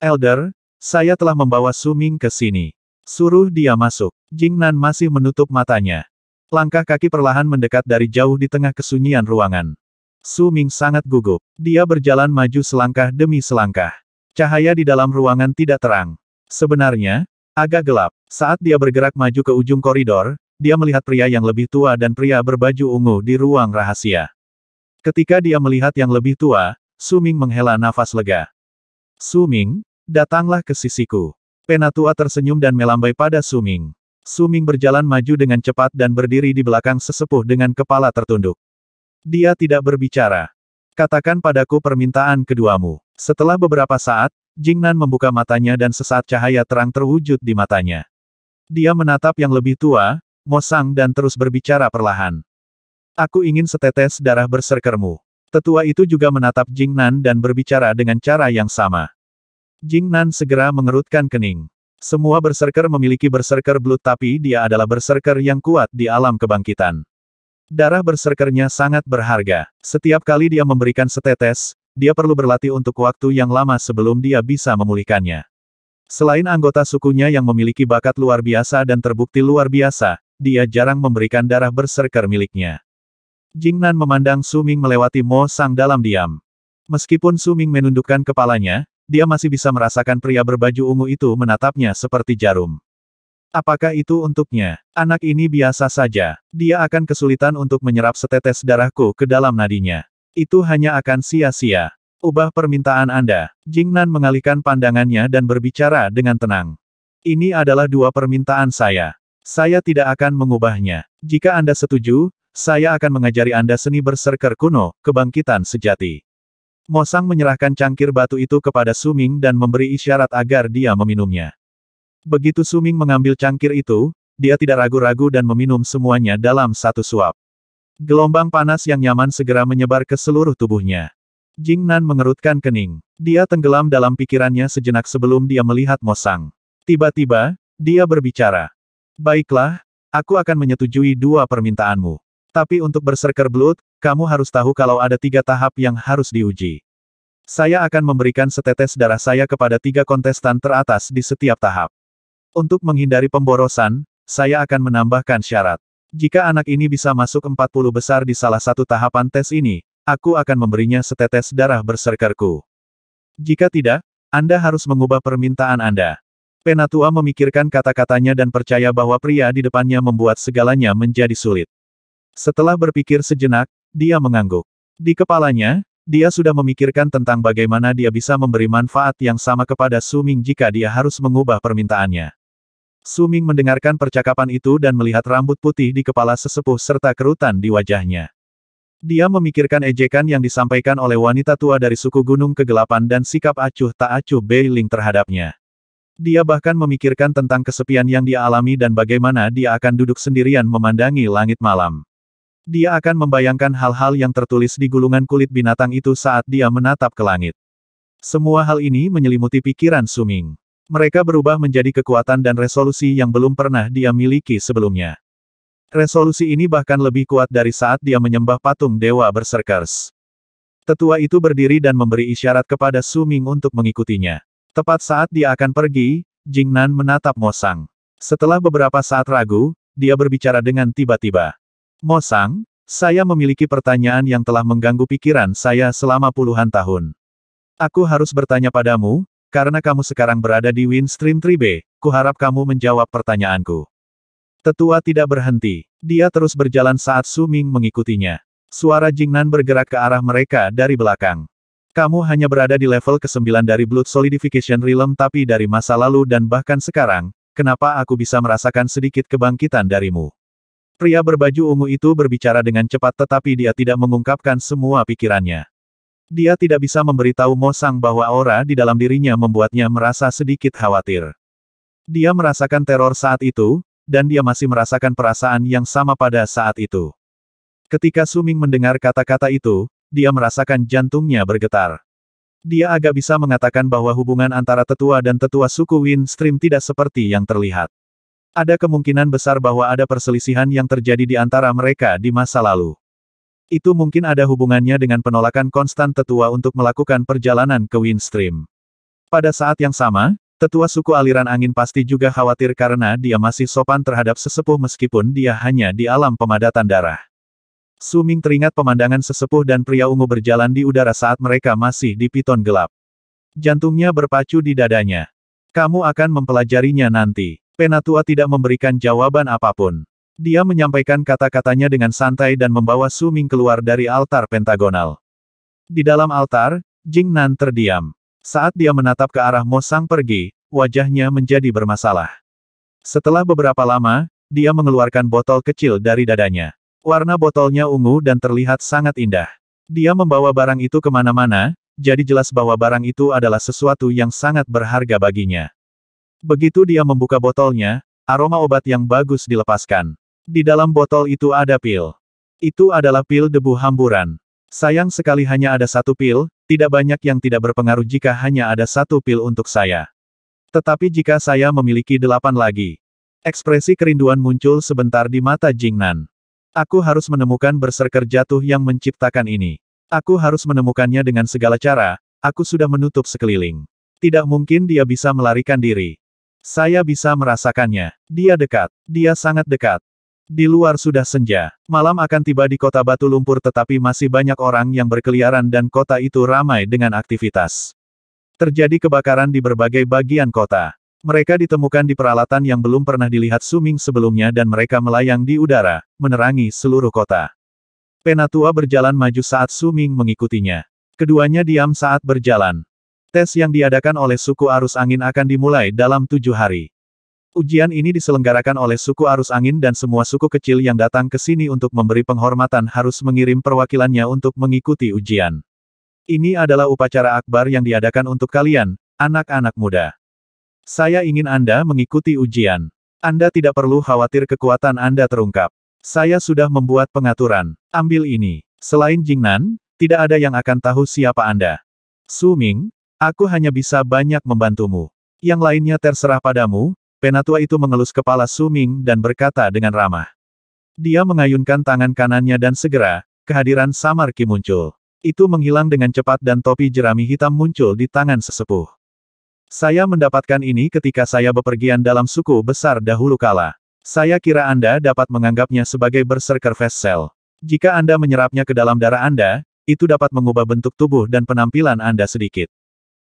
Elder, saya telah membawa Suming ke sini. Suruh dia masuk. Jingnan masih menutup matanya. Langkah kaki perlahan mendekat dari jauh di tengah kesunyian ruangan. Suming sangat gugup. Dia berjalan maju selangkah demi selangkah. Cahaya di dalam ruangan tidak terang. Sebenarnya, Agak gelap. Saat dia bergerak maju ke ujung koridor, dia melihat pria yang lebih tua dan pria berbaju ungu di ruang rahasia. Ketika dia melihat yang lebih tua, Suming menghela nafas lega. Suming, datanglah ke sisiku. Penatua tersenyum dan melambai pada Suming. Suming berjalan maju dengan cepat dan berdiri di belakang sesepuh dengan kepala tertunduk. Dia tidak berbicara. Katakan padaku permintaan keduamu. Setelah beberapa saat, Jingnan membuka matanya dan sesaat cahaya terang terwujud di matanya. Dia menatap yang lebih tua, Mosang dan terus berbicara perlahan. Aku ingin setetes darah berserkermu. Tetua itu juga menatap Jingnan dan berbicara dengan cara yang sama. Jingnan segera mengerutkan kening. Semua berserker memiliki berserker blood tapi dia adalah berserker yang kuat di alam kebangkitan. Darah berserkernya sangat berharga. Setiap kali dia memberikan setetes, dia perlu berlatih untuk waktu yang lama sebelum dia bisa memulihkannya. Selain anggota sukunya yang memiliki bakat luar biasa dan terbukti luar biasa, dia jarang memberikan darah berserker miliknya. Jingnan memandang Suming melewati Mo Sang dalam diam. Meskipun Suming menundukkan kepalanya, dia masih bisa merasakan pria berbaju ungu itu menatapnya seperti jarum. Apakah itu untuknya? Anak ini biasa saja. Dia akan kesulitan untuk menyerap setetes darahku ke dalam nadinya. Itu hanya akan sia-sia. Ubah permintaan Anda. Jingnan mengalihkan pandangannya dan berbicara dengan tenang. Ini adalah dua permintaan saya. Saya tidak akan mengubahnya. Jika Anda setuju, saya akan mengajari Anda seni berserker kuno, kebangkitan sejati. Mosang menyerahkan cangkir batu itu kepada Suming dan memberi isyarat agar dia meminumnya. Begitu Suming mengambil cangkir itu, dia tidak ragu-ragu dan meminum semuanya dalam satu suap. Gelombang panas yang nyaman segera menyebar ke seluruh tubuhnya. Jing Nan mengerutkan kening. Dia tenggelam dalam pikirannya sejenak sebelum dia melihat Mosang. Tiba-tiba, dia berbicara. Baiklah, aku akan menyetujui dua permintaanmu. Tapi untuk berserker belut, kamu harus tahu kalau ada tiga tahap yang harus diuji. Saya akan memberikan setetes darah saya kepada tiga kontestan teratas di setiap tahap. Untuk menghindari pemborosan, saya akan menambahkan syarat. Jika anak ini bisa masuk 40 besar di salah satu tahapan tes ini, aku akan memberinya setetes darah berserkerku. Jika tidak, Anda harus mengubah permintaan Anda. Penatua memikirkan kata-katanya dan percaya bahwa pria di depannya membuat segalanya menjadi sulit. Setelah berpikir sejenak, dia mengangguk. Di kepalanya, dia sudah memikirkan tentang bagaimana dia bisa memberi manfaat yang sama kepada Suming jika dia harus mengubah permintaannya. Suming mendengarkan percakapan itu dan melihat rambut putih di kepala sesepuh serta kerutan di wajahnya. Dia memikirkan ejekan yang disampaikan oleh wanita tua dari suku Gunung Kegelapan dan sikap acuh tak acuh Ling terhadapnya. Dia bahkan memikirkan tentang kesepian yang dia alami dan bagaimana dia akan duduk sendirian memandangi langit malam. Dia akan membayangkan hal-hal yang tertulis di gulungan kulit binatang itu saat dia menatap ke langit. Semua hal ini menyelimuti pikiran Suming. Mereka berubah menjadi kekuatan dan resolusi yang belum pernah dia miliki sebelumnya. Resolusi ini bahkan lebih kuat dari saat dia menyembah patung dewa berserkers. Tetua itu berdiri dan memberi isyarat kepada Su Ming untuk mengikutinya. Tepat saat dia akan pergi, Jingnan menatap Mo Sang. Setelah beberapa saat ragu, dia berbicara dengan tiba-tiba. Mo Sang, saya memiliki pertanyaan yang telah mengganggu pikiran saya selama puluhan tahun. Aku harus bertanya padamu, karena kamu sekarang berada di Windstream 3B, kuharap kamu menjawab pertanyaanku. Tetua tidak berhenti. Dia terus berjalan saat Su Ming mengikutinya. Suara Jingnan bergerak ke arah mereka dari belakang. Kamu hanya berada di level ke-9 dari Blood Solidification Realm tapi dari masa lalu dan bahkan sekarang, kenapa aku bisa merasakan sedikit kebangkitan darimu? Pria berbaju ungu itu berbicara dengan cepat tetapi dia tidak mengungkapkan semua pikirannya. Dia tidak bisa memberitahu Mo Sang bahwa aura di dalam dirinya membuatnya merasa sedikit khawatir. Dia merasakan teror saat itu, dan dia masih merasakan perasaan yang sama pada saat itu. Ketika Suming mendengar kata-kata itu, dia merasakan jantungnya bergetar. Dia agak bisa mengatakan bahwa hubungan antara tetua dan tetua suku Windstream tidak seperti yang terlihat. Ada kemungkinan besar bahwa ada perselisihan yang terjadi di antara mereka di masa lalu. Itu mungkin ada hubungannya dengan penolakan konstan tetua untuk melakukan perjalanan ke Windstream. Pada saat yang sama, tetua suku aliran angin pasti juga khawatir karena dia masih sopan terhadap sesepuh meskipun dia hanya di alam pemadatan darah. Suming teringat pemandangan sesepuh dan pria ungu berjalan di udara saat mereka masih di piton gelap. Jantungnya berpacu di dadanya. Kamu akan mempelajarinya nanti. Penatua tidak memberikan jawaban apapun. Dia menyampaikan kata-katanya dengan santai dan membawa Su Ming keluar dari altar pentagonal. Di dalam altar, Jing Nan terdiam. Saat dia menatap ke arah Mo Sang pergi, wajahnya menjadi bermasalah. Setelah beberapa lama, dia mengeluarkan botol kecil dari dadanya. Warna botolnya ungu dan terlihat sangat indah. Dia membawa barang itu kemana-mana, jadi jelas bahwa barang itu adalah sesuatu yang sangat berharga baginya. Begitu dia membuka botolnya, aroma obat yang bagus dilepaskan. Di dalam botol itu ada pil. Itu adalah pil debu hamburan. Sayang sekali hanya ada satu pil, tidak banyak yang tidak berpengaruh jika hanya ada satu pil untuk saya. Tetapi jika saya memiliki delapan lagi. Ekspresi kerinduan muncul sebentar di mata Jingnan. Aku harus menemukan berserker jatuh yang menciptakan ini. Aku harus menemukannya dengan segala cara, aku sudah menutup sekeliling. Tidak mungkin dia bisa melarikan diri. Saya bisa merasakannya. Dia dekat. Dia sangat dekat. Di luar sudah senja, malam akan tiba di kota Batu Lumpur tetapi masih banyak orang yang berkeliaran dan kota itu ramai dengan aktivitas. Terjadi kebakaran di berbagai bagian kota. Mereka ditemukan di peralatan yang belum pernah dilihat Suming sebelumnya dan mereka melayang di udara, menerangi seluruh kota. Penatua berjalan maju saat Suming mengikutinya. Keduanya diam saat berjalan. Tes yang diadakan oleh suku arus angin akan dimulai dalam tujuh hari. Ujian ini diselenggarakan oleh suku arus angin dan semua suku kecil yang datang ke sini untuk memberi penghormatan harus mengirim perwakilannya untuk mengikuti ujian. Ini adalah upacara akbar yang diadakan untuk kalian, anak-anak muda. Saya ingin Anda mengikuti ujian. Anda tidak perlu khawatir kekuatan Anda terungkap. Saya sudah membuat pengaturan. Ambil ini. Selain Jingnan, tidak ada yang akan tahu siapa Anda. Suming, aku hanya bisa banyak membantumu. Yang lainnya terserah padamu, Penatua itu mengelus kepala Suming dan berkata dengan ramah. Dia mengayunkan tangan kanannya dan segera, kehadiran Samar Ki muncul. Itu menghilang dengan cepat dan topi jerami hitam muncul di tangan sesepuh. Saya mendapatkan ini ketika saya bepergian dalam suku besar dahulu kala. Saya kira Anda dapat menganggapnya sebagai berserker vessel. Jika Anda menyerapnya ke dalam darah Anda, itu dapat mengubah bentuk tubuh dan penampilan Anda sedikit.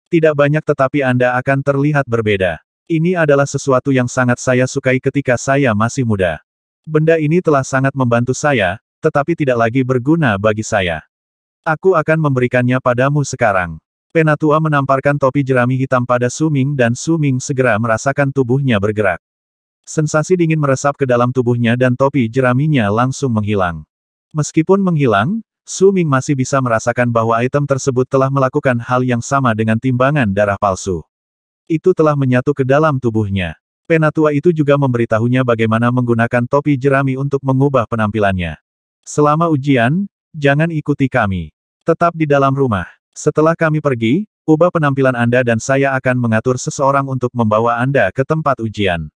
Tidak banyak tetapi Anda akan terlihat berbeda. Ini adalah sesuatu yang sangat saya sukai ketika saya masih muda. Benda ini telah sangat membantu saya, tetapi tidak lagi berguna bagi saya. Aku akan memberikannya padamu sekarang. Penatua menamparkan topi jerami hitam pada Suming dan Suming segera merasakan tubuhnya bergerak. Sensasi dingin meresap ke dalam tubuhnya dan topi jeraminya langsung menghilang. Meskipun menghilang, Suming masih bisa merasakan bahwa item tersebut telah melakukan hal yang sama dengan timbangan darah palsu itu telah menyatu ke dalam tubuhnya. Penatua itu juga memberitahunya bagaimana menggunakan topi jerami untuk mengubah penampilannya. Selama ujian, jangan ikuti kami. Tetap di dalam rumah. Setelah kami pergi, ubah penampilan Anda dan saya akan mengatur seseorang untuk membawa Anda ke tempat ujian.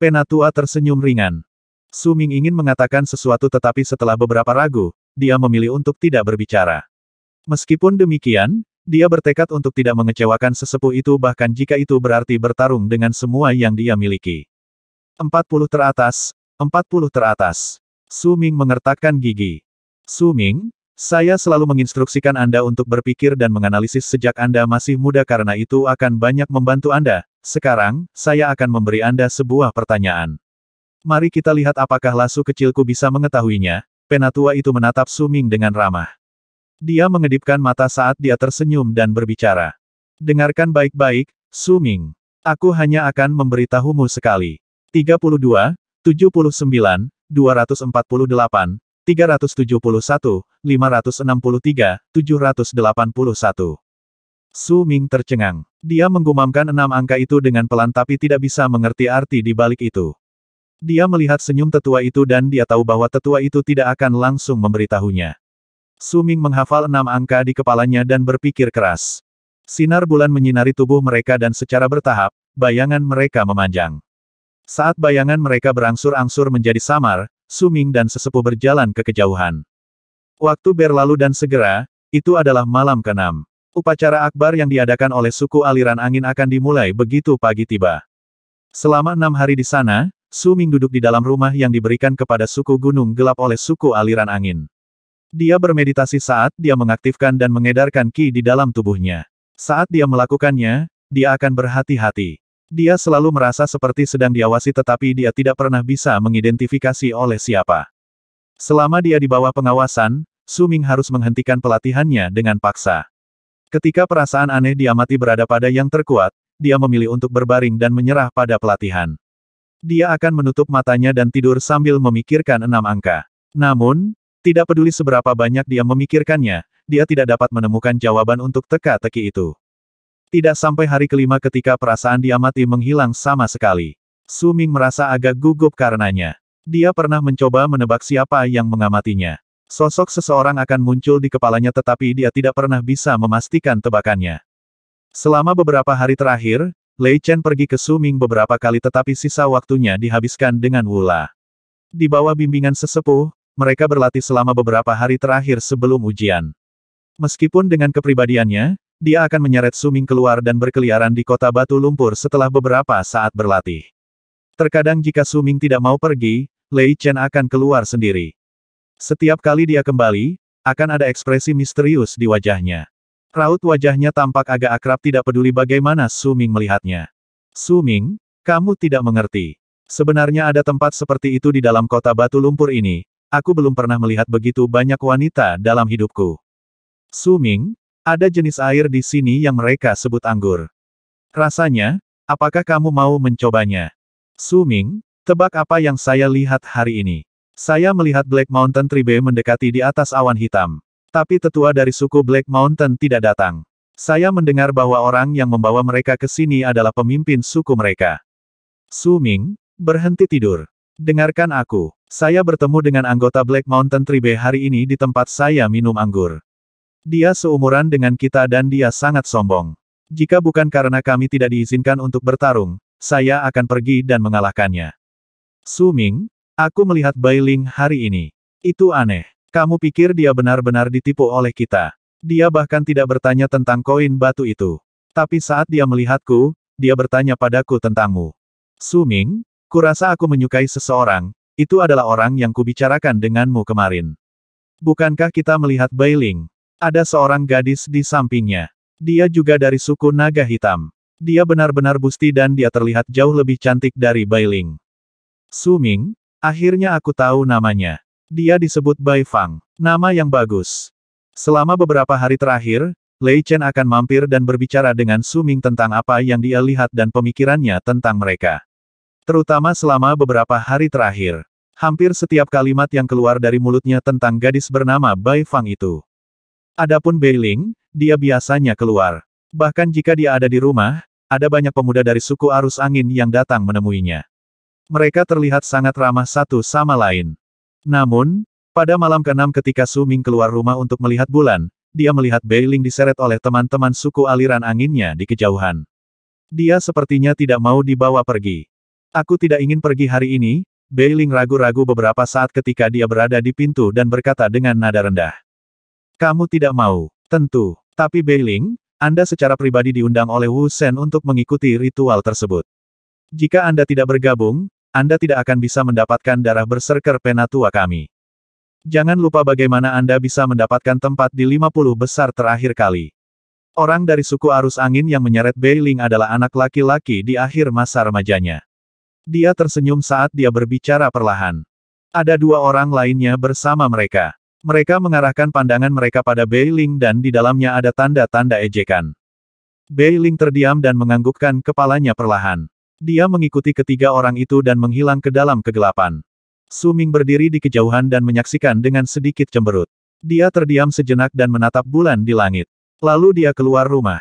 Penatua tersenyum ringan. Suming ingin mengatakan sesuatu tetapi setelah beberapa ragu, dia memilih untuk tidak berbicara. Meskipun demikian, dia bertekad untuk tidak mengecewakan sesepuh itu bahkan jika itu berarti bertarung dengan semua yang dia miliki. 40 teratas, 40 teratas. Suming mengertakkan gigi. Suming, saya selalu menginstruksikan Anda untuk berpikir dan menganalisis sejak Anda masih muda karena itu akan banyak membantu Anda. Sekarang, saya akan memberi Anda sebuah pertanyaan. Mari kita lihat apakah lasu kecilku bisa mengetahuinya. Penatua itu menatap Suming dengan ramah. Dia mengedipkan mata saat dia tersenyum dan berbicara. Dengarkan baik-baik, Su Ming. Aku hanya akan memberitahumu sekali. 32, 79, 248, 371, 563, 781. Su Ming tercengang. Dia menggumamkan enam angka itu dengan pelan tapi tidak bisa mengerti arti di balik itu. Dia melihat senyum tetua itu dan dia tahu bahwa tetua itu tidak akan langsung memberitahunya. Suming menghafal enam angka di kepalanya dan berpikir keras. Sinar bulan menyinari tubuh mereka dan secara bertahap, bayangan mereka memanjang. Saat bayangan mereka berangsur-angsur menjadi samar, Suming dan sesepuh berjalan ke kejauhan. Waktu berlalu dan segera, itu adalah malam keenam. Upacara akbar yang diadakan oleh suku aliran angin akan dimulai begitu pagi tiba. Selama enam hari di sana, Suming duduk di dalam rumah yang diberikan kepada suku gunung gelap oleh suku aliran angin. Dia bermeditasi saat dia mengaktifkan dan mengedarkan ki di dalam tubuhnya. Saat dia melakukannya, dia akan berhati-hati. Dia selalu merasa seperti sedang diawasi tetapi dia tidak pernah bisa mengidentifikasi oleh siapa. Selama dia di bawah pengawasan, Suming harus menghentikan pelatihannya dengan paksa. Ketika perasaan aneh diamati berada pada yang terkuat, dia memilih untuk berbaring dan menyerah pada pelatihan. Dia akan menutup matanya dan tidur sambil memikirkan enam angka. Namun, tidak peduli seberapa banyak dia memikirkannya, dia tidak dapat menemukan jawaban untuk teka-teki itu. Tidak sampai hari kelima ketika perasaan dia mati menghilang sama sekali. Su Ming merasa agak gugup karenanya. Dia pernah mencoba menebak siapa yang mengamatinya. Sosok seseorang akan muncul di kepalanya tetapi dia tidak pernah bisa memastikan tebakannya. Selama beberapa hari terakhir, Lei Chen pergi ke Suming beberapa kali tetapi sisa waktunya dihabiskan dengan Wula. Di bawah bimbingan sesepuh, mereka berlatih selama beberapa hari terakhir sebelum ujian. Meskipun dengan kepribadiannya, dia akan menyeret Suming keluar dan berkeliaran di kota batu lumpur setelah beberapa saat berlatih. Terkadang jika Suming tidak mau pergi, Lei Chen akan keluar sendiri. Setiap kali dia kembali, akan ada ekspresi misterius di wajahnya. Raut wajahnya tampak agak akrab tidak peduli bagaimana Suming melihatnya. Suming, kamu tidak mengerti. Sebenarnya ada tempat seperti itu di dalam kota batu lumpur ini, Aku belum pernah melihat begitu banyak wanita dalam hidupku. Suming, ada jenis air di sini yang mereka sebut anggur. Rasanya, apakah kamu mau mencobanya? Suming, tebak apa yang saya lihat hari ini. Saya melihat Black Mountain Tribe mendekati di atas awan hitam. Tapi tetua dari suku Black Mountain tidak datang. Saya mendengar bahwa orang yang membawa mereka ke sini adalah pemimpin suku mereka. Suming, berhenti tidur. Dengarkan aku. Saya bertemu dengan anggota Black Mountain Tribe hari ini di tempat saya minum anggur. Dia seumuran dengan kita dan dia sangat sombong. Jika bukan karena kami tidak diizinkan untuk bertarung, saya akan pergi dan mengalahkannya. Su Ming, aku melihat Bai Ling hari ini. Itu aneh. Kamu pikir dia benar-benar ditipu oleh kita. Dia bahkan tidak bertanya tentang koin batu itu. Tapi saat dia melihatku, dia bertanya padaku tentangmu. Su Ming, Kurasa aku menyukai seseorang, itu adalah orang yang kubicarakan denganmu kemarin. Bukankah kita melihat Bailing? Ada seorang gadis di sampingnya. Dia juga dari suku naga hitam. Dia benar-benar busti dan dia terlihat jauh lebih cantik dari Bailing. Suming, akhirnya aku tahu namanya. Dia disebut Bai Fang. Nama yang bagus. Selama beberapa hari terakhir, Lei Chen akan mampir dan berbicara dengan Suming tentang apa yang dia lihat dan pemikirannya tentang mereka. Terutama selama beberapa hari terakhir. Hampir setiap kalimat yang keluar dari mulutnya tentang gadis bernama Bai Fang itu. Adapun Bei Ling, dia biasanya keluar. Bahkan jika dia ada di rumah, ada banyak pemuda dari suku arus angin yang datang menemuinya. Mereka terlihat sangat ramah satu sama lain. Namun, pada malam keenam ketika Su Ming keluar rumah untuk melihat bulan, dia melihat Bei Ling diseret oleh teman-teman suku aliran anginnya di kejauhan. Dia sepertinya tidak mau dibawa pergi. Aku tidak ingin pergi hari ini, Beiling ragu-ragu beberapa saat ketika dia berada di pintu dan berkata dengan nada rendah. Kamu tidak mau, tentu. Tapi Beiling, Anda secara pribadi diundang oleh Wu Shen untuk mengikuti ritual tersebut. Jika Anda tidak bergabung, Anda tidak akan bisa mendapatkan darah berserker penatua kami. Jangan lupa bagaimana Anda bisa mendapatkan tempat di 50 besar terakhir kali. Orang dari suku arus angin yang menyeret Beiling adalah anak laki-laki di akhir masa remajanya. Dia tersenyum saat dia berbicara perlahan. Ada dua orang lainnya bersama mereka. Mereka mengarahkan pandangan mereka pada Bei Ling dan di dalamnya ada tanda-tanda ejekan. Bei Ling terdiam dan menganggukkan kepalanya perlahan. Dia mengikuti ketiga orang itu dan menghilang ke dalam kegelapan. Suming berdiri di kejauhan dan menyaksikan dengan sedikit cemberut. Dia terdiam sejenak dan menatap bulan di langit. Lalu dia keluar rumah.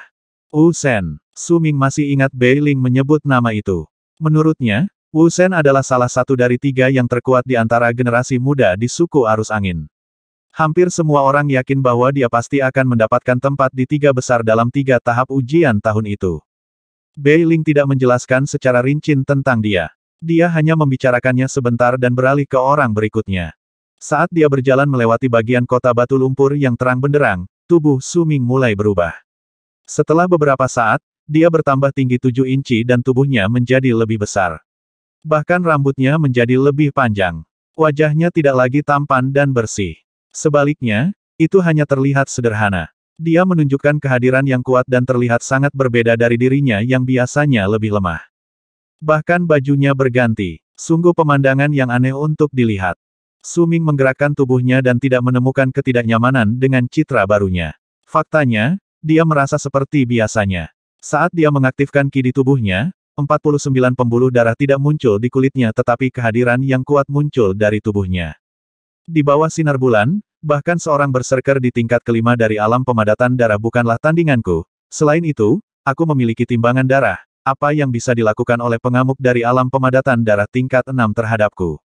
U Sen, Suming masih ingat Bei Ling menyebut nama itu. Menurutnya, Wu Sen adalah salah satu dari tiga yang terkuat di antara generasi muda di suku arus angin. Hampir semua orang yakin bahwa dia pasti akan mendapatkan tempat di tiga besar dalam tiga tahap ujian tahun itu. Bei Ling tidak menjelaskan secara rinci tentang dia. Dia hanya membicarakannya sebentar dan beralih ke orang berikutnya. Saat dia berjalan melewati bagian kota batu lumpur yang terang benderang, tubuh Suming mulai berubah. Setelah beberapa saat, dia bertambah tinggi tujuh inci dan tubuhnya menjadi lebih besar. Bahkan rambutnya menjadi lebih panjang. Wajahnya tidak lagi tampan dan bersih. Sebaliknya, itu hanya terlihat sederhana. Dia menunjukkan kehadiran yang kuat dan terlihat sangat berbeda dari dirinya yang biasanya lebih lemah. Bahkan bajunya berganti. Sungguh pemandangan yang aneh untuk dilihat. Suming menggerakkan tubuhnya dan tidak menemukan ketidaknyamanan dengan citra barunya. Faktanya, dia merasa seperti biasanya. Saat dia mengaktifkan ki di tubuhnya, 49 pembuluh darah tidak muncul di kulitnya tetapi kehadiran yang kuat muncul dari tubuhnya. Di bawah sinar bulan, bahkan seorang berserker di tingkat kelima dari alam pemadatan darah bukanlah tandinganku. Selain itu, aku memiliki timbangan darah, apa yang bisa dilakukan oleh pengamuk dari alam pemadatan darah tingkat enam terhadapku.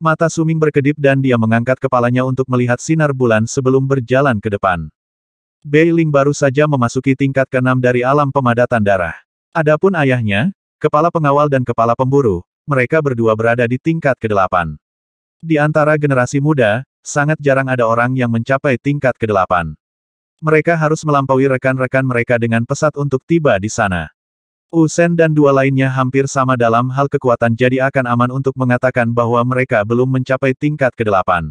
Mata Suming berkedip dan dia mengangkat kepalanya untuk melihat sinar bulan sebelum berjalan ke depan. Ling baru saja memasuki tingkat keenam dari alam pemadatan darah. Adapun ayahnya, kepala pengawal dan kepala pemburu, mereka berdua berada di tingkat kedelapan. Di antara generasi muda, sangat jarang ada orang yang mencapai tingkat kedelapan. Mereka harus melampaui rekan-rekan mereka dengan pesat untuk tiba di sana. Usen dan dua lainnya hampir sama dalam hal kekuatan jadi akan aman untuk mengatakan bahwa mereka belum mencapai tingkat kedelapan.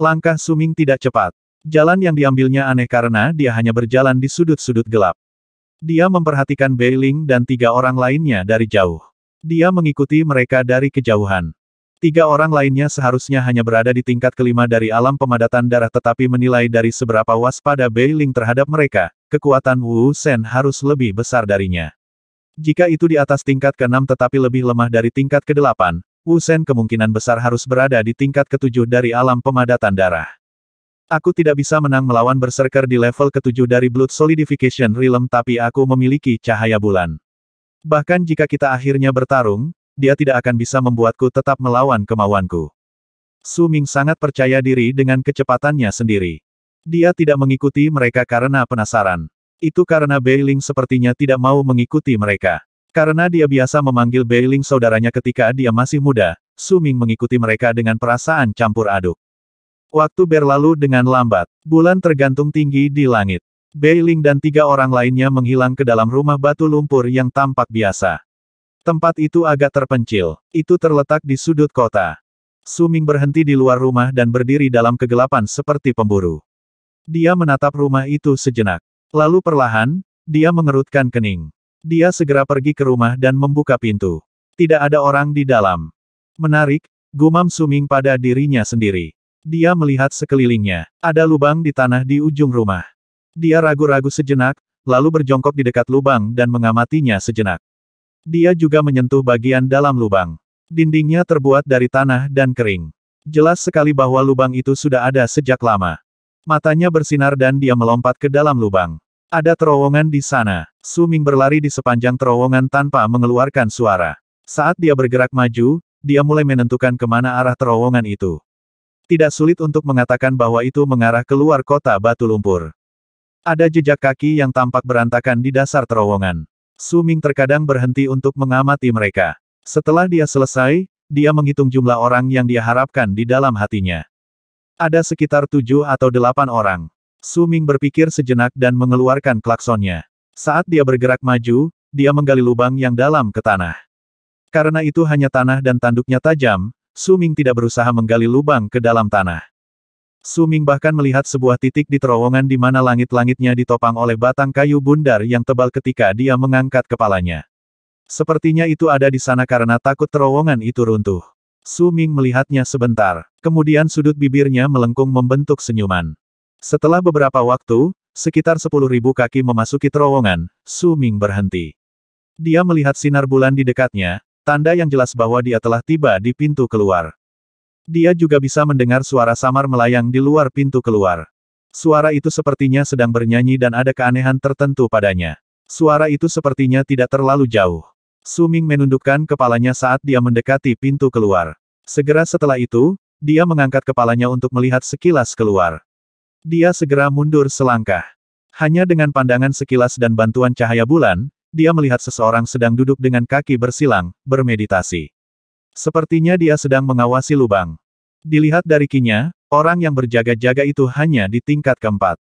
Langkah Suming tidak cepat. Jalan yang diambilnya aneh karena dia hanya berjalan di sudut-sudut gelap. Dia memperhatikan Beiling dan tiga orang lainnya dari jauh. Dia mengikuti mereka dari kejauhan. Tiga orang lainnya seharusnya hanya berada di tingkat kelima dari alam pemadatan darah tetapi menilai dari seberapa waspada Beiling terhadap mereka, kekuatan Wu Sen harus lebih besar darinya. Jika itu di atas tingkat ke-6 tetapi lebih lemah dari tingkat ke-8, Wu Sen kemungkinan besar harus berada di tingkat ke-7 dari alam pemadatan darah. Aku tidak bisa menang melawan berserker di level ketujuh dari Blood Solidification Realm tapi aku memiliki cahaya bulan. Bahkan jika kita akhirnya bertarung, dia tidak akan bisa membuatku tetap melawan kemauanku. Su Ming sangat percaya diri dengan kecepatannya sendiri. Dia tidak mengikuti mereka karena penasaran. Itu karena Beiling sepertinya tidak mau mengikuti mereka. Karena dia biasa memanggil Beiling saudaranya ketika dia masih muda, Su Ming mengikuti mereka dengan perasaan campur aduk. Waktu berlalu dengan lambat. Bulan tergantung tinggi di langit. Ling dan tiga orang lainnya menghilang ke dalam rumah batu lumpur yang tampak biasa. Tempat itu agak terpencil. Itu terletak di sudut kota. Suming berhenti di luar rumah dan berdiri dalam kegelapan seperti pemburu. Dia menatap rumah itu sejenak. Lalu perlahan, dia mengerutkan kening. Dia segera pergi ke rumah dan membuka pintu. Tidak ada orang di dalam. Menarik, gumam Suming pada dirinya sendiri. Dia melihat sekelilingnya. Ada lubang di tanah di ujung rumah. Dia ragu-ragu sejenak, lalu berjongkok di dekat lubang dan mengamatinya sejenak. Dia juga menyentuh bagian dalam lubang. Dindingnya terbuat dari tanah dan kering. Jelas sekali bahwa lubang itu sudah ada sejak lama. Matanya bersinar dan dia melompat ke dalam lubang. Ada terowongan di sana. Suming berlari di sepanjang terowongan tanpa mengeluarkan suara. Saat dia bergerak maju, dia mulai menentukan kemana arah terowongan itu. Tidak sulit untuk mengatakan bahwa itu mengarah keluar kota batu lumpur. Ada jejak kaki yang tampak berantakan di dasar terowongan. Suming terkadang berhenti untuk mengamati mereka. Setelah dia selesai, dia menghitung jumlah orang yang dia harapkan di dalam hatinya. Ada sekitar tujuh atau delapan orang. Suming berpikir sejenak dan mengeluarkan klaksonnya. Saat dia bergerak maju, dia menggali lubang yang dalam ke tanah. Karena itu hanya tanah dan tanduknya tajam, Suming tidak berusaha menggali lubang ke dalam tanah. Suming bahkan melihat sebuah titik di terowongan di mana langit-langitnya ditopang oleh batang kayu bundar yang tebal ketika dia mengangkat kepalanya. Sepertinya itu ada di sana karena takut terowongan itu runtuh. Suming melihatnya sebentar, kemudian sudut bibirnya melengkung membentuk senyuman. Setelah beberapa waktu, sekitar sepuluh ribu kaki memasuki terowongan, Suming berhenti. Dia melihat sinar bulan di dekatnya, Tanda yang jelas bahwa dia telah tiba di pintu keluar. Dia juga bisa mendengar suara samar melayang di luar pintu keluar. Suara itu sepertinya sedang bernyanyi dan ada keanehan tertentu padanya. Suara itu sepertinya tidak terlalu jauh. Suming menundukkan kepalanya saat dia mendekati pintu keluar. Segera setelah itu, dia mengangkat kepalanya untuk melihat sekilas keluar. Dia segera mundur selangkah. Hanya dengan pandangan sekilas dan bantuan cahaya bulan, dia melihat seseorang sedang duduk dengan kaki bersilang, bermeditasi. Sepertinya dia sedang mengawasi lubang. Dilihat dari kinya, orang yang berjaga-jaga itu hanya di tingkat keempat.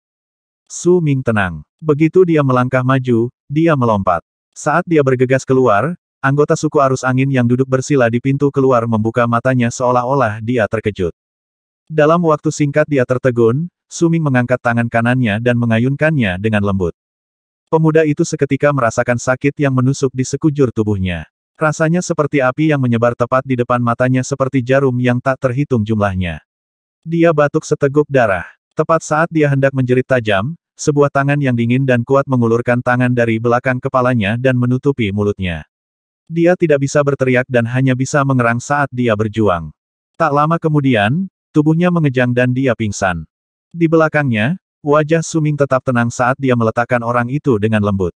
Su Ming tenang. Begitu dia melangkah maju, dia melompat. Saat dia bergegas keluar, anggota suku arus angin yang duduk bersila di pintu keluar membuka matanya seolah-olah dia terkejut. Dalam waktu singkat dia tertegun, Suming mengangkat tangan kanannya dan mengayunkannya dengan lembut. Pemuda itu seketika merasakan sakit yang menusuk di sekujur tubuhnya. Rasanya seperti api yang menyebar tepat di depan matanya seperti jarum yang tak terhitung jumlahnya. Dia batuk seteguk darah. Tepat saat dia hendak menjerit tajam, sebuah tangan yang dingin dan kuat mengulurkan tangan dari belakang kepalanya dan menutupi mulutnya. Dia tidak bisa berteriak dan hanya bisa mengerang saat dia berjuang. Tak lama kemudian, tubuhnya mengejang dan dia pingsan. Di belakangnya, Wajah Suming tetap tenang saat dia meletakkan orang itu dengan lembut.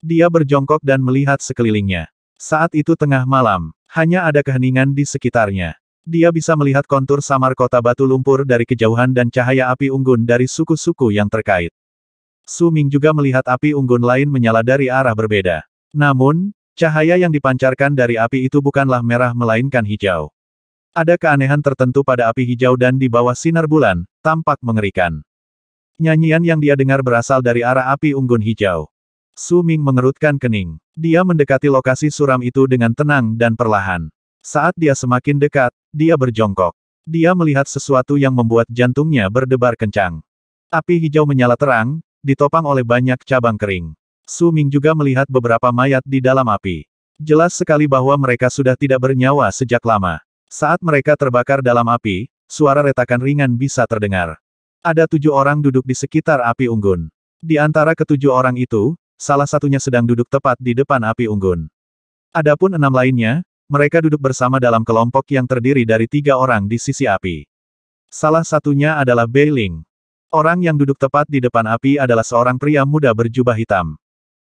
Dia berjongkok dan melihat sekelilingnya. Saat itu tengah malam, hanya ada keheningan di sekitarnya. Dia bisa melihat kontur samar kota batu lumpur dari kejauhan dan cahaya api unggun dari suku-suku yang terkait. Suming juga melihat api unggun lain menyala dari arah berbeda. Namun, cahaya yang dipancarkan dari api itu bukanlah merah melainkan hijau. Ada keanehan tertentu pada api hijau dan di bawah sinar bulan, tampak mengerikan. Nyanyian yang dia dengar berasal dari arah api unggun hijau. Su Ming mengerutkan kening. Dia mendekati lokasi suram itu dengan tenang dan perlahan. Saat dia semakin dekat, dia berjongkok. Dia melihat sesuatu yang membuat jantungnya berdebar kencang. Api hijau menyala terang, ditopang oleh banyak cabang kering. Su Ming juga melihat beberapa mayat di dalam api. Jelas sekali bahwa mereka sudah tidak bernyawa sejak lama. Saat mereka terbakar dalam api, suara retakan ringan bisa terdengar. Ada tujuh orang duduk di sekitar api unggun. Di antara ketujuh orang itu, salah satunya sedang duduk tepat di depan api unggun. Adapun enam lainnya, mereka duduk bersama dalam kelompok yang terdiri dari tiga orang di sisi api. Salah satunya adalah Bei Ling. Orang yang duduk tepat di depan api adalah seorang pria muda berjubah hitam.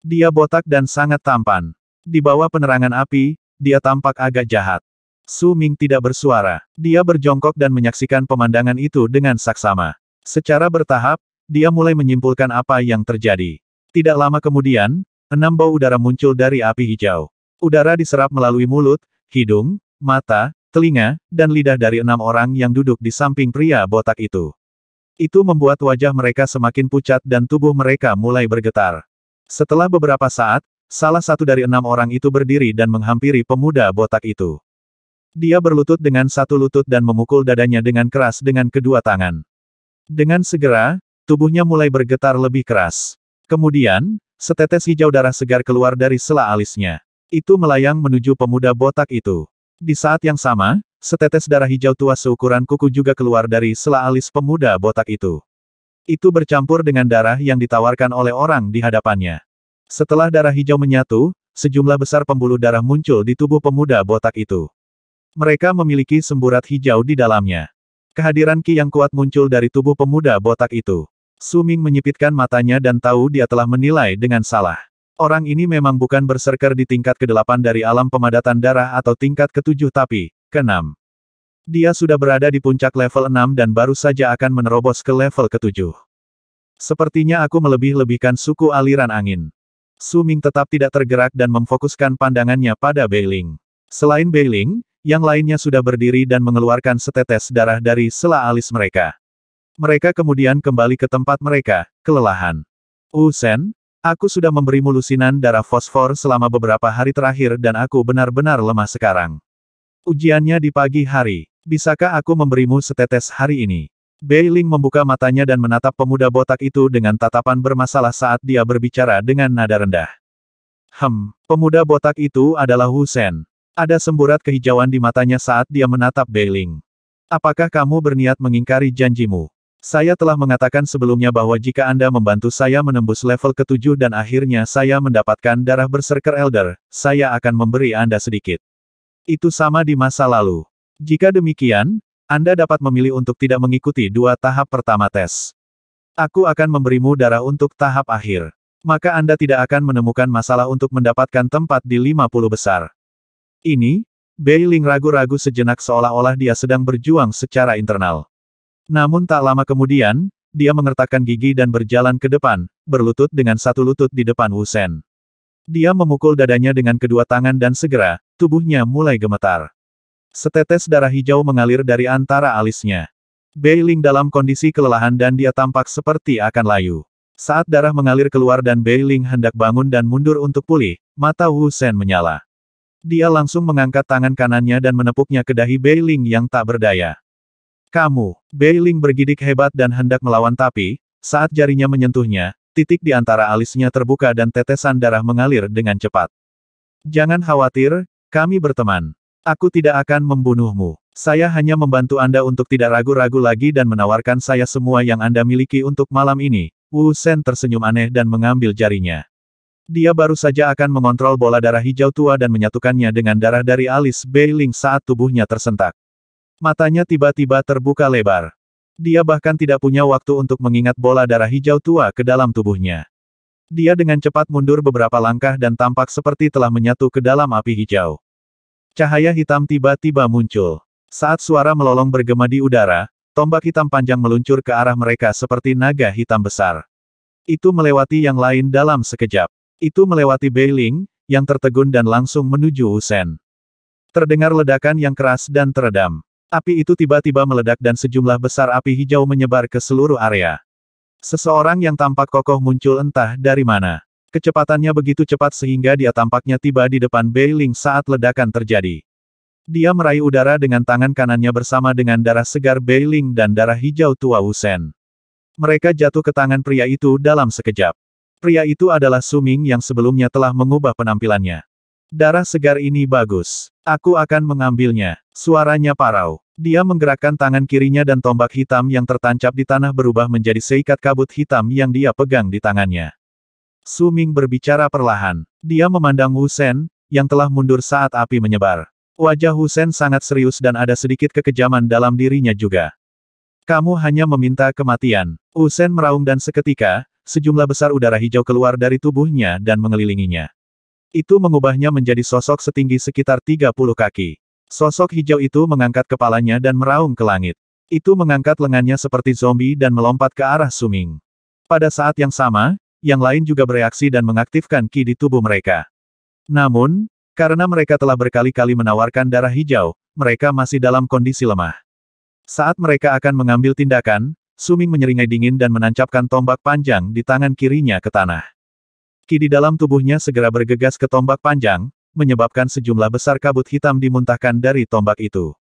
Dia botak dan sangat tampan. Di bawah penerangan api, dia tampak agak jahat. Su Ming tidak bersuara. Dia berjongkok dan menyaksikan pemandangan itu dengan saksama. Secara bertahap, dia mulai menyimpulkan apa yang terjadi. Tidak lama kemudian, enam bau udara muncul dari api hijau. Udara diserap melalui mulut, hidung, mata, telinga, dan lidah dari enam orang yang duduk di samping pria botak itu. Itu membuat wajah mereka semakin pucat dan tubuh mereka mulai bergetar. Setelah beberapa saat, salah satu dari enam orang itu berdiri dan menghampiri pemuda botak itu. Dia berlutut dengan satu lutut dan memukul dadanya dengan keras dengan kedua tangan. Dengan segera, tubuhnya mulai bergetar lebih keras. Kemudian, setetes hijau darah segar keluar dari sela alisnya. Itu melayang menuju pemuda botak itu. Di saat yang sama, setetes darah hijau tua seukuran kuku juga keluar dari sela alis pemuda botak itu. Itu bercampur dengan darah yang ditawarkan oleh orang di hadapannya. Setelah darah hijau menyatu, sejumlah besar pembuluh darah muncul di tubuh pemuda botak itu. Mereka memiliki semburat hijau di dalamnya. Kehadiran Ki yang kuat muncul dari tubuh pemuda botak itu. Suming menyipitkan matanya dan tahu dia telah menilai dengan salah. Orang ini memang bukan berserker di tingkat ke-8 dari alam pemadatan darah atau tingkat ke-7 tapi, ke-6. Dia sudah berada di puncak level 6 dan baru saja akan menerobos ke level ke-7. Sepertinya aku melebih-lebihkan suku aliran angin. Suming tetap tidak tergerak dan memfokuskan pandangannya pada Beiling. Selain Beiling, yang lainnya sudah berdiri dan mengeluarkan setetes darah dari sela alis mereka. Mereka kemudian kembali ke tempat mereka, kelelahan. Usen, aku sudah memberimu lusinan darah fosfor selama beberapa hari terakhir dan aku benar-benar lemah sekarang. Ujiannya di pagi hari. Bisakah aku memberimu setetes hari ini? Ling membuka matanya dan menatap pemuda botak itu dengan tatapan bermasalah saat dia berbicara dengan nada rendah. Hem, pemuda botak itu adalah Husen. Ada semburat kehijauan di matanya saat dia menatap Beiling. Apakah kamu berniat mengingkari janjimu? Saya telah mengatakan sebelumnya bahwa jika Anda membantu saya menembus level ketujuh dan akhirnya saya mendapatkan darah berserker elder, saya akan memberi Anda sedikit. Itu sama di masa lalu. Jika demikian, Anda dapat memilih untuk tidak mengikuti dua tahap pertama tes. Aku akan memberimu darah untuk tahap akhir maka Anda tidak akan menemukan masalah untuk mendapatkan tempat di 50 besar. Ini, Ling ragu-ragu sejenak seolah-olah dia sedang berjuang secara internal. Namun tak lama kemudian, dia mengertakkan gigi dan berjalan ke depan, berlutut dengan satu lutut di depan Wu Shen. Dia memukul dadanya dengan kedua tangan dan segera, tubuhnya mulai gemetar. Setetes darah hijau mengalir dari antara alisnya. Ling dalam kondisi kelelahan dan dia tampak seperti akan layu. Saat darah mengalir keluar dan Ling hendak bangun dan mundur untuk pulih, mata Wu Shen menyala. Dia langsung mengangkat tangan kanannya dan menepuknya ke dahi Beiling yang tak berdaya. Kamu, Beiling bergidik hebat dan hendak melawan tapi, saat jarinya menyentuhnya, titik di antara alisnya terbuka dan tetesan darah mengalir dengan cepat. Jangan khawatir, kami berteman. Aku tidak akan membunuhmu. Saya hanya membantu Anda untuk tidak ragu-ragu lagi dan menawarkan saya semua yang Anda miliki untuk malam ini. Wu Sen tersenyum aneh dan mengambil jarinya. Dia baru saja akan mengontrol bola darah hijau tua dan menyatukannya dengan darah dari alis Beiling saat tubuhnya tersentak. Matanya tiba-tiba terbuka lebar. Dia bahkan tidak punya waktu untuk mengingat bola darah hijau tua ke dalam tubuhnya. Dia dengan cepat mundur beberapa langkah dan tampak seperti telah menyatu ke dalam api hijau. Cahaya hitam tiba-tiba muncul. Saat suara melolong bergema di udara, tombak hitam panjang meluncur ke arah mereka seperti naga hitam besar. Itu melewati yang lain dalam sekejap. Itu melewati Beiling, yang tertegun dan langsung menuju Usen. Terdengar ledakan yang keras dan teredam. Api itu tiba-tiba meledak dan sejumlah besar api hijau menyebar ke seluruh area. Seseorang yang tampak kokoh muncul entah dari mana. Kecepatannya begitu cepat sehingga dia tampaknya tiba di depan Beiling saat ledakan terjadi. Dia meraih udara dengan tangan kanannya bersama dengan darah segar Beiling dan darah hijau tua Usen. Mereka jatuh ke tangan pria itu dalam sekejap. Pria itu adalah Suming yang sebelumnya telah mengubah penampilannya. Darah segar ini bagus. Aku akan mengambilnya. Suaranya parau. Dia menggerakkan tangan kirinya dan tombak hitam yang tertancap di tanah berubah menjadi seikat kabut hitam yang dia pegang di tangannya. Suming berbicara perlahan. Dia memandang Wu yang telah mundur saat api menyebar. Wajah Wu sangat serius dan ada sedikit kekejaman dalam dirinya juga. Kamu hanya meminta kematian. Wu meraung dan seketika, sejumlah besar udara hijau keluar dari tubuhnya dan mengelilinginya. Itu mengubahnya menjadi sosok setinggi sekitar 30 kaki. Sosok hijau itu mengangkat kepalanya dan meraung ke langit. Itu mengangkat lengannya seperti zombie dan melompat ke arah Suming. Pada saat yang sama, yang lain juga bereaksi dan mengaktifkan ki di tubuh mereka. Namun, karena mereka telah berkali-kali menawarkan darah hijau, mereka masih dalam kondisi lemah. Saat mereka akan mengambil tindakan, Suming menyeringai dingin dan menancapkan tombak panjang di tangan kirinya ke tanah. Ki di dalam tubuhnya segera bergegas ke tombak panjang, menyebabkan sejumlah besar kabut hitam dimuntahkan dari tombak itu.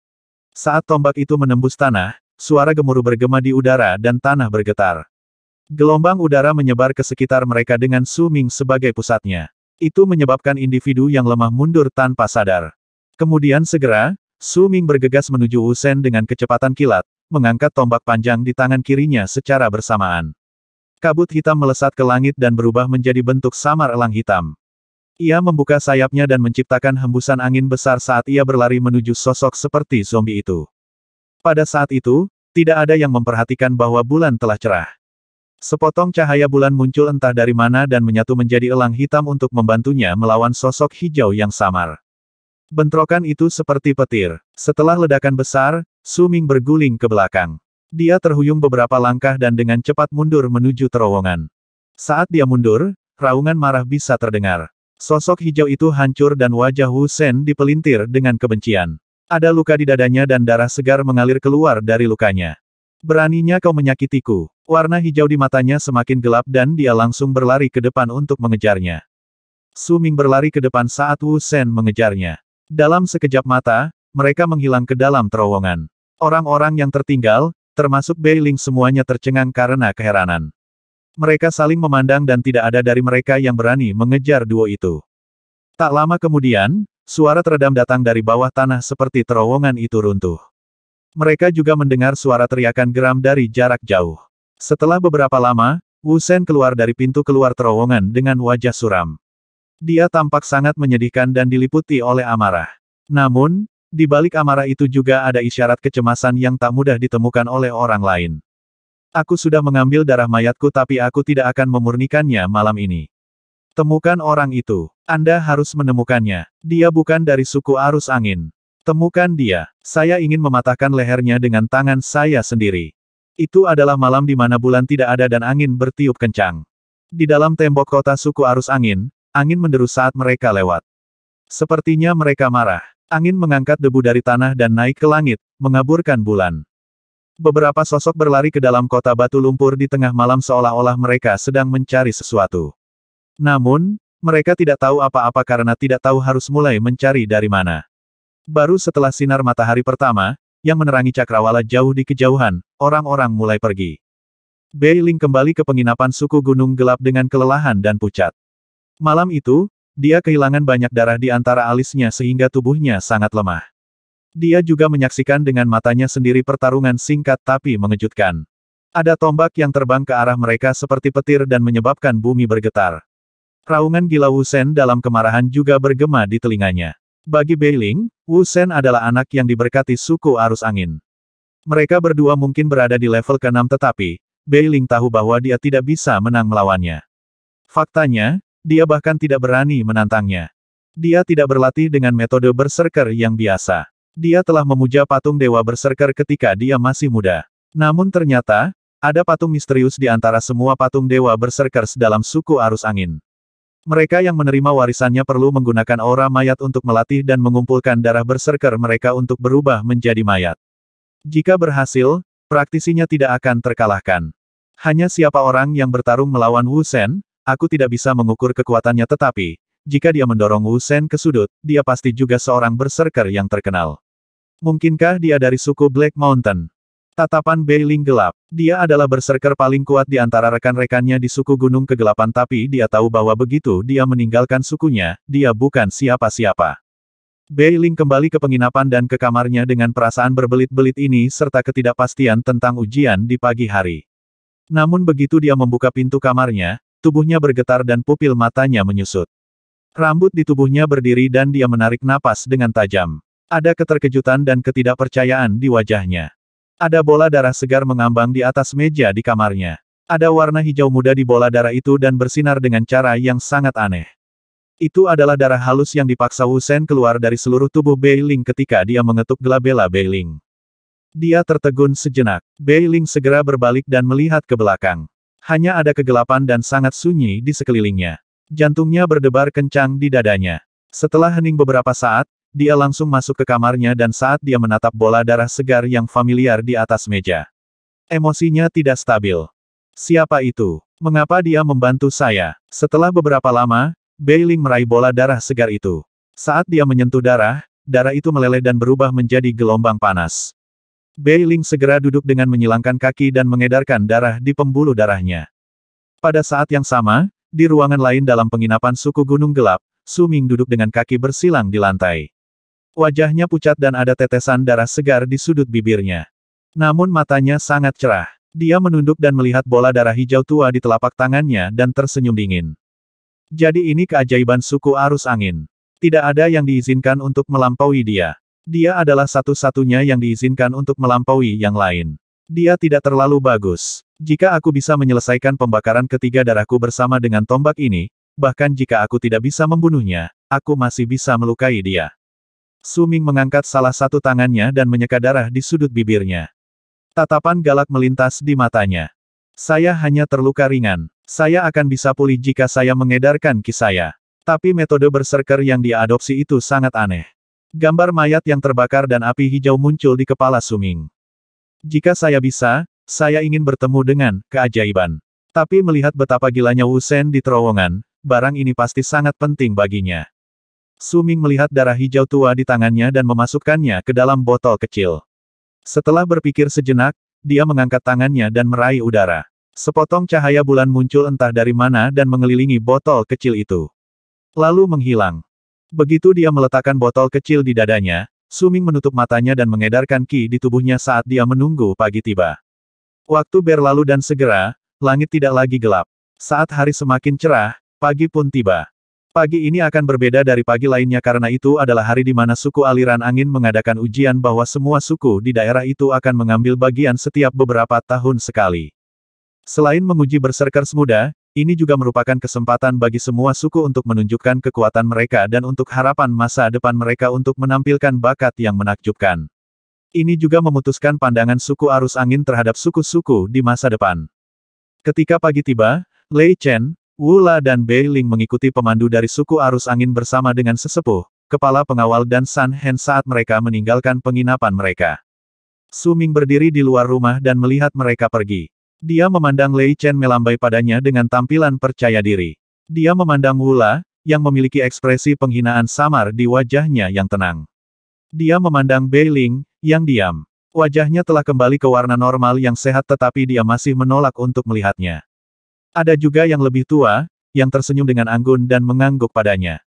Saat tombak itu menembus tanah, suara gemuruh bergema di udara dan tanah bergetar. Gelombang udara menyebar ke sekitar mereka dengan Suming sebagai pusatnya. Itu menyebabkan individu yang lemah mundur tanpa sadar. Kemudian segera, Suming bergegas menuju Usen dengan kecepatan kilat, mengangkat tombak panjang di tangan kirinya secara bersamaan. Kabut hitam melesat ke langit dan berubah menjadi bentuk samar elang hitam. Ia membuka sayapnya dan menciptakan hembusan angin besar saat ia berlari menuju sosok seperti zombie itu. Pada saat itu, tidak ada yang memperhatikan bahwa bulan telah cerah. Sepotong cahaya bulan muncul entah dari mana dan menyatu menjadi elang hitam untuk membantunya melawan sosok hijau yang samar. Bentrokan itu seperti petir. Setelah ledakan besar, Suming berguling ke belakang. Dia terhuyung beberapa langkah dan dengan cepat mundur menuju terowongan. Saat dia mundur, raungan marah bisa terdengar. Sosok hijau itu hancur dan wajah Wu Shen dipelintir dengan kebencian. Ada luka di dadanya dan darah segar mengalir keluar dari lukanya. Beraninya kau menyakitiku. Warna hijau di matanya semakin gelap dan dia langsung berlari ke depan untuk mengejarnya. Suming berlari ke depan saat Wu Shen mengejarnya. Dalam sekejap mata, mereka menghilang ke dalam terowongan. Orang-orang yang tertinggal, termasuk Beiling semuanya tercengang karena keheranan. Mereka saling memandang dan tidak ada dari mereka yang berani mengejar duo itu. Tak lama kemudian, suara teredam datang dari bawah tanah seperti terowongan itu runtuh. Mereka juga mendengar suara teriakan geram dari jarak jauh. Setelah beberapa lama, Wu Sen keluar dari pintu keluar terowongan dengan wajah suram. Dia tampak sangat menyedihkan dan diliputi oleh amarah. Namun, di balik amarah itu juga ada isyarat kecemasan yang tak mudah ditemukan oleh orang lain. Aku sudah mengambil darah mayatku tapi aku tidak akan memurnikannya malam ini. Temukan orang itu. Anda harus menemukannya. Dia bukan dari suku arus angin. Temukan dia. Saya ingin mematahkan lehernya dengan tangan saya sendiri. Itu adalah malam di mana bulan tidak ada dan angin bertiup kencang. Di dalam tembok kota suku arus angin, angin menderu saat mereka lewat. Sepertinya mereka marah. Angin mengangkat debu dari tanah dan naik ke langit, mengaburkan bulan. Beberapa sosok berlari ke dalam kota batu lumpur di tengah malam seolah-olah mereka sedang mencari sesuatu. Namun, mereka tidak tahu apa-apa karena tidak tahu harus mulai mencari dari mana. Baru setelah sinar matahari pertama, yang menerangi cakrawala jauh di kejauhan, orang-orang mulai pergi. Bei Ling kembali ke penginapan suku Gunung Gelap dengan kelelahan dan pucat. Malam itu, dia kehilangan banyak darah di antara alisnya sehingga tubuhnya sangat lemah. Dia juga menyaksikan dengan matanya sendiri pertarungan singkat tapi mengejutkan. Ada tombak yang terbang ke arah mereka seperti petir dan menyebabkan bumi bergetar. Raungan gila Wu Sen dalam kemarahan juga bergema di telinganya. Bagi Beiling, Wu Sen adalah anak yang diberkati suku arus angin. Mereka berdua mungkin berada di level keenam, tetapi, Beiling tahu bahwa dia tidak bisa menang melawannya. Faktanya, dia bahkan tidak berani menantangnya. Dia tidak berlatih dengan metode berserker yang biasa. Dia telah memuja patung dewa berserker ketika dia masih muda. Namun ternyata, ada patung misterius di antara semua patung dewa berserker dalam suku arus angin. Mereka yang menerima warisannya perlu menggunakan aura mayat untuk melatih dan mengumpulkan darah berserker mereka untuk berubah menjadi mayat. Jika berhasil, praktisinya tidak akan terkalahkan. Hanya siapa orang yang bertarung melawan Wu Sen, Aku tidak bisa mengukur kekuatannya tetapi, jika dia mendorong Wu Shen ke sudut, dia pasti juga seorang berserker yang terkenal. Mungkinkah dia dari suku Black Mountain? Tatapan Beiling gelap. Dia adalah berserker paling kuat di antara rekan-rekannya di suku Gunung Kegelapan tapi dia tahu bahwa begitu dia meninggalkan sukunya, dia bukan siapa-siapa. Beiling kembali ke penginapan dan ke kamarnya dengan perasaan berbelit-belit ini serta ketidakpastian tentang ujian di pagi hari. Namun begitu dia membuka pintu kamarnya, tubuhnya bergetar dan pupil matanya menyusut. Rambut di tubuhnya berdiri dan dia menarik napas dengan tajam. Ada keterkejutan dan ketidakpercayaan di wajahnya. Ada bola darah segar mengambang di atas meja di kamarnya. Ada warna hijau muda di bola darah itu dan bersinar dengan cara yang sangat aneh. Itu adalah darah halus yang dipaksa Wusen keluar dari seluruh tubuh Bei ketika dia mengetuk gelabela Bei Ling. Dia tertegun sejenak. Bei segera berbalik dan melihat ke belakang. Hanya ada kegelapan dan sangat sunyi di sekelilingnya. Jantungnya berdebar kencang di dadanya. Setelah hening beberapa saat, dia langsung masuk ke kamarnya dan saat dia menatap bola darah segar yang familiar di atas meja. Emosinya tidak stabil. Siapa itu? Mengapa dia membantu saya? Setelah beberapa lama, Beiling meraih bola darah segar itu. Saat dia menyentuh darah, darah itu meleleh dan berubah menjadi gelombang panas. Bei Ling segera duduk dengan menyilangkan kaki dan mengedarkan darah di pembuluh darahnya. Pada saat yang sama, di ruangan lain dalam penginapan suku Gunung Gelap, Su Ming duduk dengan kaki bersilang di lantai. Wajahnya pucat dan ada tetesan darah segar di sudut bibirnya. Namun matanya sangat cerah. Dia menunduk dan melihat bola darah hijau tua di telapak tangannya dan tersenyum dingin. Jadi ini keajaiban suku arus angin. Tidak ada yang diizinkan untuk melampaui dia. Dia adalah satu-satunya yang diizinkan untuk melampaui yang lain. Dia tidak terlalu bagus. Jika aku bisa menyelesaikan pembakaran ketiga darahku bersama dengan tombak ini, bahkan jika aku tidak bisa membunuhnya, aku masih bisa melukai dia. Suming mengangkat salah satu tangannya dan menyeka darah di sudut bibirnya. Tatapan galak melintas di matanya. Saya hanya terluka ringan. Saya akan bisa pulih jika saya mengedarkan kisah Tapi metode berserker yang diadopsi itu sangat aneh. Gambar mayat yang terbakar dan api hijau muncul di kepala Suming. Jika saya bisa, saya ingin bertemu dengan keajaiban. Tapi melihat betapa gilanya Wusen di terowongan, barang ini pasti sangat penting baginya. Suming melihat darah hijau tua di tangannya dan memasukkannya ke dalam botol kecil. Setelah berpikir sejenak, dia mengangkat tangannya dan meraih udara. Sepotong cahaya bulan muncul entah dari mana dan mengelilingi botol kecil itu. Lalu menghilang. Begitu dia meletakkan botol kecil di dadanya, Suming menutup matanya dan mengedarkan Ki di tubuhnya saat dia menunggu pagi tiba. Waktu berlalu dan segera, langit tidak lagi gelap. Saat hari semakin cerah, pagi pun tiba. Pagi ini akan berbeda dari pagi lainnya karena itu adalah hari di mana suku aliran angin mengadakan ujian bahwa semua suku di daerah itu akan mengambil bagian setiap beberapa tahun sekali. Selain menguji berserkers muda, ini juga merupakan kesempatan bagi semua suku untuk menunjukkan kekuatan mereka dan untuk harapan masa depan mereka untuk menampilkan bakat yang menakjubkan. Ini juga memutuskan pandangan suku arus angin terhadap suku-suku di masa depan. Ketika pagi tiba, Lei Chen, Wu La dan Bei Ling mengikuti pemandu dari suku arus angin bersama dengan sesepuh, kepala pengawal dan San Hen saat mereka meninggalkan penginapan mereka. Suming berdiri di luar rumah dan melihat mereka pergi. Dia memandang Lei Chen melambai padanya dengan tampilan percaya diri. Dia memandang Wula, yang memiliki ekspresi penghinaan samar di wajahnya yang tenang. Dia memandang Bei Ling, yang diam. Wajahnya telah kembali ke warna normal yang sehat tetapi dia masih menolak untuk melihatnya. Ada juga yang lebih tua, yang tersenyum dengan anggun dan mengangguk padanya.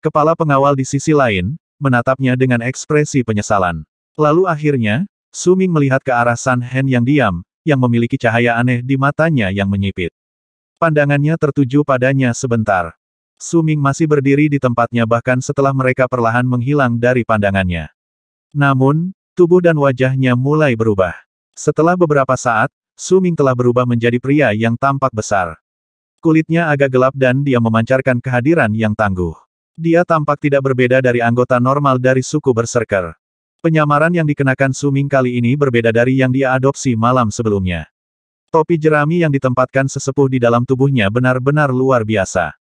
Kepala pengawal di sisi lain, menatapnya dengan ekspresi penyesalan. Lalu akhirnya, Suming melihat ke arah San Hen yang diam, yang memiliki cahaya aneh di matanya yang menyipit. Pandangannya tertuju padanya sebentar. Suming masih berdiri di tempatnya bahkan setelah mereka perlahan menghilang dari pandangannya. Namun, tubuh dan wajahnya mulai berubah. Setelah beberapa saat, Suming telah berubah menjadi pria yang tampak besar. Kulitnya agak gelap dan dia memancarkan kehadiran yang tangguh. Dia tampak tidak berbeda dari anggota normal dari suku berserker. Penyamaran yang dikenakan Suming kali ini berbeda dari yang dia adopsi malam sebelumnya. Topi jerami yang ditempatkan sesepuh di dalam tubuhnya benar-benar luar biasa.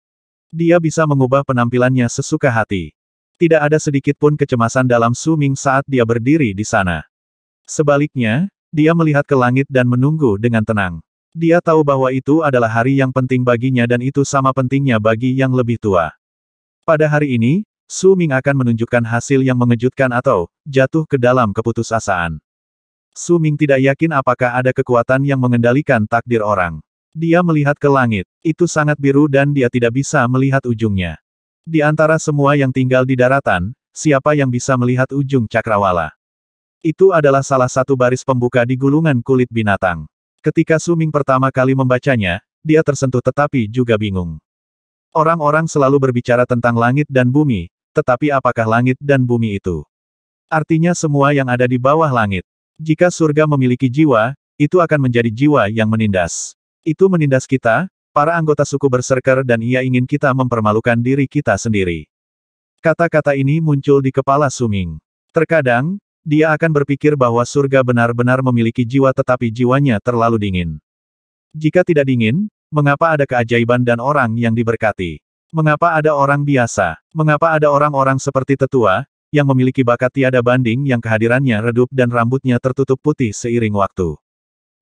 Dia bisa mengubah penampilannya sesuka hati. Tidak ada sedikit pun kecemasan dalam Suming saat dia berdiri di sana. Sebaliknya, dia melihat ke langit dan menunggu dengan tenang. Dia tahu bahwa itu adalah hari yang penting baginya dan itu sama pentingnya bagi yang lebih tua. Pada hari ini, Su Ming akan menunjukkan hasil yang mengejutkan atau jatuh ke dalam keputusasaan. Su Ming tidak yakin apakah ada kekuatan yang mengendalikan takdir orang. Dia melihat ke langit, itu sangat biru dan dia tidak bisa melihat ujungnya. Di antara semua yang tinggal di daratan, siapa yang bisa melihat ujung cakrawala? Itu adalah salah satu baris pembuka di gulungan kulit binatang. Ketika Su Ming pertama kali membacanya, dia tersentuh tetapi juga bingung. Orang-orang selalu berbicara tentang langit dan bumi, tetapi apakah langit dan bumi itu? Artinya semua yang ada di bawah langit. Jika surga memiliki jiwa, itu akan menjadi jiwa yang menindas. Itu menindas kita, para anggota suku berserker dan ia ingin kita mempermalukan diri kita sendiri. Kata-kata ini muncul di kepala Suming. Terkadang, dia akan berpikir bahwa surga benar-benar memiliki jiwa tetapi jiwanya terlalu dingin. Jika tidak dingin, mengapa ada keajaiban dan orang yang diberkati? Mengapa ada orang biasa? Mengapa ada orang-orang seperti tetua, yang memiliki bakat tiada banding yang kehadirannya redup dan rambutnya tertutup putih seiring waktu?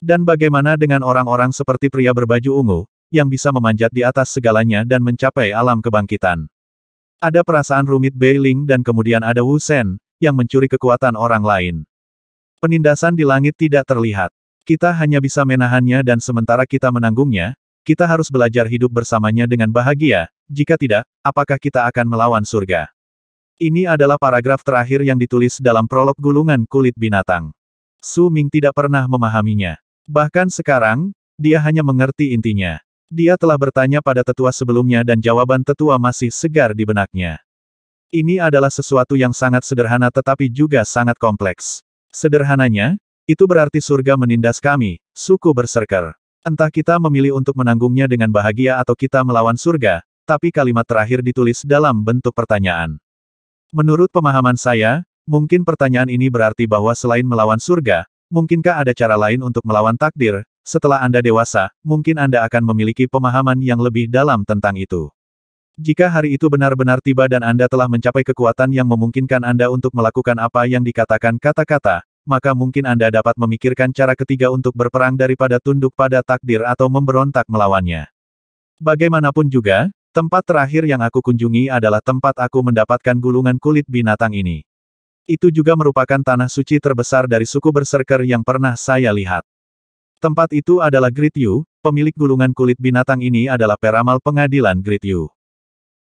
Dan bagaimana dengan orang-orang seperti pria berbaju ungu, yang bisa memanjat di atas segalanya dan mencapai alam kebangkitan? Ada perasaan rumit Beiling dan kemudian ada Wu Sen, yang mencuri kekuatan orang lain. Penindasan di langit tidak terlihat. Kita hanya bisa menahannya dan sementara kita menanggungnya, kita harus belajar hidup bersamanya dengan bahagia, jika tidak, apakah kita akan melawan surga? Ini adalah paragraf terakhir yang ditulis dalam prolog gulungan kulit binatang. Su Ming tidak pernah memahaminya. Bahkan sekarang, dia hanya mengerti intinya. Dia telah bertanya pada tetua sebelumnya dan jawaban tetua masih segar di benaknya. Ini adalah sesuatu yang sangat sederhana tetapi juga sangat kompleks. Sederhananya, itu berarti surga menindas kami, suku berserker. Entah kita memilih untuk menanggungnya dengan bahagia atau kita melawan surga, tapi kalimat terakhir ditulis dalam bentuk pertanyaan. Menurut pemahaman saya, mungkin pertanyaan ini berarti bahwa selain melawan surga, mungkinkah ada cara lain untuk melawan takdir? Setelah Anda dewasa, mungkin Anda akan memiliki pemahaman yang lebih dalam tentang itu. Jika hari itu benar-benar tiba dan Anda telah mencapai kekuatan yang memungkinkan Anda untuk melakukan apa yang dikatakan kata-kata, maka mungkin Anda dapat memikirkan cara ketiga untuk berperang daripada tunduk pada takdir atau memberontak melawannya. Bagaimanapun juga, tempat terakhir yang aku kunjungi adalah tempat aku mendapatkan gulungan kulit binatang ini. Itu juga merupakan tanah suci terbesar dari suku berserker yang pernah saya lihat. Tempat itu adalah Yu, pemilik gulungan kulit binatang ini adalah peramal pengadilan Su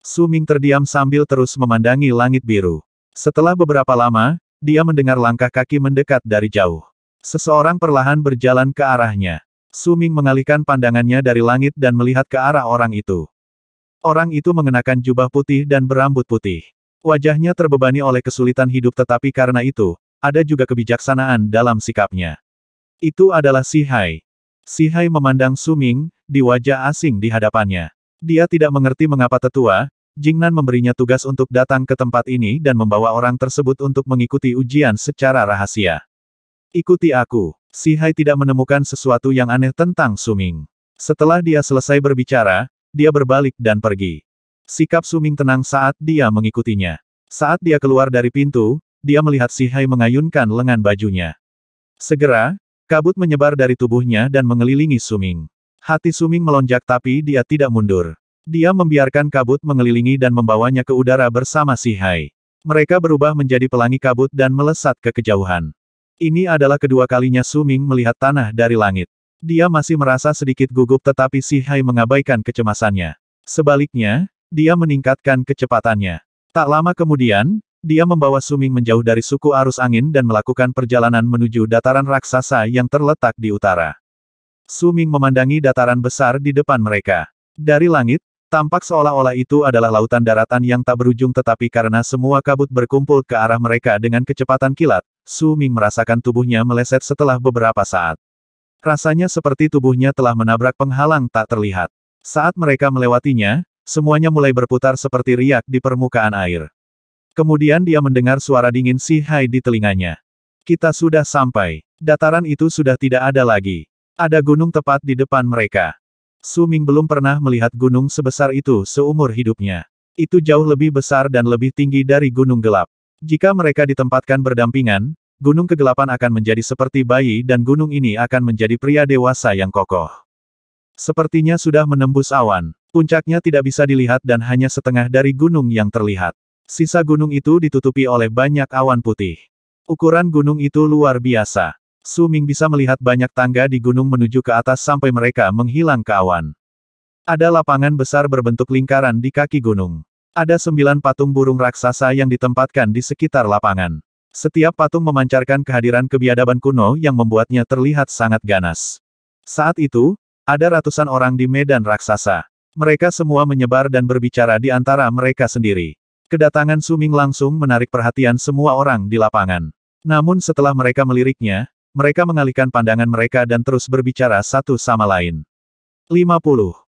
Suming terdiam sambil terus memandangi langit biru. Setelah beberapa lama, dia mendengar langkah kaki mendekat dari jauh. Seseorang perlahan berjalan ke arahnya. Suming mengalihkan pandangannya dari langit dan melihat ke arah orang itu. Orang itu mengenakan jubah putih dan berambut putih. Wajahnya terbebani oleh kesulitan hidup tetapi karena itu, ada juga kebijaksanaan dalam sikapnya. Itu adalah Si Hai. Si Hai memandang Suming, di wajah asing di hadapannya. Dia tidak mengerti mengapa tetua, Jingnan memberinya tugas untuk datang ke tempat ini dan membawa orang tersebut untuk mengikuti ujian secara rahasia. Ikuti aku. Si Hai tidak menemukan sesuatu yang aneh tentang Suming. Setelah dia selesai berbicara, dia berbalik dan pergi. Sikap Suming tenang saat dia mengikutinya. Saat dia keluar dari pintu, dia melihat Si Hai mengayunkan lengan bajunya. Segera, kabut menyebar dari tubuhnya dan mengelilingi Suming. Hati Suming melonjak tapi dia tidak mundur. Dia membiarkan kabut mengelilingi dan membawanya ke udara bersama Si Hai. Mereka berubah menjadi pelangi kabut dan melesat ke kejauhan. Ini adalah kedua kalinya Su Ming melihat tanah dari langit. Dia masih merasa sedikit gugup tetapi Si Hai mengabaikan kecemasannya. Sebaliknya, dia meningkatkan kecepatannya. Tak lama kemudian, dia membawa Suming menjauh dari suku arus angin dan melakukan perjalanan menuju dataran raksasa yang terletak di utara. Suming memandangi dataran besar di depan mereka. Dari langit, Tampak seolah-olah itu adalah lautan daratan yang tak berujung tetapi karena semua kabut berkumpul ke arah mereka dengan kecepatan kilat, Su Ming merasakan tubuhnya meleset setelah beberapa saat. Rasanya seperti tubuhnya telah menabrak penghalang tak terlihat. Saat mereka melewatinya, semuanya mulai berputar seperti riak di permukaan air. Kemudian dia mendengar suara dingin Si Hai di telinganya. Kita sudah sampai. Dataran itu sudah tidak ada lagi. Ada gunung tepat di depan mereka. Su Ming belum pernah melihat gunung sebesar itu seumur hidupnya. Itu jauh lebih besar dan lebih tinggi dari gunung gelap. Jika mereka ditempatkan berdampingan, gunung kegelapan akan menjadi seperti bayi dan gunung ini akan menjadi pria dewasa yang kokoh. Sepertinya sudah menembus awan. Puncaknya tidak bisa dilihat dan hanya setengah dari gunung yang terlihat. Sisa gunung itu ditutupi oleh banyak awan putih. Ukuran gunung itu luar biasa. Su Ming bisa melihat banyak tangga di gunung menuju ke atas sampai mereka menghilang ke awan. Ada lapangan besar berbentuk lingkaran di kaki gunung. Ada sembilan patung burung raksasa yang ditempatkan di sekitar lapangan. Setiap patung memancarkan kehadiran kebiadaban kuno yang membuatnya terlihat sangat ganas. Saat itu, ada ratusan orang di medan raksasa. Mereka semua menyebar dan berbicara di antara mereka sendiri. Kedatangan Suming langsung menarik perhatian semua orang di lapangan. Namun setelah mereka meliriknya, mereka mengalihkan pandangan mereka dan terus berbicara satu sama lain. 50.